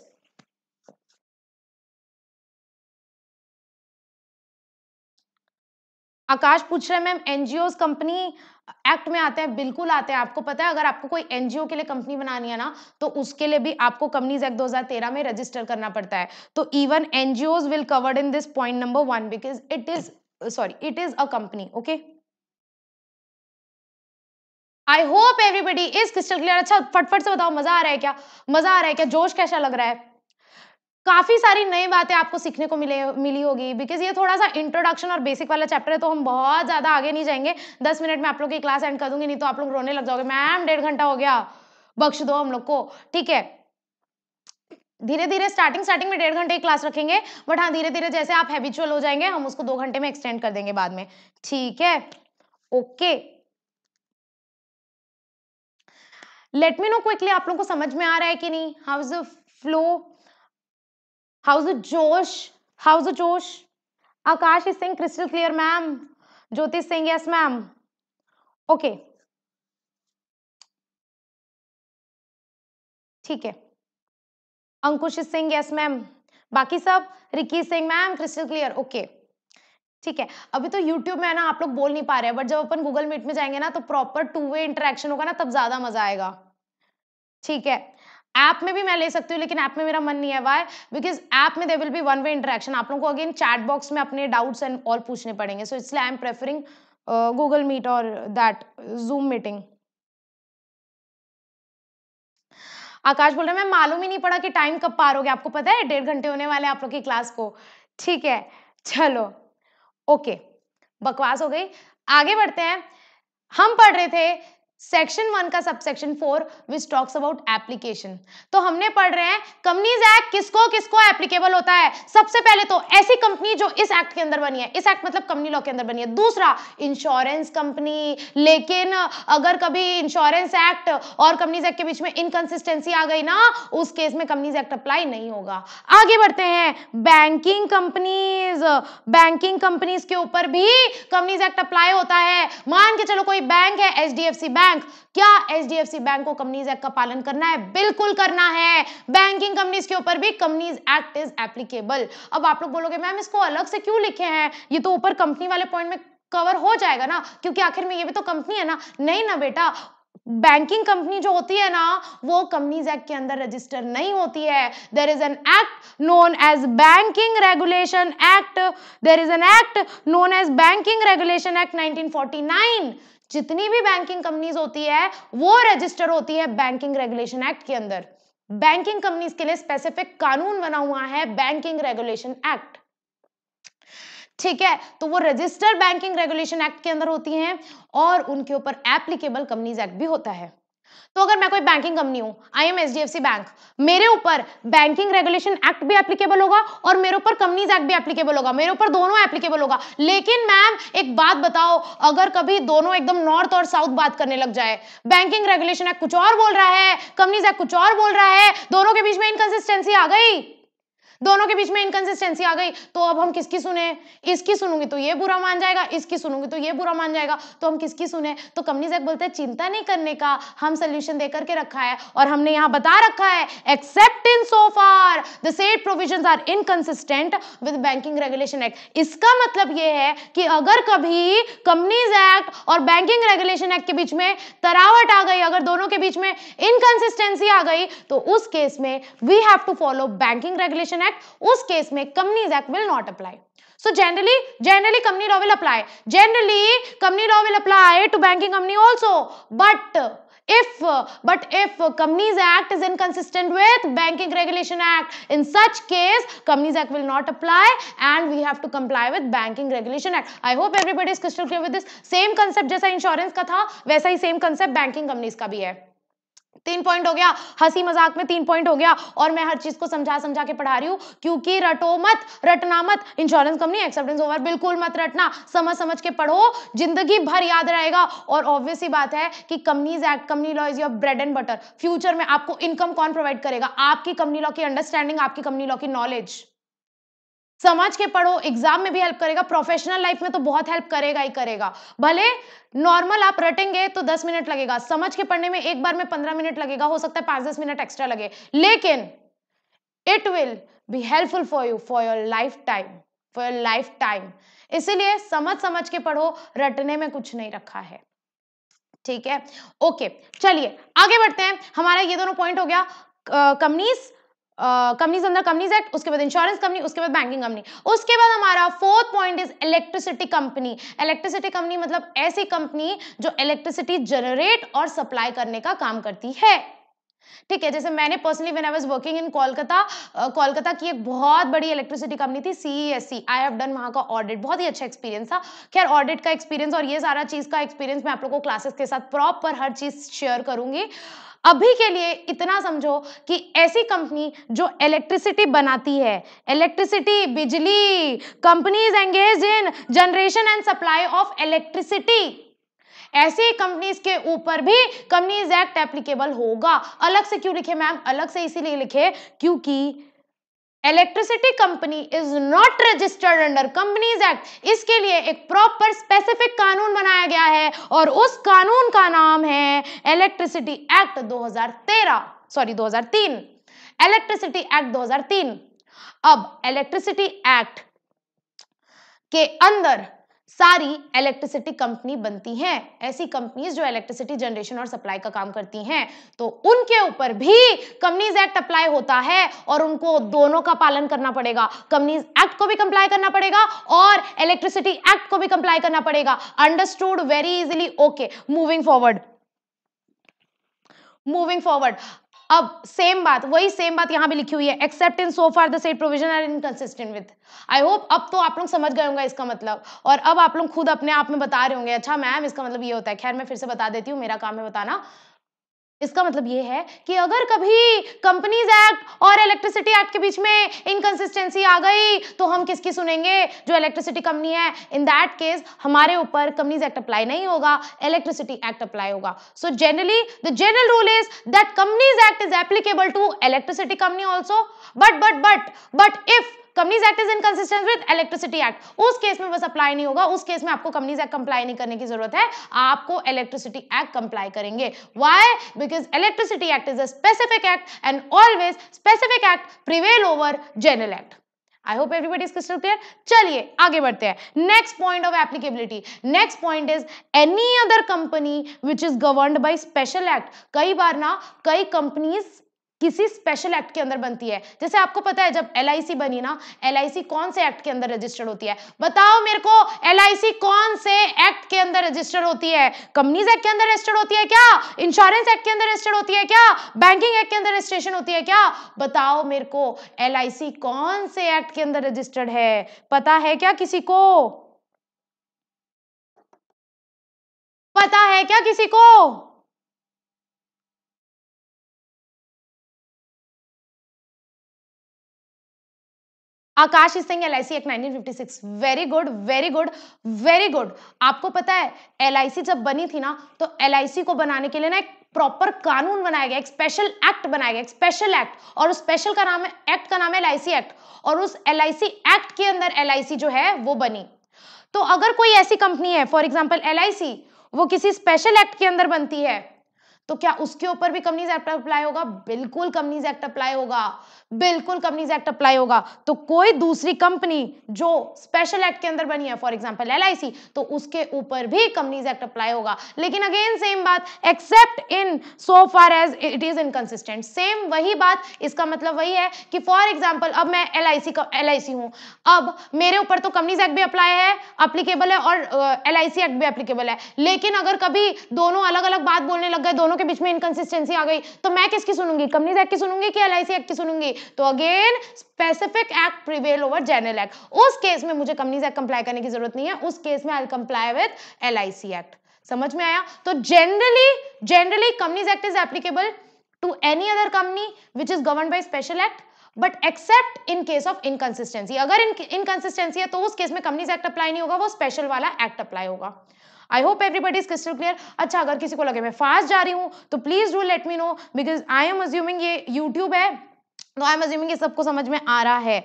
Akash पूछ रहे हैं मैम एनजीओ कंपनी एक्ट में आते हैं बिल्कुल आते हैं आपको पता है अगर आपको कोई एनजीओ के लिए कंपनी बनानी है ना तो उसके लिए भी आपको कंपनीज एक्ट 2013 में रजिस्टर करना पड़ता है तो even NGO will covered in this point number one because it is sorry it is a company okay I hope everybody is crystal clear अच्छा फटफट से बताओ मजा आ रहा है क्या मजा आ रहा है क्या जोश कैसा लग रहा है काफ़ी सारी नई बातें आपको सीखने को मिले मिली होगी बिकॉज ये थोड़ा सा इंट्रोडक्शन और बेसिक वाला चैप्टर है तो हम बहुत ज़्यादा आगे नहीं जाएंगे दस मिनट में आप लोग की क्लास एंड कर दूंगी नहीं तो आप लोग रोने लग जाओगे मैम डेढ़ घंटा हो गया बख्श दो हम लोग को ठीक है धीरे धीरे स्टार्टिंग स्टार्टिंग में डेढ़ घंटे की क्लास रखेंगे बट हाँ धीरे धीरे जैसे आप हैबिचुअल हो जाएंगे हम उसको दो घंटे में एक्सटेंड कर देंगे बाद में ठीक है okay let me know quickly आप लोग को समझ में आ रहा है कि नहीं how is the flow how's a josh how's a josh Akash is Singh crystal clear ma'am Jyoti Singh yes ma'am okay ठीक है अंकुश सिंह यस मैम बाकी सब Ricky Singh ma'am crystal clear okay ठीक है अभी तो यूट्यूब में है ना आप लोग बोल नहीं पा रहे हैं बट जब अपन गूगल मीट में जाएंगे ना तो प्रॉपर टू वे इंटरेक्शन होगा ना तब ज्यादा मजा आएगा ठीक है ऐप में भी मैं ले सकती हूँ लेकिन ऐप में मेरा मन नहीं है वाई बिकॉज ऐप में they will be one way interaction आप लोगों को अगेन चैट बॉक्स में अपने डाउट्स एंड ऑल पूछने पड़ेंगे सो इसलिए I am preferring Google Meet और दैट जूम मीटिंग आकाश बोल रहे मैं मालूम ही नहीं पड़ा कि टाइम कब पार हो गया आपको पता है डेढ़ घंटे होने वाले आप लोग की क्लास को ठीक है चलो ओके बकवास हो गई आगे बढ़ते हैं हम पढ़ रहे थे सेक्शन वन का subsection four which talks about application तो हमने पढ़ रहे हैं कंपनीज एक्ट किसको किसको एप्लीकेबल होता है सबसे पहले तो ऐसी कंपनी जो इस एक्ट के अंदर बनी है इस एक्ट मतलब कंपनी लॉ के अंदर बनी है दूसरा इंश्योरेंस कंपनी लेकिन अगर कभी इंश्योरेंस एक्ट और कंपनीज एक्ट के बीच में इनकन्सिस्टेंसी आ गई ना उस केस में कंपनीज एक्ट अप्लाई नहीं होगा आगे बढ़ते हैं बैंकिंग कंपनीज बैंकिंग कंपनीज के ऊपर भी कंपनीज एक्ट अप्लाई होता है मान के चलो कोई बैंक है एच बैंक बैंक क्या H D F C bank को कंपनीज एक्ट का पालन करना है बिल्कुल करना है बैंकिंग कंपनीज के ऊपर भी कंपनीज एक्ट इज एप्लीकेबल अब आप लोग बोलोगे मैम इसको अलग से क्यों लिखे हैं ये तो ऊपर कंपनी वाले पॉइंट में कवर हो जाएगा ना क्योंकि आखिर में ये भी तो कंपनी है ना नहीं ना बेटा बैंकिंग कंपनी जो होती है ना वो कंपनीज एक्ट के अंदर रजिस्टर नहीं होती है there is an act known as banking regulation act there is an act known as banking regulation act 1949 जितनी भी बैंकिंग कंपनीज होती है वो रजिस्टर होती है बैंकिंग रेगुलेशन एक्ट के अंदर बैंकिंग कंपनीज के लिए स्पेसिफिक कानून बना हुआ है बैंकिंग रेगुलेशन एक्ट ठीक है तो वो रजिस्टर बैंकिंग रेगुलेशन एक्ट के अंदर होती हैं और उनके ऊपर एप्लीकेबल कंपनीज एक्ट भी होता है तो अगर मैं कोई बैंकिंग कंपनी हूं आई एम एच बैंक मेरे ऊपर बैंकिंग रेगुलेशन एक्ट भी एप्लीकेबल होगा और मेरे ऊपर कंपनीज एक्ट भी एप्लीकेबल होगा मेरे ऊपर दोनों एप्लीकेबल होगा लेकिन मैम एक बात बताओ अगर कभी दोनों एकदम नॉर्थ और साउथ बात करने लग जाए बैंकिंग रेगुलेशन एक्ट कुछ और बोल रहा है कंपनीज एक्ट कुछ और बोल रहा है दोनों के बीच में इनकन्सिस्टेंसी आ गई दोनों के बीच में इनकन्सिस्टेंसी आ गई तो अब हम किसकी सुने इसकी सुनूंगी तो ये बुरा मान जाएगा इसकी सुनूंगी तो ये बुरा मान जाएगा तो हम किसकी सुने तो कंपनी से बोलते हैं चिंता नहीं करने का हम सोल्यूशन दे करके रखा है और हमने यहाँ बता रखा है except in so far the set provision are inconsistent with banking regulation act इसका मतलब ये है कि अगर कभी कंपनीज एक्ट और बैंकिंग रेगुलेशन एक्ट के बीच में तरावट आ गई अगर दोनों के बीच में इनकन्सिस्टेंसी आ गई तो उस केस में we have to follow banking regulation act act उस केस में companies act will not apply so generally generally company law will apply generally company law will apply to banking company also but if but if companies act is inconsistent with banking regulation act in such case companies act will not apply and we have to comply with banking regulation act i hope everybody is crystal clear with this same concept jaisa insurance ka tha waisa hi same concept banking companies ka bhi hai तीन point हो गया हंसी मजाक में तीन point हो गया और मैं हर चीज को समझा समझा के पढ़ा रही हूँ क्योंकि रटो मत रटना मत इंश्योरेंस कंपनी एक्सेप्टेंस ओवर बिल्कुल मत रटना समझ समझ के पढ़ो जिंदगी भर याद रहेगा और ऑब्वियस ही बात है कि companies act company law is your bread and butter future में आपको इनकम कौन प्रोवाइड करेगा आपकी कंपनी लॉ की अंडरस्टैंडिंग आपकी कंपनी लॉ की नॉलेज समझ के पढ़ो एग्जाम में भी हेल्प करेगा प्रोफेशनल लाइफ में तो बहुत हेल्प करेगा ही करेगा भले नॉर्मल आप रटेंगे तो दस मिनट लगेगा समझ के पढ़ने में एक बार में पंद्रह मिनट लगेगा हो सकता है पांच दस मिनट एक्स्ट्रा लगे लेकिन it will be helpful for you for your life time for your life time इसीलिए समझ समझ के पढ़ो रटने में कुछ नहीं रखा है ठीक है ओके चलिए आगे बढ़ते हैं हमारा ये दोनों पॉइंट हो गया uh, कंपनीज अंदर कंपनीज एक्ट उसके बाद इंश्योरेंस कंपनी उसके बाद बैंकिंग कंपनी उसके बाद हमारा fourth point is electricity company electricity company मतलब ऐसी कंपनी जो इलेक्ट्रिसिटी जनरेट और सप्लाई करने का काम करती है ठीक है जैसे मैंने personally when I was working in Kolkata Kolkata की एक बहुत बड़ी इलेक्ट्रिसिटी कंपनी थी सीईएससी आई हैव डन वहां का ऑडिट बहुत ही अच्छा एक्सपीरियंस था खैर ऑडिट का एक्सपीरियंस और ये सारा चीज का एक्सपीरियंस मैं आप लोगों को क्लासेस के साथ प्रॉपर हर चीज शेयर करूंगी uh, अभी के लिए इतना समझो कि ऐसी कंपनी जो इलेक्ट्रिसिटी बनाती है इलेक्ट्रिसिटी बिजली companies engage in generation and supply of electricity ऐसी कंपनीज के ऊपर भी कंपनीज एक्ट एप्लीकेबल होगा अलग से क्यों लिखे मैम अलग से इसीलिए लिखे क्योंकि electricity company is not registered under companies act इसके लिए एक प्रॉपर स्पेसिफिक कानून बनाया गया है और उस कानून का नाम है electricity act 2013 sorry 2003 electricity act 2003 अब इलेक्ट्रिसिटी एक्ट के अंदर सारी इलेक्ट्रिसिटी कंपनी बनती हैं ऐसी कंपनीज जो इलेक्ट्रिसिटी जनरेशन और सप्लाई का काम करती हैं तो उनके ऊपर भी कंपनीज एक्ट अप्लाई होता है और उनको दोनों का पालन करना पड़ेगा कंपनीज एक्ट को भी कंप्लाई करना पड़ेगा और इलेक्ट्रिसिटी एक्ट को भी कंप्लाई करना पड़ेगा understood very easily okay moving forward moving forward अब सेम बात वही सेम बात यहाँ पे लिखी हुई है except in so far the set provision are inconsistent with I hope अब तो आप लोग समझ गए होंगे इसका मतलब और अब आप लोग खुद अपने आप में बता रहे होंगे अच्छा मैम इसका मतलब ये होता है खैर मैं फिर से बता देती हूँ मेरा काम है बताना इसका मतलब ये है कि अगर कभी कंपनीज एक्ट और इलेक्ट्रिसिटी एक्ट के बीच में इनकन्सिस्टेंसी आ गई तो हम किसकी सुनेंगे जो इलेक्ट्रिसिटी कंपनी है इन दैट केस हमारे ऊपर कंपनीज एक्ट अप्लाई नहीं होगा इलेक्ट्रिसिटी एक्ट अप्लाई होगा so generally the general rule is that companies act is applicable to electricity company also but but but but if companies act is inconsistent with electricity act उस case में बस apply नहीं होगा उस case में आपको companies act comply नहीं करने की जरूरत है आपको इलेक्ट्रिसिटी एक्ट कंप्लाई करेंगे why because electricity act is a specific act and always specific act prevail over general act I hope everybody is crystal clear चलिए आगे बढ़ते हैं next point of applicability next point is any other company which is governed by special act कई बार ना कई companies किसी special act के अंदर बनती है जैसे आपको पता है जब एल बनी ना एल कौन से एक्ट के अंदर रजिस्टर्ड होती है बताओ मेरे को एल कौन से एक्ट के अंदर रजिस्टर्ड होती है कंपनीज एक्ट के अंदर रजिस्टर्ड होती है क्या इंश्योरेंस एक्ट के अंदर रजिस्टर्ड होती है क्या बैंकिंग एक्ट के अंदर रजिस्ट्रेशन होती है क्या बताओ मेरे को एल कौन से एक्ट के अंदर रजिस्टर्ड है पता है क्या किसी को पता है क्या किसी को आकाश सिंह एल आई एक 1956 very good very good very good आपको पता है एल जब बनी थी ना तो एल को बनाने के लिए ना एक प्रॉपर कानून बनाया गया एक स्पेशल एक्ट बनाया गया एक स्पेशल एक्ट और उस स्पेशल का नाम है एक्ट का नाम है एल एक्ट और उस एल एक्ट के अंदर एल जो है वो बनी तो अगर कोई ऐसी कंपनी है फॉर एग्जाम्पल एल वो किसी स्पेशल एक्ट के अंदर बनती है तो क्या उसके ऊपर भी कंपनीज एक्ट अप्लाई होगा बिल्कुल कंपनीज एक्ट अप्लाई होगा बिल्कुल कंपनीज एक्ट अप्लाई होगा तो कोई दूसरी कंपनी जो स्पेशल एक्ट के अंदर बनी है फॉर एग्जाम्पल एल तो उसके ऊपर भी कंपनीज एक्ट अप्लाई होगा लेकिन अगेन सेम बात except in so far as it is inconsistent same वही बात इसका मतलब वही है कि फॉर एग्जाम्पल अब मैं L I C L I सी हूँ अब मेरे ऊपर तो कंपनीज एक्ट भी अप्लाई है अप्लीकेबल है और एल आई सी एक्ट भी अप्लीकेबल है लेकिन अगर कभी दोनों अलग अलग बात बोलने लग गए दोनों के बीच में इनकंसिस्टेंसी आ गई तो मैं किसकी सुनूंगी कंपनीज एक्ट की सुनूंगी कि एल एक्ट की सुनूंगी तो again specific act prevail over general act उस केस में मुझे कंपनीज एक्ट कंप्लाई करने की जरूरत नहीं है उस केस में I comply with L act समझ में आया तो generally generally companies act is applicable to any other company which is govern by special act but except in case of inconsistency अगर इनकन्सिस्टेंसी है तो उस केस में कंपनीज एक्ट अप्लाई नहीं होगा वो स्पेशल वाला एक्ट अप्लाई होगा I hope everybody is crystal clear अच्छा अगर किसी को लगे मैं फास्ट जा रही हूँ तो please do let me know because I am assuming ये यूट्यूब है तो आई एम अज्यूमिंग ये सबको समझ में आ रहा है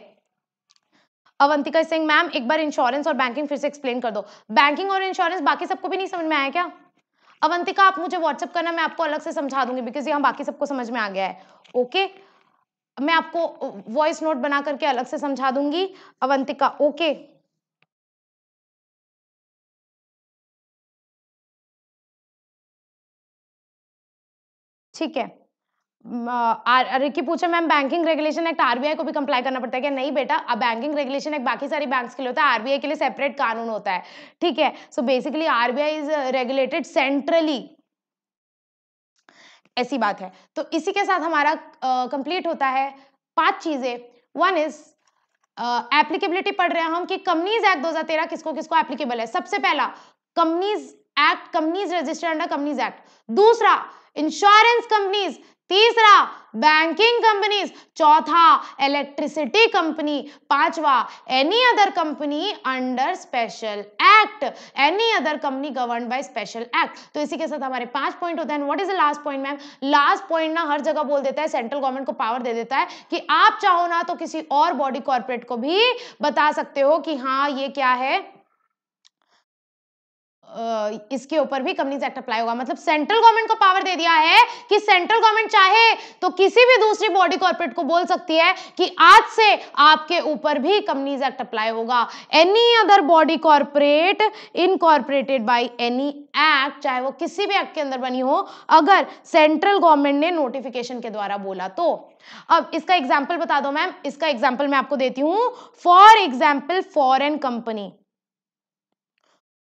अवंतिका सिंह मैम एक बार इंश्योरेंस और बैंकिंग फिर से एक्सप्लेन कर दो बैंकिंग और इंश्योरेंस बाकी सबको भी नहीं समझ में आया क्या अवंतिका आप मुझे व्हाट्सअप करना मैं आपको अलग से समझा दूंगी बिकॉज यहाँ बाकी सबको समझ में आ गया है ओके okay? मैं आपको वॉइस नोट बना करके अलग से समझा दूंगी अवंतिका ओके okay. ठीक है अरे की पूछे ma'am banking regulation act RBI को भी कंप्लाई करना पड़ता है क्या नहीं बेटा अब बैंकिंग रेगुलेशन एक्ट बाकी सारी बैंक्स के लिए होता है आरबीआई के लिए सेपरेट कानून होता है ठीक है so basically RBI is regulated centrally ऐसी बात है तो इसी के साथ हमारा कंप्लीट uh, होता है पांच चीजें वन इज एप्लीकेबिलिटी पढ़ रहे हैं हम कि कंपनीज एक्ट 2013 किसको किसको एप्लीकेबल है सबसे पहला companies act companies registered under companies act दूसरा इंश्योरेंस कंपनीज तीसरा बैंकिंग कंपनीज चौथा इलेक्ट्रिसिटी कंपनी पांचवा any other company under special act any other company govern by special act तो इसी के साथ हमारे पांच पॉइंट होते हैं what is the last point ma'am last point ना हर जगह बोल देता है सेंट्रल गवर्नमेंट को पावर दे देता है कि आप चाहो ना तो किसी और बॉडी कॉर्पोरेट को भी बता सकते हो कि हाँ ये क्या है इसके ऊपर भी कंपनीज एक्ट अप्लाई होगा मतलब सेंट्रल गवर्नमेंट को पावर दे दिया है कि सेंट्रल गवर्नमेंट चाहे तो किसी भी दूसरी बॉडी कॉर्पोरेट को बोल सकती है कि आज से आपके ऊपर भी कंपनीज एक्ट अप्लाई होगा any other body corporate incorporated by any act चाहे वो किसी भी एक्ट के अंदर बनी हो अगर सेंट्रल गवर्नमेंट ने नोटिफिकेशन के द्वारा बोला तो अब इसका एग्जाम्पल बता दो मैम इसका एग्जाम्पल मैं आपको देती हूँ for example foreign company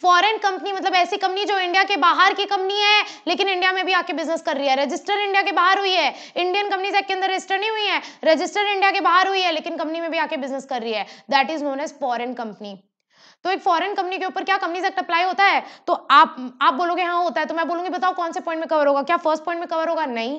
foreign company मतलब ऐसी कंपनी जो इंडिया के बाहर की कंपनी है लेकिन इंडिया में भी आके बिजनेस कर रही है रजिस्टर इंडिया के बाहर हुई है इंडियन कंपनी एक्ट के अंदर रजिस्टर नहीं हुई है रजिस्टर इंडिया के बाहर हुई है लेकिन कंपनी में भी आके बिजनेस कर रही है that is known as foreign company तो एक फॉरेन कंपनी के ऊपर क्या कंपनी एक्ट अप्लाई होता है तो आप आप बोलोगे हाँ होता है तो मैं बोलूंगी बताओ कौन से पॉइंट में कवर होगा क्या फर्स्ट पॉइंट में कवर होगा नहीं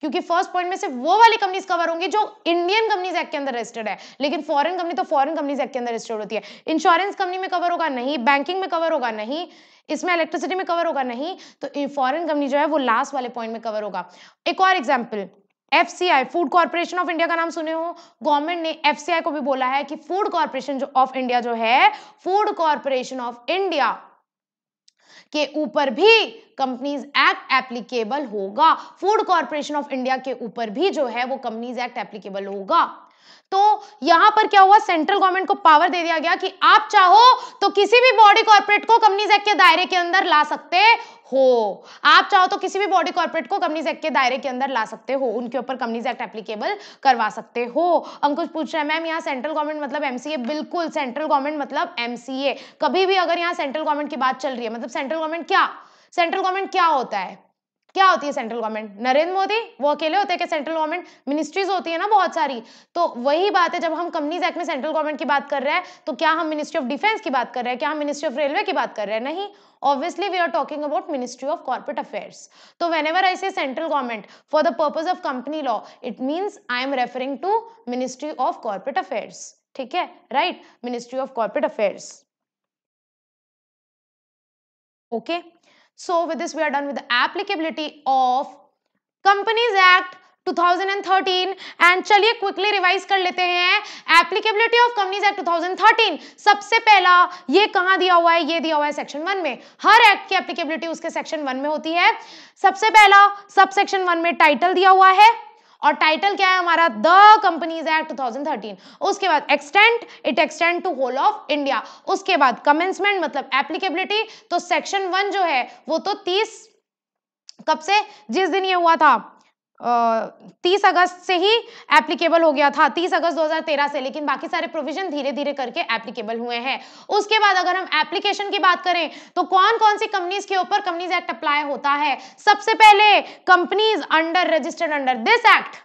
क्योंकि फर्स्ट पॉइंट में सिर्फ वो वाली कंपनीज कवर होंगी जो इंडियन कंपनीज एक्ट के अंदर रजिस्टर्ड है लेकिन फॉरेन कंपनी तो फॉरेन कंपनीज एक्ट के अंदर रजिस्टर्ड होती है इंश्योरेंस कंपनी में कवर होगा नहीं बैंकिंग में कवर होगा नहीं इसमें इलेक्ट्रिसिटी में कवर होगा नहीं तो फॉरेन कंपनी जो है वो लास्ट वाले पॉइंट में कवर होगा एक और example F food corporation of India का नाम सुने हो गवर्नमेंट ने एफ को भी बोला है कि फूड कॉरपोरेशन ऑफ इंडिया जो है फूड कॉरपोरेशन ऑफ इंडिया के ऊपर भी कंपनीज एक्ट एप्लीकेबल होगा फूड कॉरपोरेशन ऑफ इंडिया के ऊपर भी जो है वो कंपनीज एक्ट एप्लीकेबल होगा तो यहां पर क्या हुआ सेंट्रल गवर्नमेंट को पावर दे दिया गया कि आप चाहो तो किसी भी बॉडी कॉर्पोरेट को कंपनीज एक्ट के दायरे के अंदर ला सकते हो आप चाहो तो किसी भी बॉडी कॉर्पोरेट को कंपनीज एक्ट के दायरे के अंदर ला सकते हो उनके ऊपर कंपनीज एक्ट एप्लीकेबल करवा सकते हो अंकुश पूछ रहे हैं मैम यहाँ सेंट्रल गवर्नमेंट मतलब एमसीए बिल्कुल सेंट्रल गवर्नमेंट मतलब एमसीए कभी भी अगर यहाँ सेंट्रल गवर्नमेंट की बात चल रही है मतलब सेंट्रल गवर्नमेंट क्या सेंट्रल गवर्नमेंट क्या होता है क्या होती है सेंट्रल गवर्नमेंट नरेंद्र मोदी वो अकेले होते हैं कि सेंट्रल गवर्नमेंट मिनिस्ट्रीज होती है ना बहुत सारी तो वही बात है जब हम कंपनीज एक्ट में सेंट्रल गवर्नमेंट की बात कर रहे हैं तो क्या हम मिनिस्ट्री ऑफ डिफेंस की बात कर रहे हैं क्या हम मिनिस्ट्री ऑफ रेलवे की बात कर रहे हैं नहीं obviously we are talking about ministry of corporate affairs so whenever i say central government for the purpose of company law it means i am referring to ministry of corporate affairs theek hai right ministry of corporate affairs okay So with this we are done with the applicability of Companies Act 2013 and चलिए quickly revise कर लेते हैं applicability of companies act 2013 सबसे पहला ये कहाँ दिया हुआ है ये दिया हुआ है सेक्शन वन में हर एक्ट की एप्लीकेबिलिटी उसके सेक्शन वन में होती है सबसे पहला सब सेक्शन वन में टाइटल दिया हुआ है और टाइटल क्या है हमारा द कंपनीज एक्ट 2013 उसके बाद extent it extend to whole of India उसके बाद कमेंसमेंट मतलब एप्लीकेबिलिटी तो सेक्शन वन जो है वो तो तीस कब से जिस दिन ये हुआ था तीस अगस्त से ही एप्लीकेबल हो गया था तीस अगस्त 2013 से लेकिन बाकी सारे प्रोविजन धीरे धीरे करके एप्लीकेबल हुए हैं उसके बाद अगर हम एप्लीकेशन की बात करें तो कौन कौन सी कंपनीज के ऊपर कंपनीज एक्ट अप्लाई होता है सबसे पहले companies under registered under this act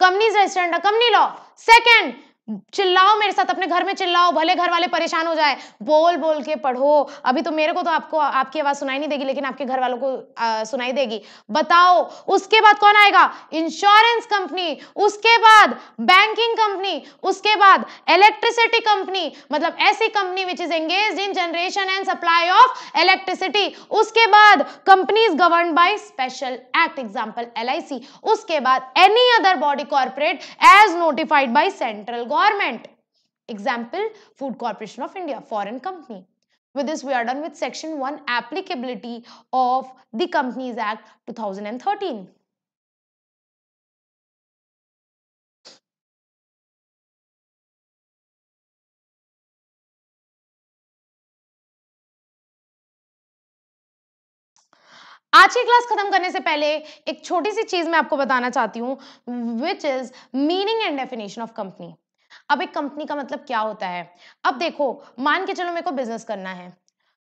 companies registered under company law second चिल्लाओ मेरे साथ अपने घर में चिल्लाओ भले घर वाले परेशान हो जाए बोल बोल के पढ़ो अभी तो मेरे को तो आपको आपकी आवाज सुनाई नहीं देगी लेकिन आपके घर वालों को आ, सुनाई देगी बताओ उसके बाद कौन आएगा इंश्योरेंस कंपनी उसके बाद बैंकिंग कंपनी उसके बाद इलेक्ट्रिसिटी कंपनी मतलब ऐसी company which is engage in generation and supply of electricity उसके बाद companies govern by special act example L उसके बाद any other body corporate as notified by central government government example food corporation of India foreign company with this we are done with section one applicability of the companies act two thousand and thirteen आज की class खत्म करने से पहले एक छोटी सी चीज मैं आपको बताना चाहती हूं which is meaning and definition of company अब एक कंपनी का मतलब क्या होता है अब देखो मान के चलो मेरे को बिजनेस करना है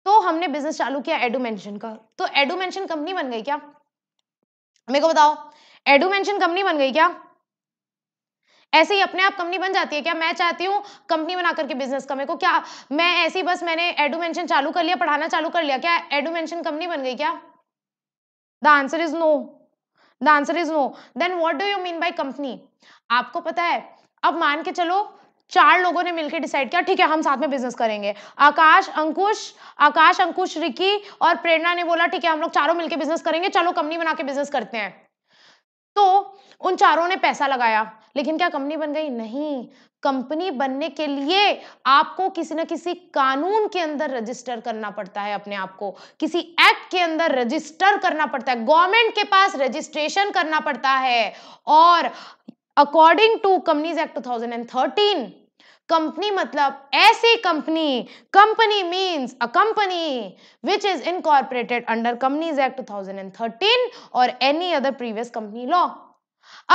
तो हमने बिजनेस चालू किया एडुमेंशन का तो एडुमेंशन कंपनी बन गई क्या मेरे को बताओ एडुमेंशन कंपनी बन गई क्या ऐसे ही अपने आप कंपनी बन जाती है क्या मैं चाहती हूँ कंपनी बना करके बिजनेस का मेरे को क्या मैं ऐसे ही बस मैंने एडुमेंशन चालू कर लिया पढ़ाना चालू कर लिया क्या एडुमेंशन कंपनी बन गई क्या the answer is no the answer is no then what do you mean by company आपको पता है अब मान के चलो चार लोगों ने मिलकर डिसाइड किया ठीक है हम साथ में बिजनेस करेंगे आकाश अंकुश आकाश अंकुश रिकी और प्रेरणा ने बोला ठीक है हम लोग चारों मिलकर बिजनेस करेंगे चलो कंपनी बना के बिजनेस करते हैं तो उन चारों ने पैसा लगाया लेकिन क्या कंपनी बन गई नहीं कंपनी बनने के लिए आपको किसी ना किसी कानून के अंदर रजिस्टर करना पड़ता है अपने आप को किसी एक्ट के अंदर रजिस्टर करना पड़ता है गवर्नमेंट के पास रजिस्ट्रेशन करना पड़ता है और according to companies act 2013 company मतलब ऐसी company company means a company which is incorporated under companies act 2013 और any other previous company law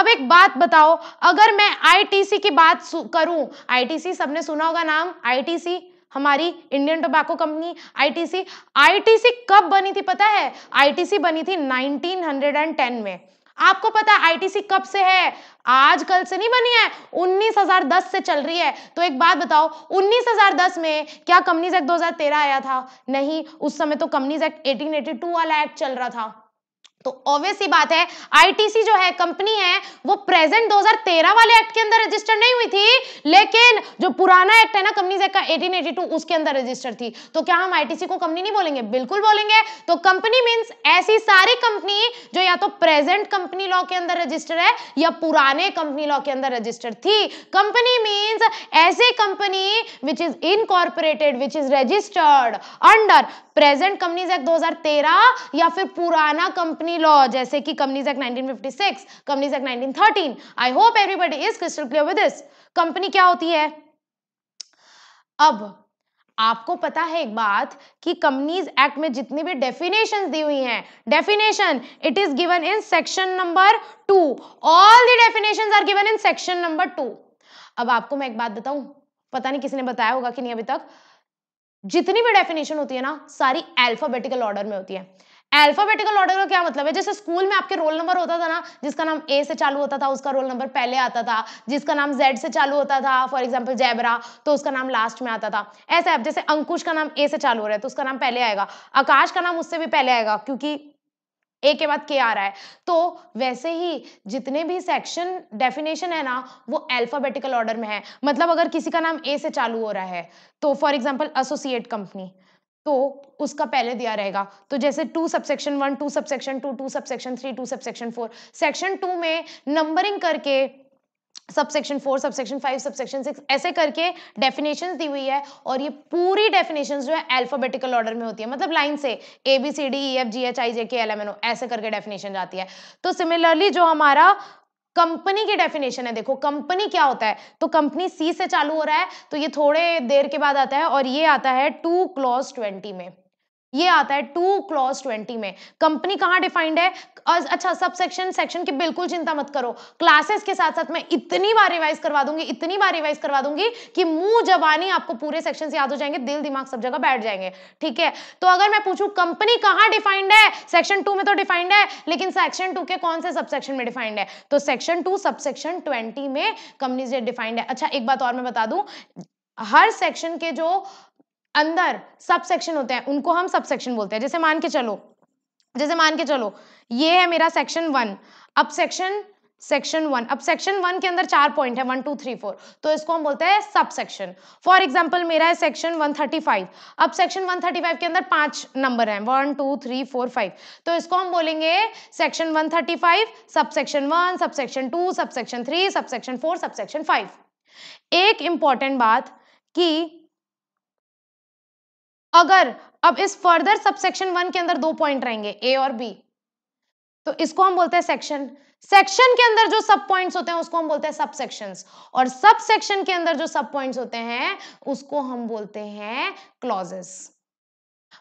अब एक बात बताओ अगर मैं आईटीसी की बात करूं आईटीसी सबने सुना होगा नाम आईटीसी हमारी Indian tobacco company ITC ITC कब बनी थी पता है आईटीसी बनी थी 1910 में आपको पता है आईटीसी कब से है आज कल से नहीं बनी है 19,010 से चल रही है तो एक बात बताओ 19,010 में क्या कंपनीज एक्ट 2013 आया था नहीं उस समय तो कंपनीज एक्ट 1882 वाला एक्ट चल रहा था तो ऑब्वियस ही बात है आईटीसी जो है कंपनी है वो प्रेजेंट 2013 वाले एक्ट के अंदर रजिस्टर नहीं हुई थी लेकिन जो पुराना एक्ट है ना कंपनी एक्ट का 1882 उसके अंदर रजिस्टर थी तो क्या हम आईटीसी को कंपनी नहीं बोलेंगे बिल्कुल बोलेंगे तो कंपनी मींस ऐसी सारी कंपनी जो या तो प्रेजेंट कंपनी लॉ के अंदर रजिस्टर है या पुराने कंपनी लॉ के अंदर रजिस्टर थी कंपनी मीन्स ऐसी company which is incorporated which is registered under present companies act 2013 या फिर पुराना कंपनी लॉ जैसे कि companies act 1956 companies act 1913 I hope everybody is crystal clear with this company क्या होती है अब आपको पता है एक बात कि कंपनीज एक्ट में जितनी भी डेफिनेशंस दी हुई हैं definition it is given in section number two all the definitions are given in section number two अब आपको मैं एक बात बताऊं पता नहीं किसी ने बताया होगा कि नहीं अभी तक जितनी भी डेफिनेशन होती है ना सारी एल्फाबेटिकल ऑर्डर में होती है एल्फाबेटिकल ऑर्डर का क्या मतलब है जैसे स्कूल में आपके रोल नंबर होता था ना जिसका नाम ए से चालू होता था उसका रोल नंबर पहले आता था जिसका नाम जेड से चालू होता था फॉर एग्जाम्पल जैबरा तो उसका नाम लास्ट में आता था ऐसा है जैसे अंकुश का नाम ए से चालू हो रहा है तो उसका नाम पहले आएगा आकाश का नाम उससे भी पहले आएगा क्योंकि ए के बाद के आ रहा है तो वैसे ही जितने भी सेक्शन डेफिनेशन है ना वो अल्फाबेटिकल ऑर्डर में है मतलब अगर किसी का नाम ए से चालू हो रहा है तो फॉर एग्जाम्पल एसोसिएट कंपनी तो उसका पहले दिया रहेगा तो जैसे two subsection one two subsection two two subsection three two subsection four section two में नंबरिंग करके subsection four subsection five subsection six ऐसे करके डेफिनेशन दी हुई है और ये पूरी डेफिनेशन जो है अल्फाबेटिकल ऑर्डर में होती है मतलब लाइन से A B C D E F G H I J K L M N O ऐसे करके डेफिनेशन जाती है तो सिमिलरली जो हमारा कंपनी की डेफिनेशन है देखो कंपनी क्या होता है तो कंपनी सी से चालू हो रहा है तो ये थोड़े देर के बाद आता है और ये आता है टू क्लॉज ट्वेंटी में ये आता है टू क्लॉज ट्वेंटी में कंपनी कहाँ डिफाइंड है अच्छा सब सेक्शन सेक्शन की बिल्कुल चिंता मत करो क्लासेस के साथ साथ मैं इतनी बार रिवाइज करवा दूंगी इतनी बार रिवाइज करवा दूंगी कि मुंह जबानी आपको पूरे सेक्शन से याद हो जाएंगे दिल दिमाग सब जगह बैठ जाएंगे ठीक है तो अगर मैं पूछू कंपनी कहाँ डिफाइंड है सेक्शन टू में तो डिफाइंड है लेकिन सेक्शन टू के कौन से सब सेक्शन में डिफाइंड है तो section two sub section twenty में कंपनीज डिफाइंड है अच्छा एक बात और मैं बता दू हर सेक्शन के जो अंदर सब सेक्शन होते हैं उनको हम सब सेक्शन बोलते हैं जैसे मान के चलो जैसे मान के चलो ये है मेरा सेक्शन वन अब सेक्शन सेक्शन वन अब सेक्शन वन के अंदर चार पॉइंट है वन टू थ्री फोर तो इसको हम बोलते हैं सब सेक्शन फॉर एग्जाम्पल मेरा है सेक्शन वन थर्टी फाइव अब सेक्शन वन थर्टी फाइव के अंदर पांच नंबर हैं one two three four five तो इसको हम बोलेंगे section one thirty five sub section one sub section two sub section three sub section four sub section five एक इंपॉर्टेंट बात की अगर अब इस फर्दर सबसेक्शन वन के अंदर दो पॉइंट रहेंगे ए और बी तो इसको हम बोलते हैं सेक्शन सेक्शन के अंदर जो सब पॉइंट्स होते हैं उसको हम बोलते हैं सब सेक्शंस और सब सेक्शन के अंदर जो सब पॉइंट्स होते हैं उसको हम बोलते हैं क्लॉजेस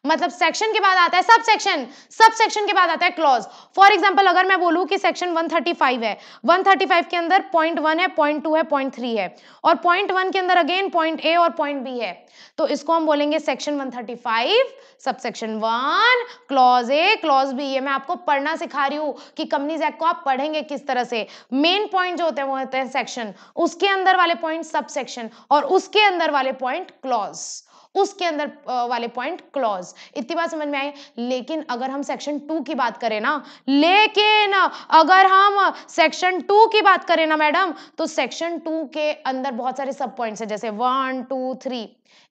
मतलब सेक्शन के बाद आता है सब सेक्शन सब सेक्शन के बाद आता है क्लॉज फॉर एग्जाम्पल अगर मैं बोलूं कि सेक्शन 135 है 135 के अंदर पॉइंट वन है पॉइंट टू है पॉइंट थ्री है और पॉइंट वन के अंदर अगेन पॉइंट ए और पॉइंट बी है तो इसको हम बोलेंगे section 135 sub section one clause A clause B ये मैं आपको पढ़ना सिखा रही हूँ कि कंपनीज एक्ट को आप पढ़ेंगे किस तरह से मेन पॉइंट जो होते हैं वो होते हैं सेक्शन उसके अंदर वाले पॉइंट सब सेक्शन और उसके अंदर वाले पॉइंट क्लॉज उसके अंदर वाले पॉइंट क्लॉज इतनी बात समझ में आई लेकिन अगर हम सेक्शन टू की बात करें ना लेकिन अगर हम सेक्शन टू की बात करें ना मैडम तो सेक्शन टू के अंदर बहुत सारे सब पॉइंट्स हैं जैसे वन टू थ्री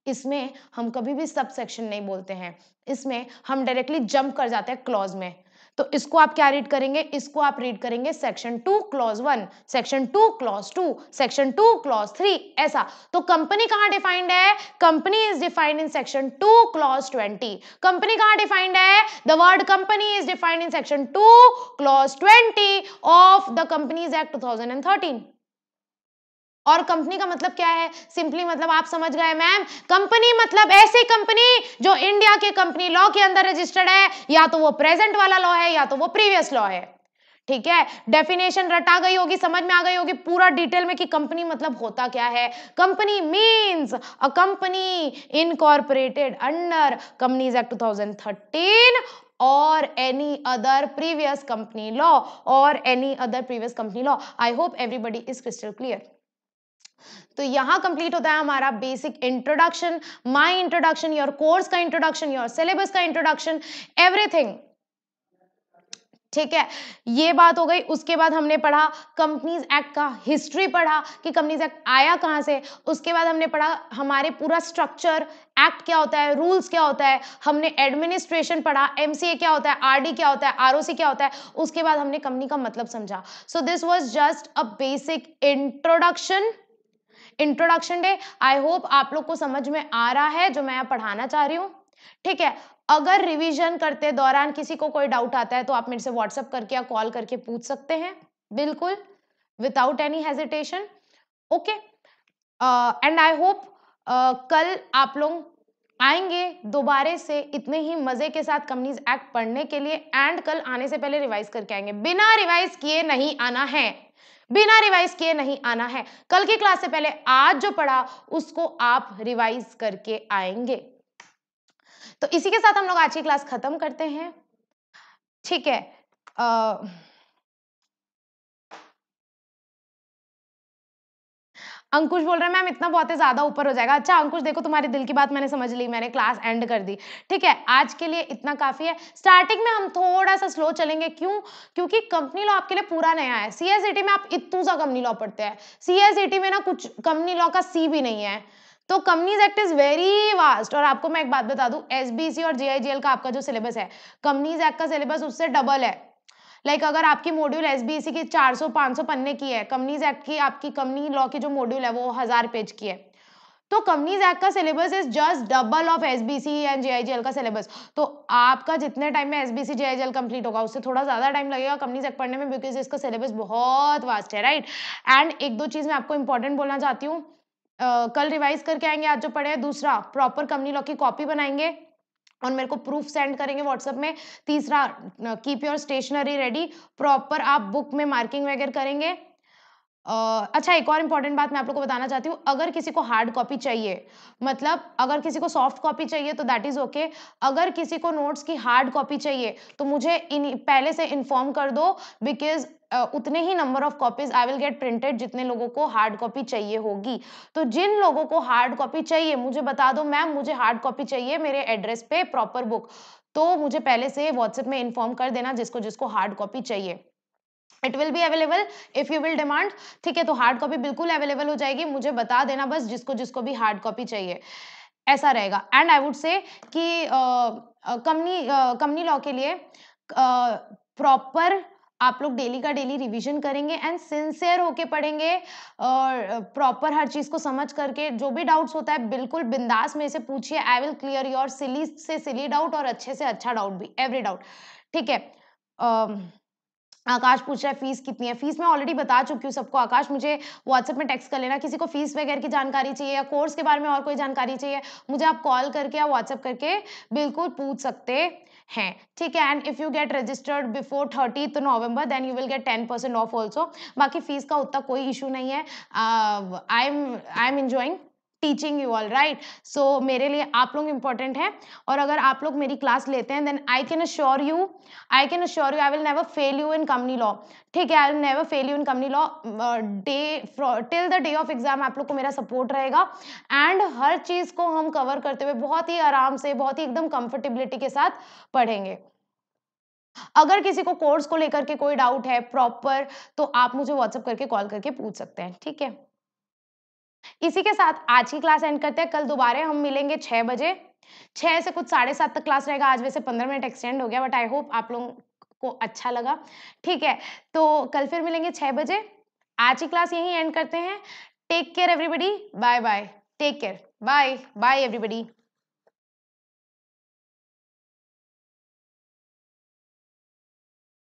इसमें हम कभी भी सब सेक्शन नहीं बोलते हैं इसमें हम डायरेक्टली जंप कर जाते हैं क्लॉज में तो इसको आप क्या रीड करेंगे इसको आप रीड करेंगे section two clause one section two clause two section two clause three ऐसा तो कंपनी कहां डिफाइंड है company is defined in section two clause twenty company कहां डिफाइंड है the word company is defined in section two clause twenty of the companies act two thousand and thirteen और company का मतलब क्या है simply मतलब आप समझ गए मैम कंपनी मतलब ऐसी कंपनी जो इंडिया के कंपनी लॉ के अंदर रजिस्टर्ड है या तो वो प्रेजेंट वाला लॉ है या तो वो प्रीवियस लॉ है ठीक है डेफिनेशन रटा गई होगी समझ में आ गई होगी पूरा डिटेल में कि कंपनी मतलब होता क्या है company means a company incorporated under companies act 2013 और any other previous company law और any other previous company law I hope everybody is crystal clear तो यहां कंप्लीट होता है हमारा basic introduction my introduction your course का introduction your syllabus का introduction everything ठीक है ये बात हो गई उसके बाद हमने पढ़ा कंपनीज एक्ट का हिस्ट्री पढ़ा कि कंपनीज एक्ट आया कहाँ से उसके बाद हमने पढ़ा हमारे पूरा स्ट्रक्चर एक्ट क्या होता है रूल्स क्या होता है हमने एडमिनिस्ट्रेशन पढ़ा एमसीए क्या होता है आरडी क्या होता है आरओसी क्या होता है उसके बाद हमने कंपनी का मतलब समझा so this was just a basic introduction introduction day I hope आप लोग को समझ में आ रहा है जो मैं यहाँ पढ़ाना चाह रही हूँ ठीक है अगर रिवीजन करते दौरान किसी को कोई डाउट आता है तो आप मेरे से व्हाट्सअप करके या कॉल करके पूछ सकते हैं बिल्कुल without any hesitation okay and I hope कल आप लोग आएंगे दोबारे से इतने ही मजे के साथ कंपनीज एक्ट पढ़ने के लिए एंड कल आने से पहले रिवाइज करके आएंगे बिना रिवाइज किए नहीं आना है बिना रिवाइज किए नहीं आना है कल की क्लास से पहले आज जो पढ़ा उसको आप रिवाइज करके आएंगे तो इसी के साथ हम लोग आज की क्लास खत्म करते हैं ठीक है आ, अंकुश बोल रहा है मैम इतना बहुत ज़्यादा ऊपर हो जाएगा अच्छा अंकुश देखो तुम्हारे दिल की बात मैंने समझ ली मैंने क्लास एंड कर दी ठीक है आज के लिए इतना काफ़ी है स्टार्टिंग में हम थोड़ा सा स्लो चलेंगे क्यों क्योंकि कंपनी लॉ आपके लिए पूरा नया है सीएसईटी e में आप इतू सा कंपनी लॉ पढ़ते हैं सीएसईटी e में ना कुछ कंपनी लॉ का सी भी नहीं है तो companies act is very vast और आपको मैं एक बात बता दूं एसबीसी और जेआईजीएल का आपका जो सिलेबस है कंपनीज एक्ट का सिलेबस उससे डबल है लाइक अगर आपकी मॉड्यूल एस बी सी की पाँच सौ पन्ने की है कंपनीज एक्ट की आपकी कंपनी लॉ की जो मॉड्यूल है वो हज़ार पेज की है तो कंपनीज एक्ट का syllabus is just double of S B C and J I G L का सिलेबस तो आपका जितने टाइम में S B C J I G L complete होगा उससे थोड़ा ज़्यादा टाइम लगेगा कंपनीज एक्ट पढ़ने में बिकॉज इसका सिलेबस बहुत वास्ट है राइट एंड एक दो चीज़ मैं आपको इंपॉर्टेंट बोलना चाहती हूँ कल रिवाइज करके आएंगे आज जो पढ़े दूसरा प्रॉपर कंपनी लॉ की कॉपी बनाएंगे और मेरे को प्रूफ सेंड करेंगे व्हाट्सएप में तीसरा keep your stationery ready proper आप बुक में मार्किंग वगैरह करेंगे Uh, अच्छा एक और इम्पॉर्टेंट बात मैं आप लोग को बताना चाहती हूँ अगर किसी को हार्ड कॉपी चाहिए मतलब अगर किसी को सॉफ्ट कॉपी चाहिए तो दैट इज़ ओके अगर किसी को नोट्स की हार्ड कॉपी चाहिए तो मुझे इन पहले से इन्फॉर्म कर दो बिकॉज उतने ही number of copies I will get printed जितने लोगों को हार्ड कॉपी चाहिए होगी तो जिन लोगों को हार्ड कॉपी चाहिए मुझे बता दो मैम मुझे हार्ड कॉपी चाहिए मेरे एड्रेस पे प्रॉपर बुक तो मुझे पहले से व्हाट्सएप में इन्फॉर्म कर देना जिसको जिसको हार्ड कॉपी चाहिए it will be available if you will demand ठीक है तो हार्ड कॉपी बिल्कुल अवेलेबल हो जाएगी मुझे बता देना बस जिसको जिसको भी हार्ड कॉपी चाहिए ऐसा रहेगा एंड आई वुड से कि कंपनी कंपनी लॉ के लिए प्रॉपर uh, आप लोग डेली का डेली रिवीजन करेंगे एंड सिंसियर होके पढ़ेंगे और प्रॉपर हर चीज़ को समझ करके जो भी डाउट्स होता है बिल्कुल बिंदास में से पूछिए I will clear your silly से सिली डाउट और अच्छे से अच्छा डाउट भी एवरी डाउट ठीक है आकाश पूछ रहा है फीस कितनी है फीस मैं ऑलरेडी बता चुकी हूँ सबको आकाश मुझे व्हाट्सएप में टेक्स्ट कर लेना किसी को फीस वगैरह की जानकारी चाहिए या कोर्स के बारे में और कोई जानकारी चाहिए मुझे आप कॉल करके या व्हाट्सएप करके बिल्कुल पूछ सकते हैं ठीक है and if you get registered before thirty तो November then you will get ten percent off also बाकी फीस का उतना कोई इशू नहीं है I am I am enjoying teaching you all right so मेरे लिए आप लोग इंपॉर्टेंट हैं और अगर आप लोग मेरी क्लास लेते हैं then I can assure you I can assure you I will never fail you in company law ठीक है I will never fail you in company law day till the day of exam आप लोग को मेरा support रहेगा and हर चीज़ को हम cover करते हुए बहुत ही आराम से बहुत ही एकदम कंफर्टेबिलिटी के साथ पढ़ेंगे अगर किसी को कोर्स को लेकर के कोई डाउट है प्रॉपर तो आप मुझे व्हाट्सअप करके कॉल करके पूछ सकते हैं ठीक है इसी के साथ आज की क्लास एंड करते हैं कल दोबारा हम मिलेंगे छः बजे छः से कुछ साढ़े सात तक क्लास रहेगा आज वैसे पंद्रह मिनट एक्सटेंड हो गया बट आई होप आप लोगों को अच्छा लगा ठीक है तो कल फिर मिलेंगे छः बजे आज की क्लास यहीं एंड करते हैं take care everybody bye bye take care bye bye everybody